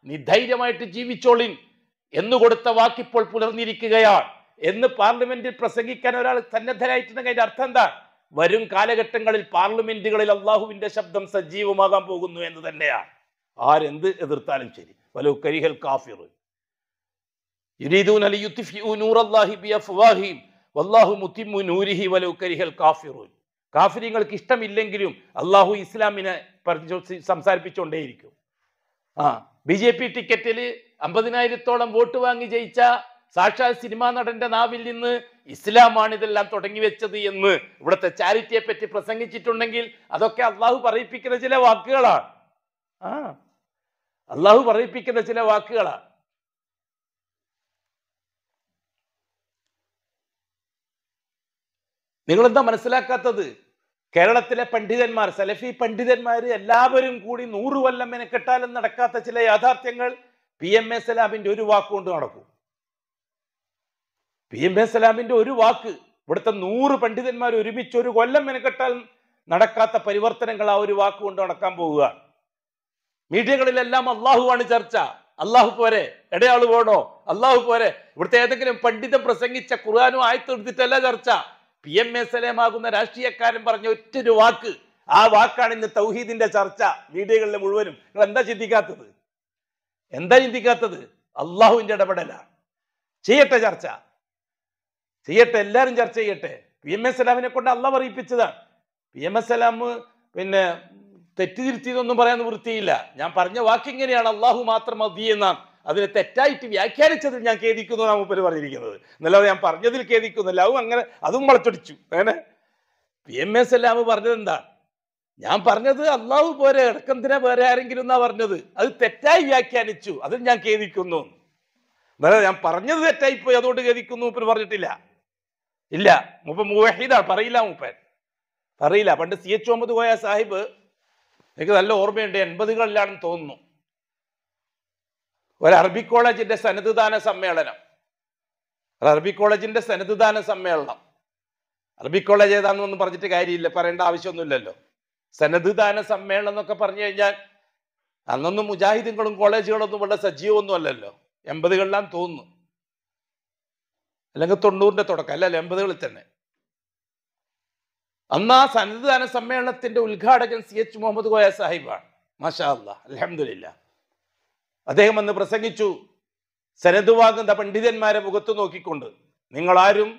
നീ ധൈര്യമായിട്ട് ജീവിച്ചോളിൻ എന്ന് കൊടുത്ത വാക്കിപ്പോൾ പുലർന്നിരിക്കുകയാണ് എന്ന് പാർലമെന്റിൽ പ്രസംഗിക്കാൻ ഒരാൾ സന്നദ്ധരായിട്ടുണ്ടെങ്കിൽ അതിന്റെ അർത്ഥം എന്താ വരും കാലഘട്ടങ്ങളിൽ പാർലമെന്റുകളിൽ അള്ളാഹുവിന്റെ ശബ്ദം സജീവമാകാൻ പോകുന്നു എന്ന് തന്നെയാണ് ആരെന്ത് എതിർത്താലും ശരി വലോ കരിഹൽ കാഫിർ അലി നൂറല്ലാഹി വല്ലാഹു നൂരിഹി കരിഹൽ ഇഷ്ടമില്ലെങ്കിലും അള്ളാഹു ഇസ്ലാമിനെ സംസാരിപ്പിച്ചുകൊണ്ടേയിരിക്കും ആ ബി ജെ പി ടിക്കറ്റിൽ അമ്പതിനായിരത്തോളം വോട്ട് വാങ്ങി ജയിച്ച സാക്ഷാൽ സിനിമാ നടന്റെ നാവിൽ നിന്ന് ഇസ്ലാമാണ് ഇതെല്ലാം തുടങ്ങി വെച്ചത് എന്ന് ഇവിടുത്തെ ചാരിറ്റിയെ പറ്റി പ്രസംഗിച്ചിട്ടുണ്ടെങ്കിൽ അതൊക്കെ അള്ളാഹു പറയിപ്പിക്കുന്ന ചില വാക്കുകളാണ് ആ അള്ളാഹു പറയിപ്പിക്കുന്ന ചില വാക്കുകളാണ് നിങ്ങളെന്താ മനസ്സിലാക്കാത്തത് കേരളത്തിലെ പണ്ഡിതന്മാർ സലഫി പണ്ഡിതന്മാർ എല്ലാവരും കൂടി നൂറു കൊല്ലം മെനക്കെട്ടാലും നടക്കാത്ത ചില യാഥാർത്ഥ്യങ്ങൾ പി എം എ സലാമിൻ്റെ ഒരു വാക്കുകൊണ്ട് നടക്കും പി എം എ സലാമിൻ്റെ ഒരു വാക്ക് ഇവിടുത്തെ നൂറ് പണ്ഡിതന്മാർ ഒരുമിച്ച് ഒരു കൊല്ലം മെനക്കെട്ടാൽ നടക്കാത്ത പരിവർത്തനങ്ങൾ ആ ഒരു വാക്കുകൊണ്ട് നടക്കാൻ പോവുകയാണ് മീഡിയകളിലെല്ലാം അള്ളാഹുവാണ് ചർച്ച അള്ളാഹു പോരെ ഇടയാള് പോണോ അള്ളാഹു പോരെ ഇവിടുത്തെ ഏതെങ്കിലും പണ്ഡിതം പ്രസംഗിച്ച ഖുർആാനും ആയത്തെടുത്തിട്ടല്ല ചർച്ച പി എം എസ് എലമാകുന്ന രാഷ്ട്രീയക്കാരൻ പറഞ്ഞ ഒരു വാക്ക് ആ വാക്കാണ് ഇന്ന് തൗഹീദിന്റെ ചർച്ച മീഡിയകളിലെ മുഴുവനും നിങ്ങൾ എന്താ ചിന്തിക്കാത്തത് എന്താ ചിന്തിക്കാത്തത് അള്ളാഹുവിൻ്റെ ഇടപെടലാണ് ചെയ്യട്ടെ ചർച്ച ചെയ്യട്ടെ എല്ലാവരും ചർച്ച ചെയ്യട്ടെ പി എം എസ് സലാമിനെ കൊണ്ട് അള്ളാഹ് പറയിപ്പിച്ചതാണ് പി എം എസ് സലാം പിന്നെ തെറ്റുതിരുത്തിയതൊന്നും പറയാൻ വൃത്തിയില്ല ഞാൻ പറഞ്ഞ വാക്കിങ്ങനെയാണ് അള്ളാഹു മാത്രം മതി എന്നാണ് അതിനെ തെറ്റായിട്ട് വ്യാഖ്യാനിച്ചതിൽ ഞാൻ ഖേദിക്കുന്നു എന്നാണ് മുപ്പര് പറഞ്ഞിരിക്കുന്നത് എന്നല്ലാതെ ഞാൻ പറഞ്ഞതിൽ ഖേദിക്കുന്നില്ല അതും അങ്ങനെ അതും വളച്ചൊടിച്ചു അങ്ങനെ പി എം എസ് എല്ലാം പറഞ്ഞത് എന്താണ് ഞാൻ പറഞ്ഞത് അള്ളാഹു പോരെ ഇടക്കന്തിനെ വേറെ ആരെങ്കിലും എന്നാ പറഞ്ഞത് അത് തെറ്റായി വ്യാഖ്യാനിച്ചു അതിൽ ഞാൻ ഖേദിക്കുന്നു എന്നാലും ഞാൻ പറഞ്ഞത് തെറ്റായി പോയി അതുകൊണ്ട് ഖേദിക്കുന്നു മൂപ്പൻ പറഞ്ഞിട്ടില്ല ഇല്ല മൂപ്പൻ മുവഹീദാണ് പറയില്ല മൂപ്പൻ പറയില്ല പണ്ട് സി എച്ച് മുഹമ്മദ് കോയ സാഹിബ് എനിക്ക് നല്ല ഓർമ്മയുണ്ട് എൺപതുകളിലാണെന്ന് തോന്നുന്നു ഒരു അറബി കോളേജിന്റെ സന്നദ്ധദാന സമ്മേളനം ഒരു അറബി കോളേജിന്റെ സന്നദ്ധദാന സമ്മേളനം അറബി കോളേജ് ഏതാണെന്നൊന്നും പറഞ്ഞിട്ട് കാര്യമില്ല പറയേണ്ട ആവശ്യമൊന്നുമില്ലല്ലോ സന്നദ്ധദാന സമ്മേളനം എന്നൊക്കെ പറഞ്ഞു കഴിഞ്ഞാൽ അന്നൊന്നും മുജാഹിദുകളും കോളേജുകളൊന്നും വളരെ സജീവമൊന്നും അല്ലല്ലോ എൺപതുകളിലാം തോന്നുന്നു അല്ലെങ്കിൽ തൊണ്ണൂറിന്റെ തുടക്കം അല്ലല്ലോ എൺപതുകളിൽ തന്നെ അന്ന് ആ സന്നദ്ധദാന സമ്മേളനത്തിന്റെ ഉദ്ഘാടകൻ സി എച്ച് മുഹമ്മദ് കോയ സാഹിബാണ് മാഷാ അലഹമില്ല അദ്ദേഹം അന്ന് പ്രസംഗിച്ചു സനതുവാകുന്ന പണ്ഡിതന്മാരെ മുഖത്ത് നോക്കിക്കൊണ്ട് നിങ്ങളാരും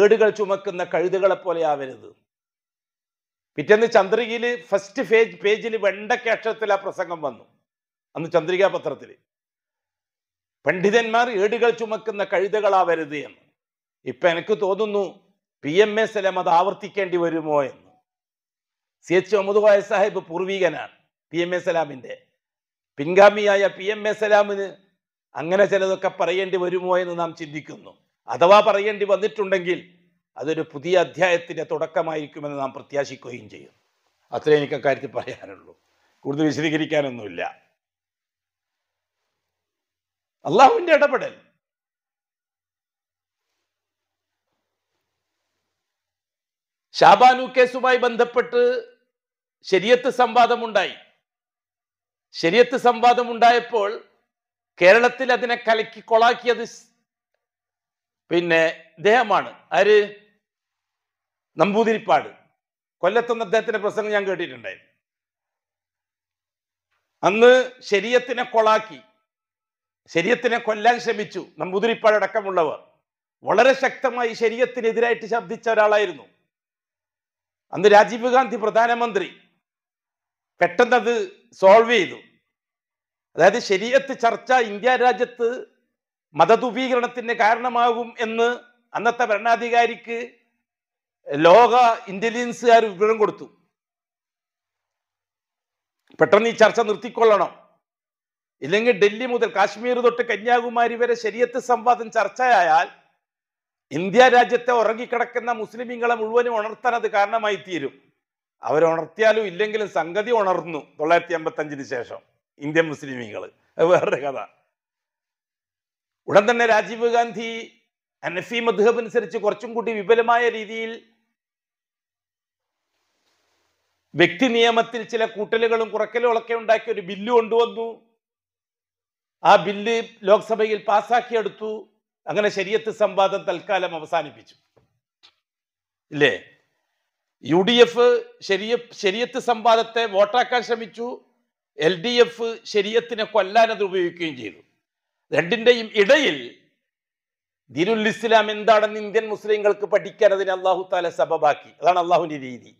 ഏടുകൾ ചുമക്കുന്ന പോലെ ആവരുത് പിറ്റേന്ന് ചന്ദ്രികയിൽ ഫസ്റ്റ് പേജ് പേജിൽ വെണ്ടക്കേക്ഷത്തിൽ ആ പ്രസംഗം വന്നു അന്ന് ചന്ദ്രികാ പത്രത്തിൽ പണ്ഡിതന്മാർ ഏടുകൾ ചുമക്കുന്ന കഴുതകളാവരുത് എന്ന് ഇപ്പൊ എനിക്ക് തോന്നുന്നു പി എം എ സലം അത് ആവർത്തിക്കേണ്ടി വരുമോ എന്ന് സി എച്ച് മുഹമ്മദ് സാഹിബ് പൂർവികനാണ് പി എം എ സലാമിൻ്റെ പിൻഗാമിയായ പി എം എ സലാമിന് അങ്ങനെ ചിലതൊക്കെ പറയേണ്ടി വരുമോ എന്ന് നാം ചിന്തിക്കുന്നു അഥവാ പറയേണ്ടി വന്നിട്ടുണ്ടെങ്കിൽ അതൊരു പുതിയ അധ്യായത്തിൻ്റെ തുടക്കമായിരിക്കുമെന്ന് നാം പ്രത്യാശിക്കുകയും ചെയ്യും അത്രേ എനിക്ക് അക്കാര്യത്തിൽ പറയാനുള്ളൂ കൂടുതൽ വിശദീകരിക്കാനൊന്നുമില്ല അള്ളാഹുവിൻ്റെ ഇടപെടൽ ഷാബാനു കേസുമായി ബന്ധപ്പെട്ട് ശരിയത്ത് സംവാദമുണ്ടായി ശരിയത്ത് സംവാദമുണ്ടായപ്പോൾ കേരളത്തിൽ അതിനെ കലക്കി കൊളാക്കിയത് പിന്നെ ഇദ്ദേഹമാണ് ആര് നമ്പൂതിരിപ്പാട് കൊല്ലത്തുനിന്ന് അദ്ദേഹത്തിന്റെ പ്രസംഗം ഞാൻ കേട്ടിട്ടുണ്ടായിരുന്നു അന്ന് ശരീരത്തിനെ കൊളാക്കി ശരീരത്തിനെ കൊല്ലാൻ ശ്രമിച്ചു നമ്പൂതിരിപ്പാട് അടക്കമുള്ളവർ വളരെ ശക്തമായി ശരീരത്തിനെതിരായിട്ട് ശബ്ദിച്ച ഒരാളായിരുന്നു അന്ന് രാജീവ് ഗാന്ധി പ്രധാനമന്ത്രി പെട്ടെന്ന് അത് സോൾവ് ചെയ്തു അതായത് ശരീരത്ത് ചർച്ച ഇന്ത്യ രാജ്യത്ത് മതധൂപീകരണത്തിന് കാരണമാകും എന്ന് അന്നത്തെ ഭരണാധികാരിക്ക് ലോക ഇന്റലിജൻസുകാർ വിവരം കൊടുത്തു പെട്ടെന്ന് ഈ ചർച്ച നിർത്തിക്കൊള്ളണം ഇല്ലെങ്കിൽ ഡൽഹി മുതൽ കാശ്മീർ തൊട്ട് കന്യാകുമാരി വരെ ശരിയത്ത് സംവാദം ചർച്ചയായാൽ ഇന്ത്യ രാജ്യത്തെ ഉറങ്ങിക്കിടക്കുന്ന മുസ്ലിമീങ്ങളെ മുഴുവനും ഉണർത്താൻ അത് കാരണമായി തീരും അവരുണർത്തിയാലും ഇല്ലെങ്കിലും സംഗതി ഉണർന്നു തൊള്ളായിരത്തി അഞ്ചിന് ശേഷം ഇന്ത്യൻ മുസ്ലിമീങ്ങൾ വേറൊരു കഥ ഉടൻ തന്നെ രാജീവ് ഗാന്ധി അനഫി മധുഹബ് അനുസരിച്ച് കുറച്ചും കൂടി വിപുലമായ രീതിയിൽ വ്യക്തി നിയമത്തിൽ ചില കൂട്ടലുകളും കുറക്കലുകളൊക്കെ ഉണ്ടാക്കി ഒരു ബില്ല് കൊണ്ടുവന്നു ആ ബില്ല് ലോക്സഭയിൽ പാസ്സാക്കിയെടുത്തു അങ്ങനെ ശരിയത്ത് സംവാദം തൽക്കാലം അവസാനിപ്പിച്ചു ഇല്ലേ യു ഡി എഫ് ശരിയ ശരിയത്ത് സംവാദത്തെ വോട്ടാക്കാൻ ശ്രമിച്ചു എൽ ഡി എഫ് ശരിയത്തിനെ കൊല്ലാൻ അത് ഉപയോഗിക്കുകയും ചെയ്തു രണ്ടിൻ്റെയും ഇടയിൽ ദിനുൽ ഇസ്ലാം എന്താണെന്ന് ഇന്ത്യൻ മുസ്ലിങ്ങൾക്ക് പഠിക്കാൻ അതിന് അള്ളാഹു താല സബബാക്കി അതാണ് അള്ളാഹുവിൻ്റെ രീതി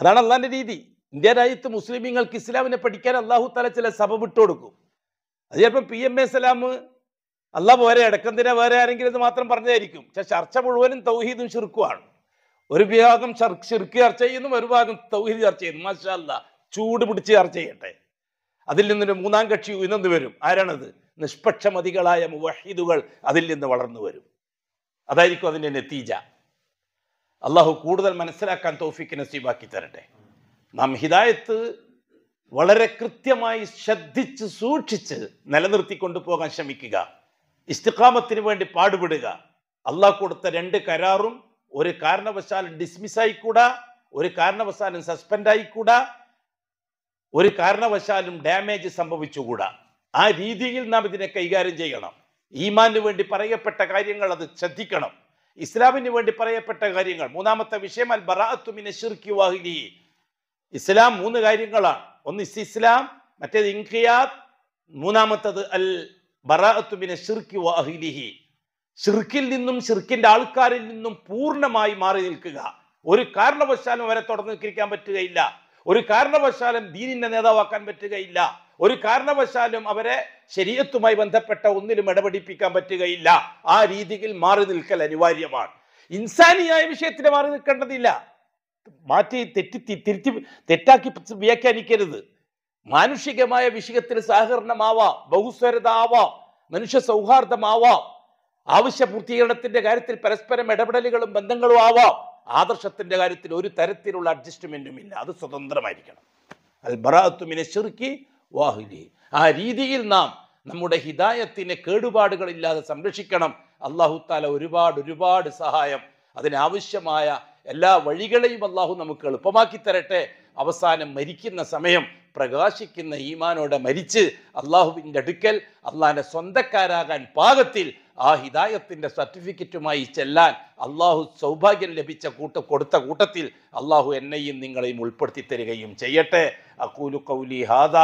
അതാണ് അള്ളാഹിൻ്റെ രീതി ഇന്ത്യ രാജ്യത്ത് മുസ്ലിമീങ്ങൾക്ക് ഇസ്ലാമിനെ പഠിക്കാൻ അള്ളാഹു തല ചില സഭ വിട്ടുകൊടുക്കും അത് ചിലപ്പോൾ P M A Salam Allah പോരെ തന്നെ വേറെ ആരെങ്കിലും ഇത് മാത്രം പറഞ്ഞതായിരിക്കും പക്ഷെ ചർച്ച മുഴുവനും തൗഹീദും ചുരുക്കുമാണ് ഒരു വിഭാഗം ചെറുക്ക് ചർച്ച ചെയ്യുന്നു ഒരു ഭാഗം തൗഹീദ് ചർച്ച ചെയ്യുന്നു മാഷാ ചൂട് പിടിച്ച് ചർച്ച ചെയ്യട്ടെ അതിൽ നിന്നൊരു മൂന്നാം കക്ഷി ഇന്നെന്ത് വരും ആരാണത് നിഷ്പക്ഷമതികളായ മുവഹീദുകൾ അതിൽ നിന്ന് വളർന്നു വരും അതായിരിക്കും അതിൻ്റെ നെത്തീജ അള്ളാഹു കൂടുതൽ മനസ്സിലാക്കാൻ തോഫിക്ക് നസീബാക്കി തരട്ടെ നാം ഹിദായത്ത് വളരെ കൃത്യമായി ശ്രദ്ധിച്ച് സൂക്ഷിച്ച് നിലനിർത്തിക്കൊണ്ട് പോകാൻ ശ്രമിക്കുക ഇസ്തിഖാമത്തിന് വേണ്ടി പാടുപെടുക അള്ളാഹ് കൊടുത്ത രണ്ട് കരാറും ഒരു കാരണവശാലും ഡിസ്മിസ് ആയിക്കൂടാ ഒരു കാരണവശാലും സസ്പെൻഡ് ആയിക്കൂടാ ഒരു കാരണവശാലും ഡാമേജ് സംഭവിച്ചുകൂടാ ആ രീതിയിൽ നാം ഇതിനെ കൈകാര്യം ചെയ്യണം ഈമാന് വേണ്ടി പറയപ്പെട്ട കാര്യങ്ങൾ അത് ശ്രദ്ധിക്കണം ഇസ്ലാമിന് വേണ്ടി പറയപ്പെട്ട കാര്യങ്ങൾ മൂന്നാമത്തെ വിഷയം അൽ ബറാഅത്തുമിനെ ഷിർക്കി വാഹിലി ഇസ്ലാം മൂന്ന് കാര്യങ്ങളാണ് ഒന്ന് ഇസ് ഇസ്ലാം മറ്റേത് ഇൻഖിയാദ് മൂന്നാമത്തത് അൽ ബറാഅത്തുമിനെ ഷിർക്കി വാഹിലിഹി ഷിർക്കിൽ നിന്നും ഷിർക്കിന്റെ ആൾക്കാരിൽ നിന്നും പൂർണ്ണമായി മാറി നിൽക്കുക ഒരു കാരണവശാലും അവരെ തുടർന്ന് നിൽക്കാൻ പറ്റുകയില്ല ഒരു കാരണവശാലും ദീനിന്റെ നേതാവാക്കാൻ പറ്റുകയില്ല ഒരു കാരണവശാലും അവരെ ശരീരത്തുമായി ബന്ധപ്പെട്ട ഒന്നിലും ഇടപെടിപ്പിക്കാൻ പറ്റുകയില്ല ആ രീതിയിൽ മാറി നിൽക്കൽ അനിവാര്യമാണ് ഇൻസാനിയായ വിഷയത്തിന് മാറി നിൽക്കേണ്ടതില്ല മാറ്റി തെറ്റി തിരുത്തി തെറ്റാക്കി വ്യാഖ്യാനിക്കരുത് മാനുഷികമായ വിഷയത്തിൽ സഹകരണമാവാം ബഹുസ്വരത ആവാം മനുഷ്യ സൗഹാർദ്ദമാവാം ആവശ്യ പൂർത്തീകരണത്തിന്റെ കാര്യത്തിൽ പരസ്പരം ഇടപെടലുകളും ബന്ധങ്ങളും ആവാം ആദർശത്തിന്റെ കാര്യത്തിൽ ഒരു തരത്തിലുള്ള അഡ്ജസ്റ്റ്മെന്റും ഇല്ല അത് സ്വതന്ത്രമായിരിക്കണം അൽ ചെറുക്കി വാഹുലി ആ രീതിയിൽ നാം നമ്മുടെ ഹിതായത്തിനെ കേടുപാടുകളില്ലാതെ സംരക്ഷിക്കണം അള്ളാഹു താല ഒരുപാട് ഒരുപാട് സഹായം അതിനാവശ്യമായ എല്ലാ വഴികളെയും അള്ളാഹു നമുക്ക് എളുപ്പമാക്കി തരട്ടെ അവസാനം മരിക്കുന്ന സമയം പ്രകാശിക്കുന്ന ഈമാനോടെ മരിച്ച് അള്ളാഹുവിൻ്റെ അടുക്കൽ അള്ളാഹിൻ്റെ സ്വന്തക്കാരാകാൻ പാകത്തിൽ ആ ഹിദായത്തിൻ്റെ സർട്ടിഫിക്കറ്റുമായി ചെല്ലാൻ അള്ളാഹു സൗഭാഗ്യം ലഭിച്ച കൂട്ട കൊടുത്ത കൂട്ടത്തിൽ അള്ളാഹു എന്നെയും നിങ്ങളെയും ഉൾപ്പെടുത്തി തരികയും ചെയ്യട്ടെ അക്കൂലു കൗലി ഹാദ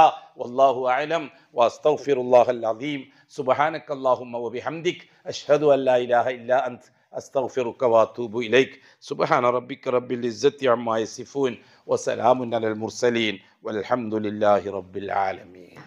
വല്ലാഹു അലം വസ്തഫിറുല്ലാഹൽ അദീം സുബഹാനക് അല്ലാഹുമ്മ വബിഹംദിക് അഷ്ഹദു അല്ലാ ഇലാഹ ഇല്ല അന്ത് അസ്തഗ്ഫിറുക وأتوب إليك سبحان ربك رب العزة عما يصفون وسلام على المرسلين والحمد لله رب العالمين